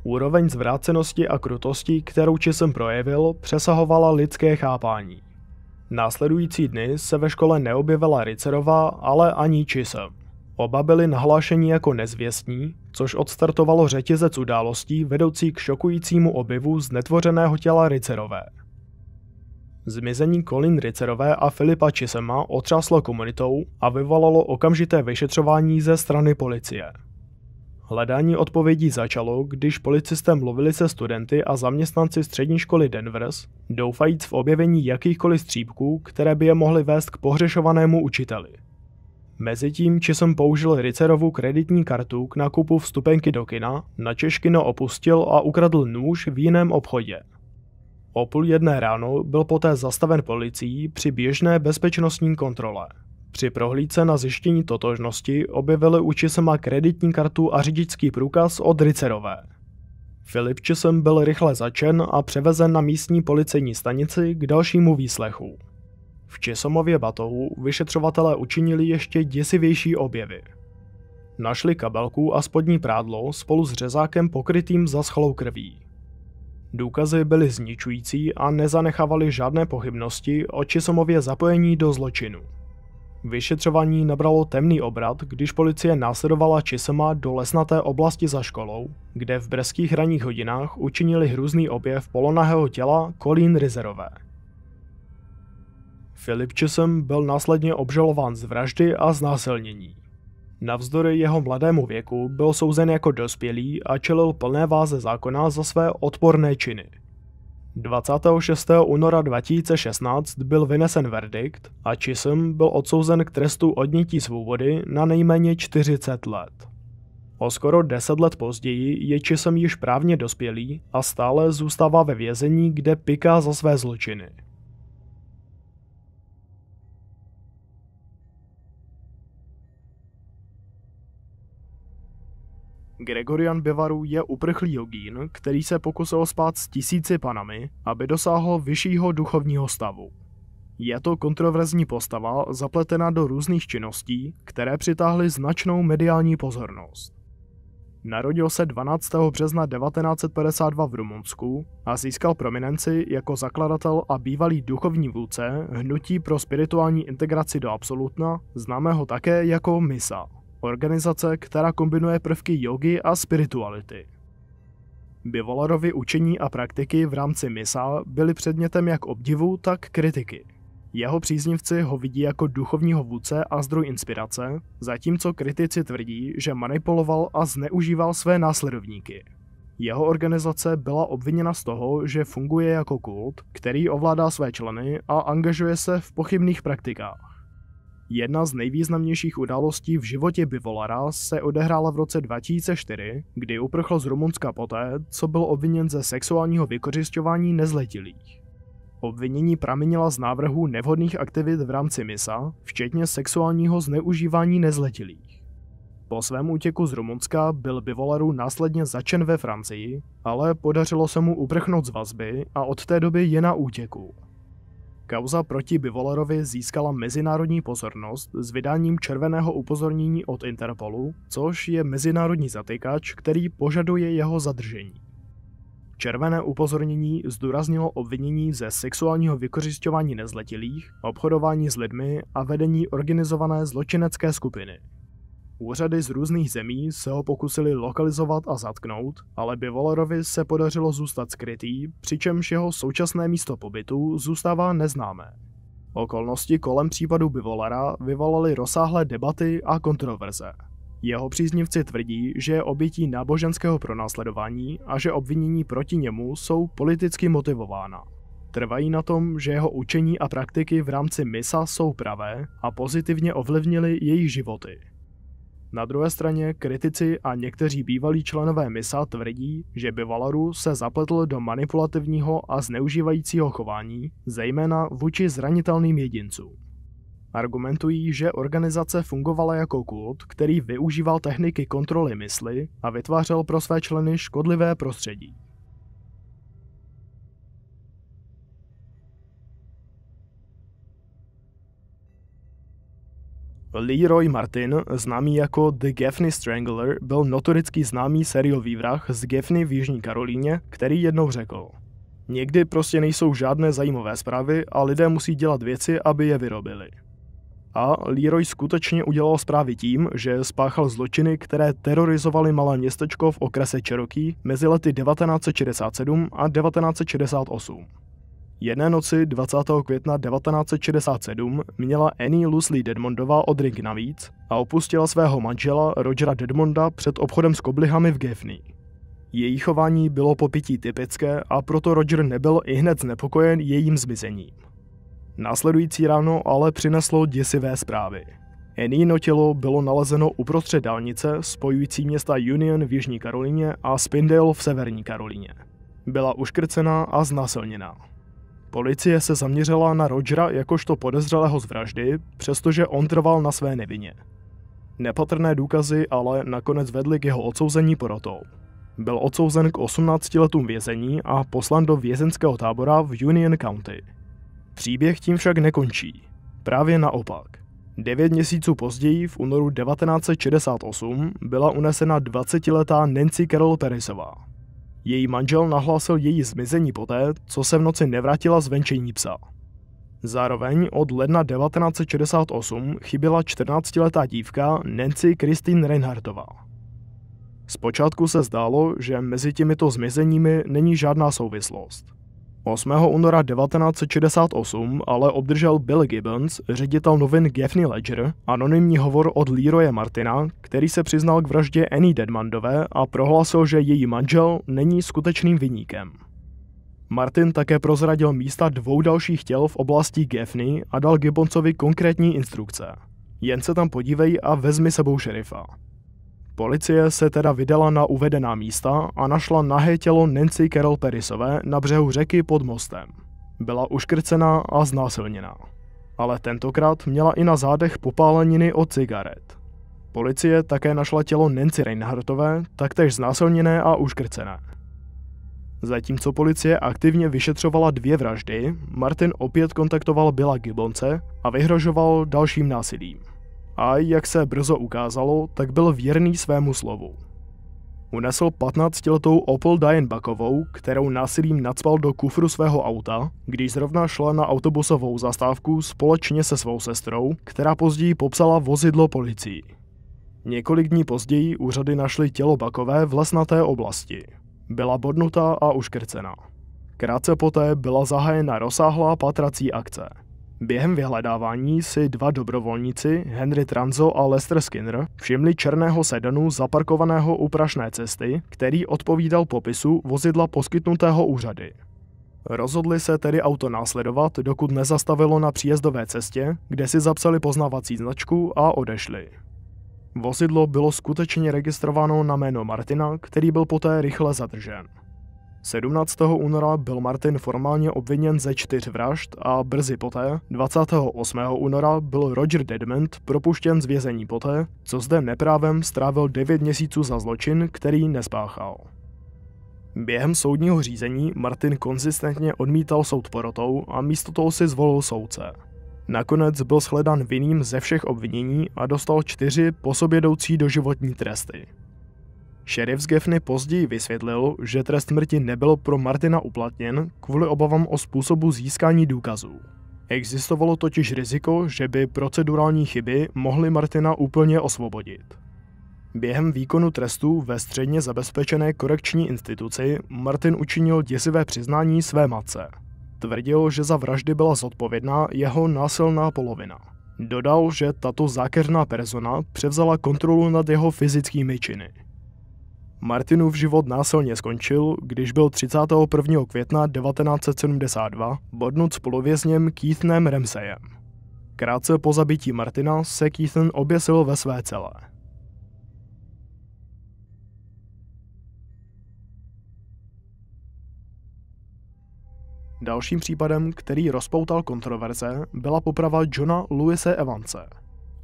Úroveň zvrácenosti a krutosti, kterou Chisholm projevil, přesahovala lidské chápání. Následující dny se ve škole neobjevila Ricerová, ale ani Chisholm. Oba byli nahlášeni jako nezvěstní, což odstartovalo řetězec událostí vedoucí k šokujícímu objevu znetvořeného těla Ricerové. Zmizení Colin Ricerové a Filipa Chisema otřáslo komunitou a vyvolalo okamžité vyšetřování ze strany policie. Hledání odpovědí začalo, když policisté mluvili se studenty a zaměstnanci střední školy Denvers, doufajíc v objevení jakýchkoliv střípků, které by je mohly vést k pohřešovanému učiteli. Mezitím jsem použil Ricerovu kreditní kartu k nakupu vstupenky do kina, na Češkino opustil a ukradl nůž v jiném obchodě. O půl jedné ráno byl poté zastaven policií při běžné bezpečnostní kontrole. Při prohlídce na zjištění totožnosti objevili u Česema kreditní kartu a řidičský průkaz od Ricerové. Filip Česem byl rychle začen a převezen na místní policejní stanici k dalšímu výslechu. V Česomově batohu vyšetřovatelé učinili ještě děsivější objevy. Našli kabelku a spodní prádlo spolu s řezákem pokrytým zaschlou krví. Důkazy byly zničující a nezanechávaly žádné pochybnosti o Česomově zapojení do zločinu. Vyšetřování nabralo temný obrat, když policie následovala Česoma do lesnaté oblasti za školou, kde v brzkých ranních hodinách učinili hrůzný objev polonahého těla Kolín Rizerové. Česem byl následně obžalován z vraždy a znásilnění. Navzdory jeho mladému věku byl souzen jako dospělý a čelil plné váze zákona za své odporné činy. 26. února 2016 byl vynesen verdikt a Chisholm byl odsouzen k trestu odnětí svobody na nejméně 40 let. O skoro 10 let později je Chisholm již právně dospělý a stále zůstává ve vězení, kde piká za své zločiny. Gregorian Bivaru je uprchlý jogín, který se pokusil spát s tisíci panami, aby dosáhl vyššího duchovního stavu. Je to kontroverzní postava zapletená do různých činností, které přitáhly značnou mediální pozornost. Narodil se 12. března 1952 v Rumunsku a získal prominenci jako zakladatel a bývalý duchovní vůdce hnutí pro spirituální integraci do absolutna, známého také jako MISA organizace, která kombinuje prvky jogy a spirituality. Bivolarovi učení a praktiky v rámci misa byly předmětem jak obdivu, tak kritiky. Jeho příznivci ho vidí jako duchovního vůdce a zdroj inspirace, zatímco kritici tvrdí, že manipuloval a zneužíval své následovníky. Jeho organizace byla obviněna z toho, že funguje jako kult, který ovládá své členy a angažuje se v pochybných praktikách. Jedna z nejvýznamnějších událostí v životě Bivolara se odehrála v roce 2004, kdy uprchl z Rumunska poté, co byl obviněn ze sexuálního vykořišťování nezletilých. Obvinění pramenila z návrhu nevhodných aktivit v rámci MISA, včetně sexuálního zneužívání nezletilých. Po svém útěku z Rumunska byl Bivolaru následně začen ve Francii, ale podařilo se mu uprchnout z vazby a od té doby je na útěku. Kauza proti Bivolerovi získala mezinárodní pozornost s vydáním červeného upozornění od Interpolu, což je mezinárodní zatykač, který požaduje jeho zadržení. Červené upozornění zdůraznilo obvinění ze sexuálního vykořišťování nezletilých, obchodování s lidmi a vedení organizované zločinecké skupiny. Úřady z různých zemí se ho pokusili lokalizovat a zatknout, ale Bivolerovi se podařilo zůstat skrytý, přičemž jeho současné místo pobytu zůstává neznámé. Okolnosti kolem případu Bivolera vyvolaly rozsáhlé debaty a kontroverze. Jeho příznivci tvrdí, že je obětí náboženského pronásledování a že obvinění proti němu jsou politicky motivována. Trvají na tom, že jeho učení a praktiky v rámci misa jsou pravé a pozitivně ovlivnily jejich životy. Na druhé straně kritici a někteří bývalí členové MISA tvrdí, že by Valaru se zapletl do manipulativního a zneužívajícího chování, zejména vůči zranitelným jedincům. Argumentují, že organizace fungovala jako kult, který využíval techniky kontroly mysli a vytvářel pro své členy škodlivé prostředí. Leroy Martin, známý jako The Gaffney Strangler, byl notoricky známý sériový vrah z Gaffney v Jižní Karolíně, který jednou řekl Někdy prostě nejsou žádné zajímavé zprávy a lidé musí dělat věci, aby je vyrobili. A Leroy skutečně udělal zprávy tím, že spáchal zločiny, které terorizovaly malé městečko v okrese Cherokee mezi lety 1967 a 1968. Jedné noci 20. května 1967 měla Annie Lusley Dedmondová o drink navíc a opustila svého manžela Rogera Dedmonda před obchodem s koblihami v Gaffney. Její chování bylo po pití typické a proto Roger nebyl i hned znepokojen jejím zmizením. Následující ráno ale přineslo děsivé zprávy. Anino tělo bylo nalezeno uprostřed dálnice spojující města Union v Jižní Karolíně a Spindale v Severní Karolíně. Byla uškrcená a znásilněná. Policie se zaměřila na Rogera jakožto podezřelého z vraždy, přestože on trval na své nevině. Nepatrné důkazy ale nakonec vedly k jeho odsouzení porotou. Byl odsouzen k 18 letům vězení a poslan do vězenského tábora v Union County. Příběh tím však nekončí. Právě naopak. Devět měsíců později, v únoru 1968, byla unesena 20-letá Nancy Carol Perisová. Její manžel nahlásil její zmizení poté, co se v noci nevrátila z venčení psa. Zároveň od ledna 1968 chyběla 14-letá dívka Nancy Christine Reinhardtová. Zpočátku se zdálo, že mezi těmito zmizeními není žádná souvislost. 8. února 1968 ale obdržel Bill Gibbons, ředitel novin Gaffney Ledger, anonymní hovor od Leroye Martina, který se přiznal k vraždě Annie Dedmandové a prohlásil, že její manžel není skutečným viníkem. Martin také prozradil místa dvou dalších těl v oblasti Gaffney a dal Gibbonsovi konkrétní instrukce. Jen se tam podívej a vezmi sebou šerifa. Policie se teda vydala na uvedená místa a našla nahé tělo Nancy Carol Perisové na břehu řeky pod mostem. Byla uškrcená a znásilněná. Ale tentokrát měla i na zádech popáleniny od cigaret. Policie také našla tělo Nancy Reinhardtové, taktéž znásilněné a uškrcené. Zatímco policie aktivně vyšetřovala dvě vraždy, Martin opět kontaktoval Billa Gibbonce a vyhrožoval dalším násilím a jak se brzo ukázalo, tak byl věrný svému slovu. Unesl 15-letou Opel Diane Bakovou, kterou násilím nacpal do kufru svého auta, když zrovna šla na autobusovou zastávku společně se svou sestrou, která později popsala vozidlo policii. Několik dní později úřady našly tělo Bakové v lesnaté oblasti. Byla bodnutá a uškrcená. Krátce poté byla zahájena rozsáhlá patrací akce – Během vyhledávání si dva dobrovolníci, Henry Tranzo a Lester Skinner, všimli černého sedanu zaparkovaného u prašné cesty, který odpovídal popisu vozidla poskytnutého úřady. Rozhodli se tedy auto následovat, dokud nezastavilo na příjezdové cestě, kde si zapsali poznávací značku a odešli. Vozidlo bylo skutečně registrováno na jméno Martina, který byl poté rychle zadržen. 17. února byl Martin formálně obviněn ze čtyř vražd a brzy poté, 28. února, byl Roger Deadman propuštěn z vězení poté, co zde neprávem strávil 9 měsíců za zločin, který nespáchal. Během soudního řízení Martin konzistentně odmítal soud porotou a místo toho si zvolil soudce. Nakonec byl shledan vinným ze všech obvinění a dostal čtyři po sobě jdoucí doživotní tresty. Šerif z Gefny později vysvětlil, že trest smrti nebyl pro Martina uplatněn kvůli obavám o způsobu získání důkazů. Existovalo totiž riziko, že by procedurální chyby mohly Martina úplně osvobodit. Během výkonu trestu ve středně zabezpečené korekční instituci Martin učinil děsivé přiznání své matce. Tvrdil, že za vraždy byla zodpovědná jeho násilná polovina. Dodal, že tato zákeřná persona převzala kontrolu nad jeho fyzickými činy. Martinův život násilně skončil, když byl 31. května 1972 bodnut spoluvězněm Keithnem Remsejem. Krátce po zabití Martina se Keithen oběsil ve své celé. Dalším případem, který rozpoutal kontroverze, byla poprava Johna Louise Evance,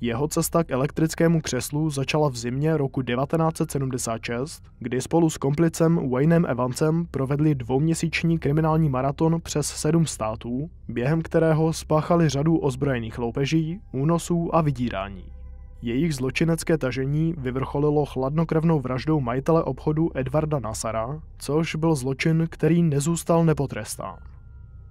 jeho cesta k elektrickému křeslu začala v zimě roku 1976, kdy spolu s komplicem Waynem Evansem provedli dvouměsíční kriminální maraton přes sedm států, během kterého spáchali řadu ozbrojených loupeží, únosů a vydírání. Jejich zločinecké tažení vyvrcholilo chladnokrevnou vraždou majitele obchodu Edvarda Nasara, což byl zločin, který nezůstal nepotrestán.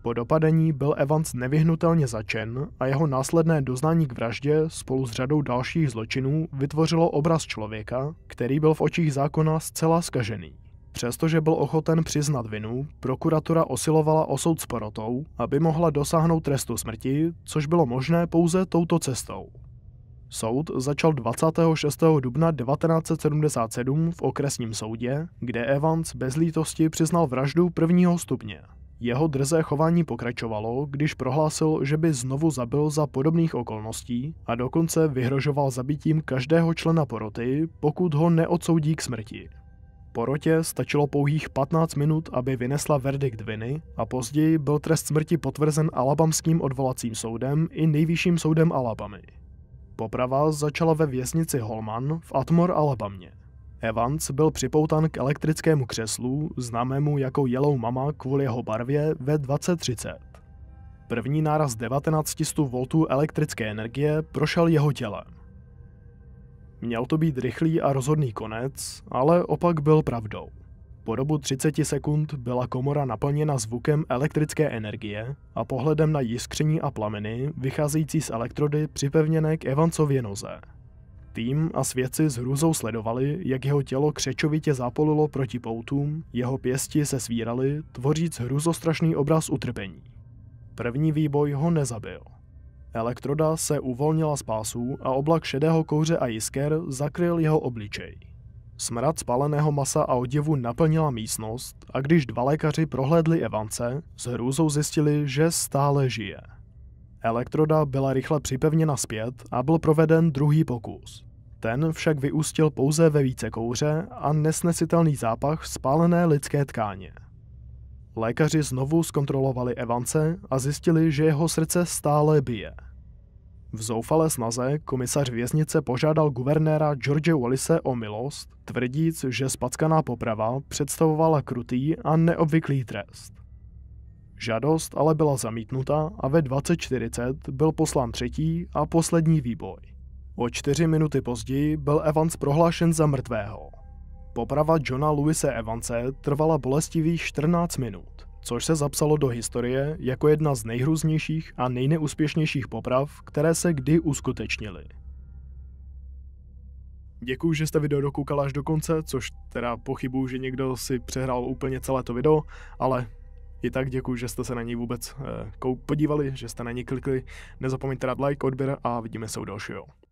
Po dopadení byl Evans nevyhnutelně začen a jeho následné doznání k vraždě spolu s řadou dalších zločinů vytvořilo obraz člověka, který byl v očích zákona zcela skažený. Přestože byl ochoten přiznat vinu, prokuratura osilovala o soud s porotou, aby mohla dosáhnout trestu smrti, což bylo možné pouze touto cestou. Soud začal 26. dubna 1977 v okresním soudě, kde Evans bez lítosti přiznal vraždu prvního stupně. Jeho drzé chování pokračovalo, když prohlásil, že by znovu zabil za podobných okolností a dokonce vyhrožoval zabitím každého člena poroty, pokud ho neodsoudí k smrti. Porotě stačilo pouhých 15 minut, aby vynesla verdikt viny a později byl trest smrti potvrzen alabamským odvolacím soudem i nejvyšším soudem Alabamy. Poprava začala ve věznici Holman v Atmore, Alabamě. Evans byl připoutan k elektrickému křeslu, známému jako Yellow Mama kvůli jeho barvě ve 2030. První náraz 19 V elektrické energie prošel jeho tělem. Měl to být rychlý a rozhodný konec, ale opak byl pravdou. Po dobu 30 sekund byla komora naplněna zvukem elektrické energie a pohledem na jiskření a plameny vycházející z elektrody připevněné k Evansově noze tým a svědci s hrůzou sledovali, jak jeho tělo křečovitě zapolilo proti poutům, jeho pěsti se svíraly, tvoříc hrůzostrašný obraz utrpení. První výboj ho nezabil. Elektroda se uvolnila z pásů a oblak šedého kouře a jisker zakryl jeho obličej. Smrad spaleného masa a oděvu naplnila místnost a když dva lékaři prohlédli Evance, s hrůzou zjistili, že stále žije. Elektroda byla rychle připevněna zpět a byl proveden druhý pokus. Ten však vyústil pouze ve více kouře a nesnesitelný zápach spálené lidské tkáně. Lékaři znovu zkontrolovali Evance a zjistili, že jeho srdce stále bije. V zoufalé snaze komisař věznice požádal guvernéra George Wallise o milost, tvrdíc, že spackaná poprava představovala krutý a neobvyklý trest. Žádost ale byla zamítnuta a ve 2040 byl poslán třetí a poslední výboj. O čtyři minuty později byl Evans prohlášen za mrtvého. Poprava Johna Louise Evance trvala bolestivých 14 minut, což se zapsalo do historie jako jedna z nejhrůznějších a nejneúspěšnějších poprav, které se kdy uskutečnily. Děkuji, že jste video dokoukal až do konce, což teda pochybuju, že někdo si přehrál úplně celé to video, ale i tak děkuji, že jste se na něj vůbec eh, podívali, že jste na něj klikli. Nezapomeňte dát like, odběr a vidíme se u dalšího.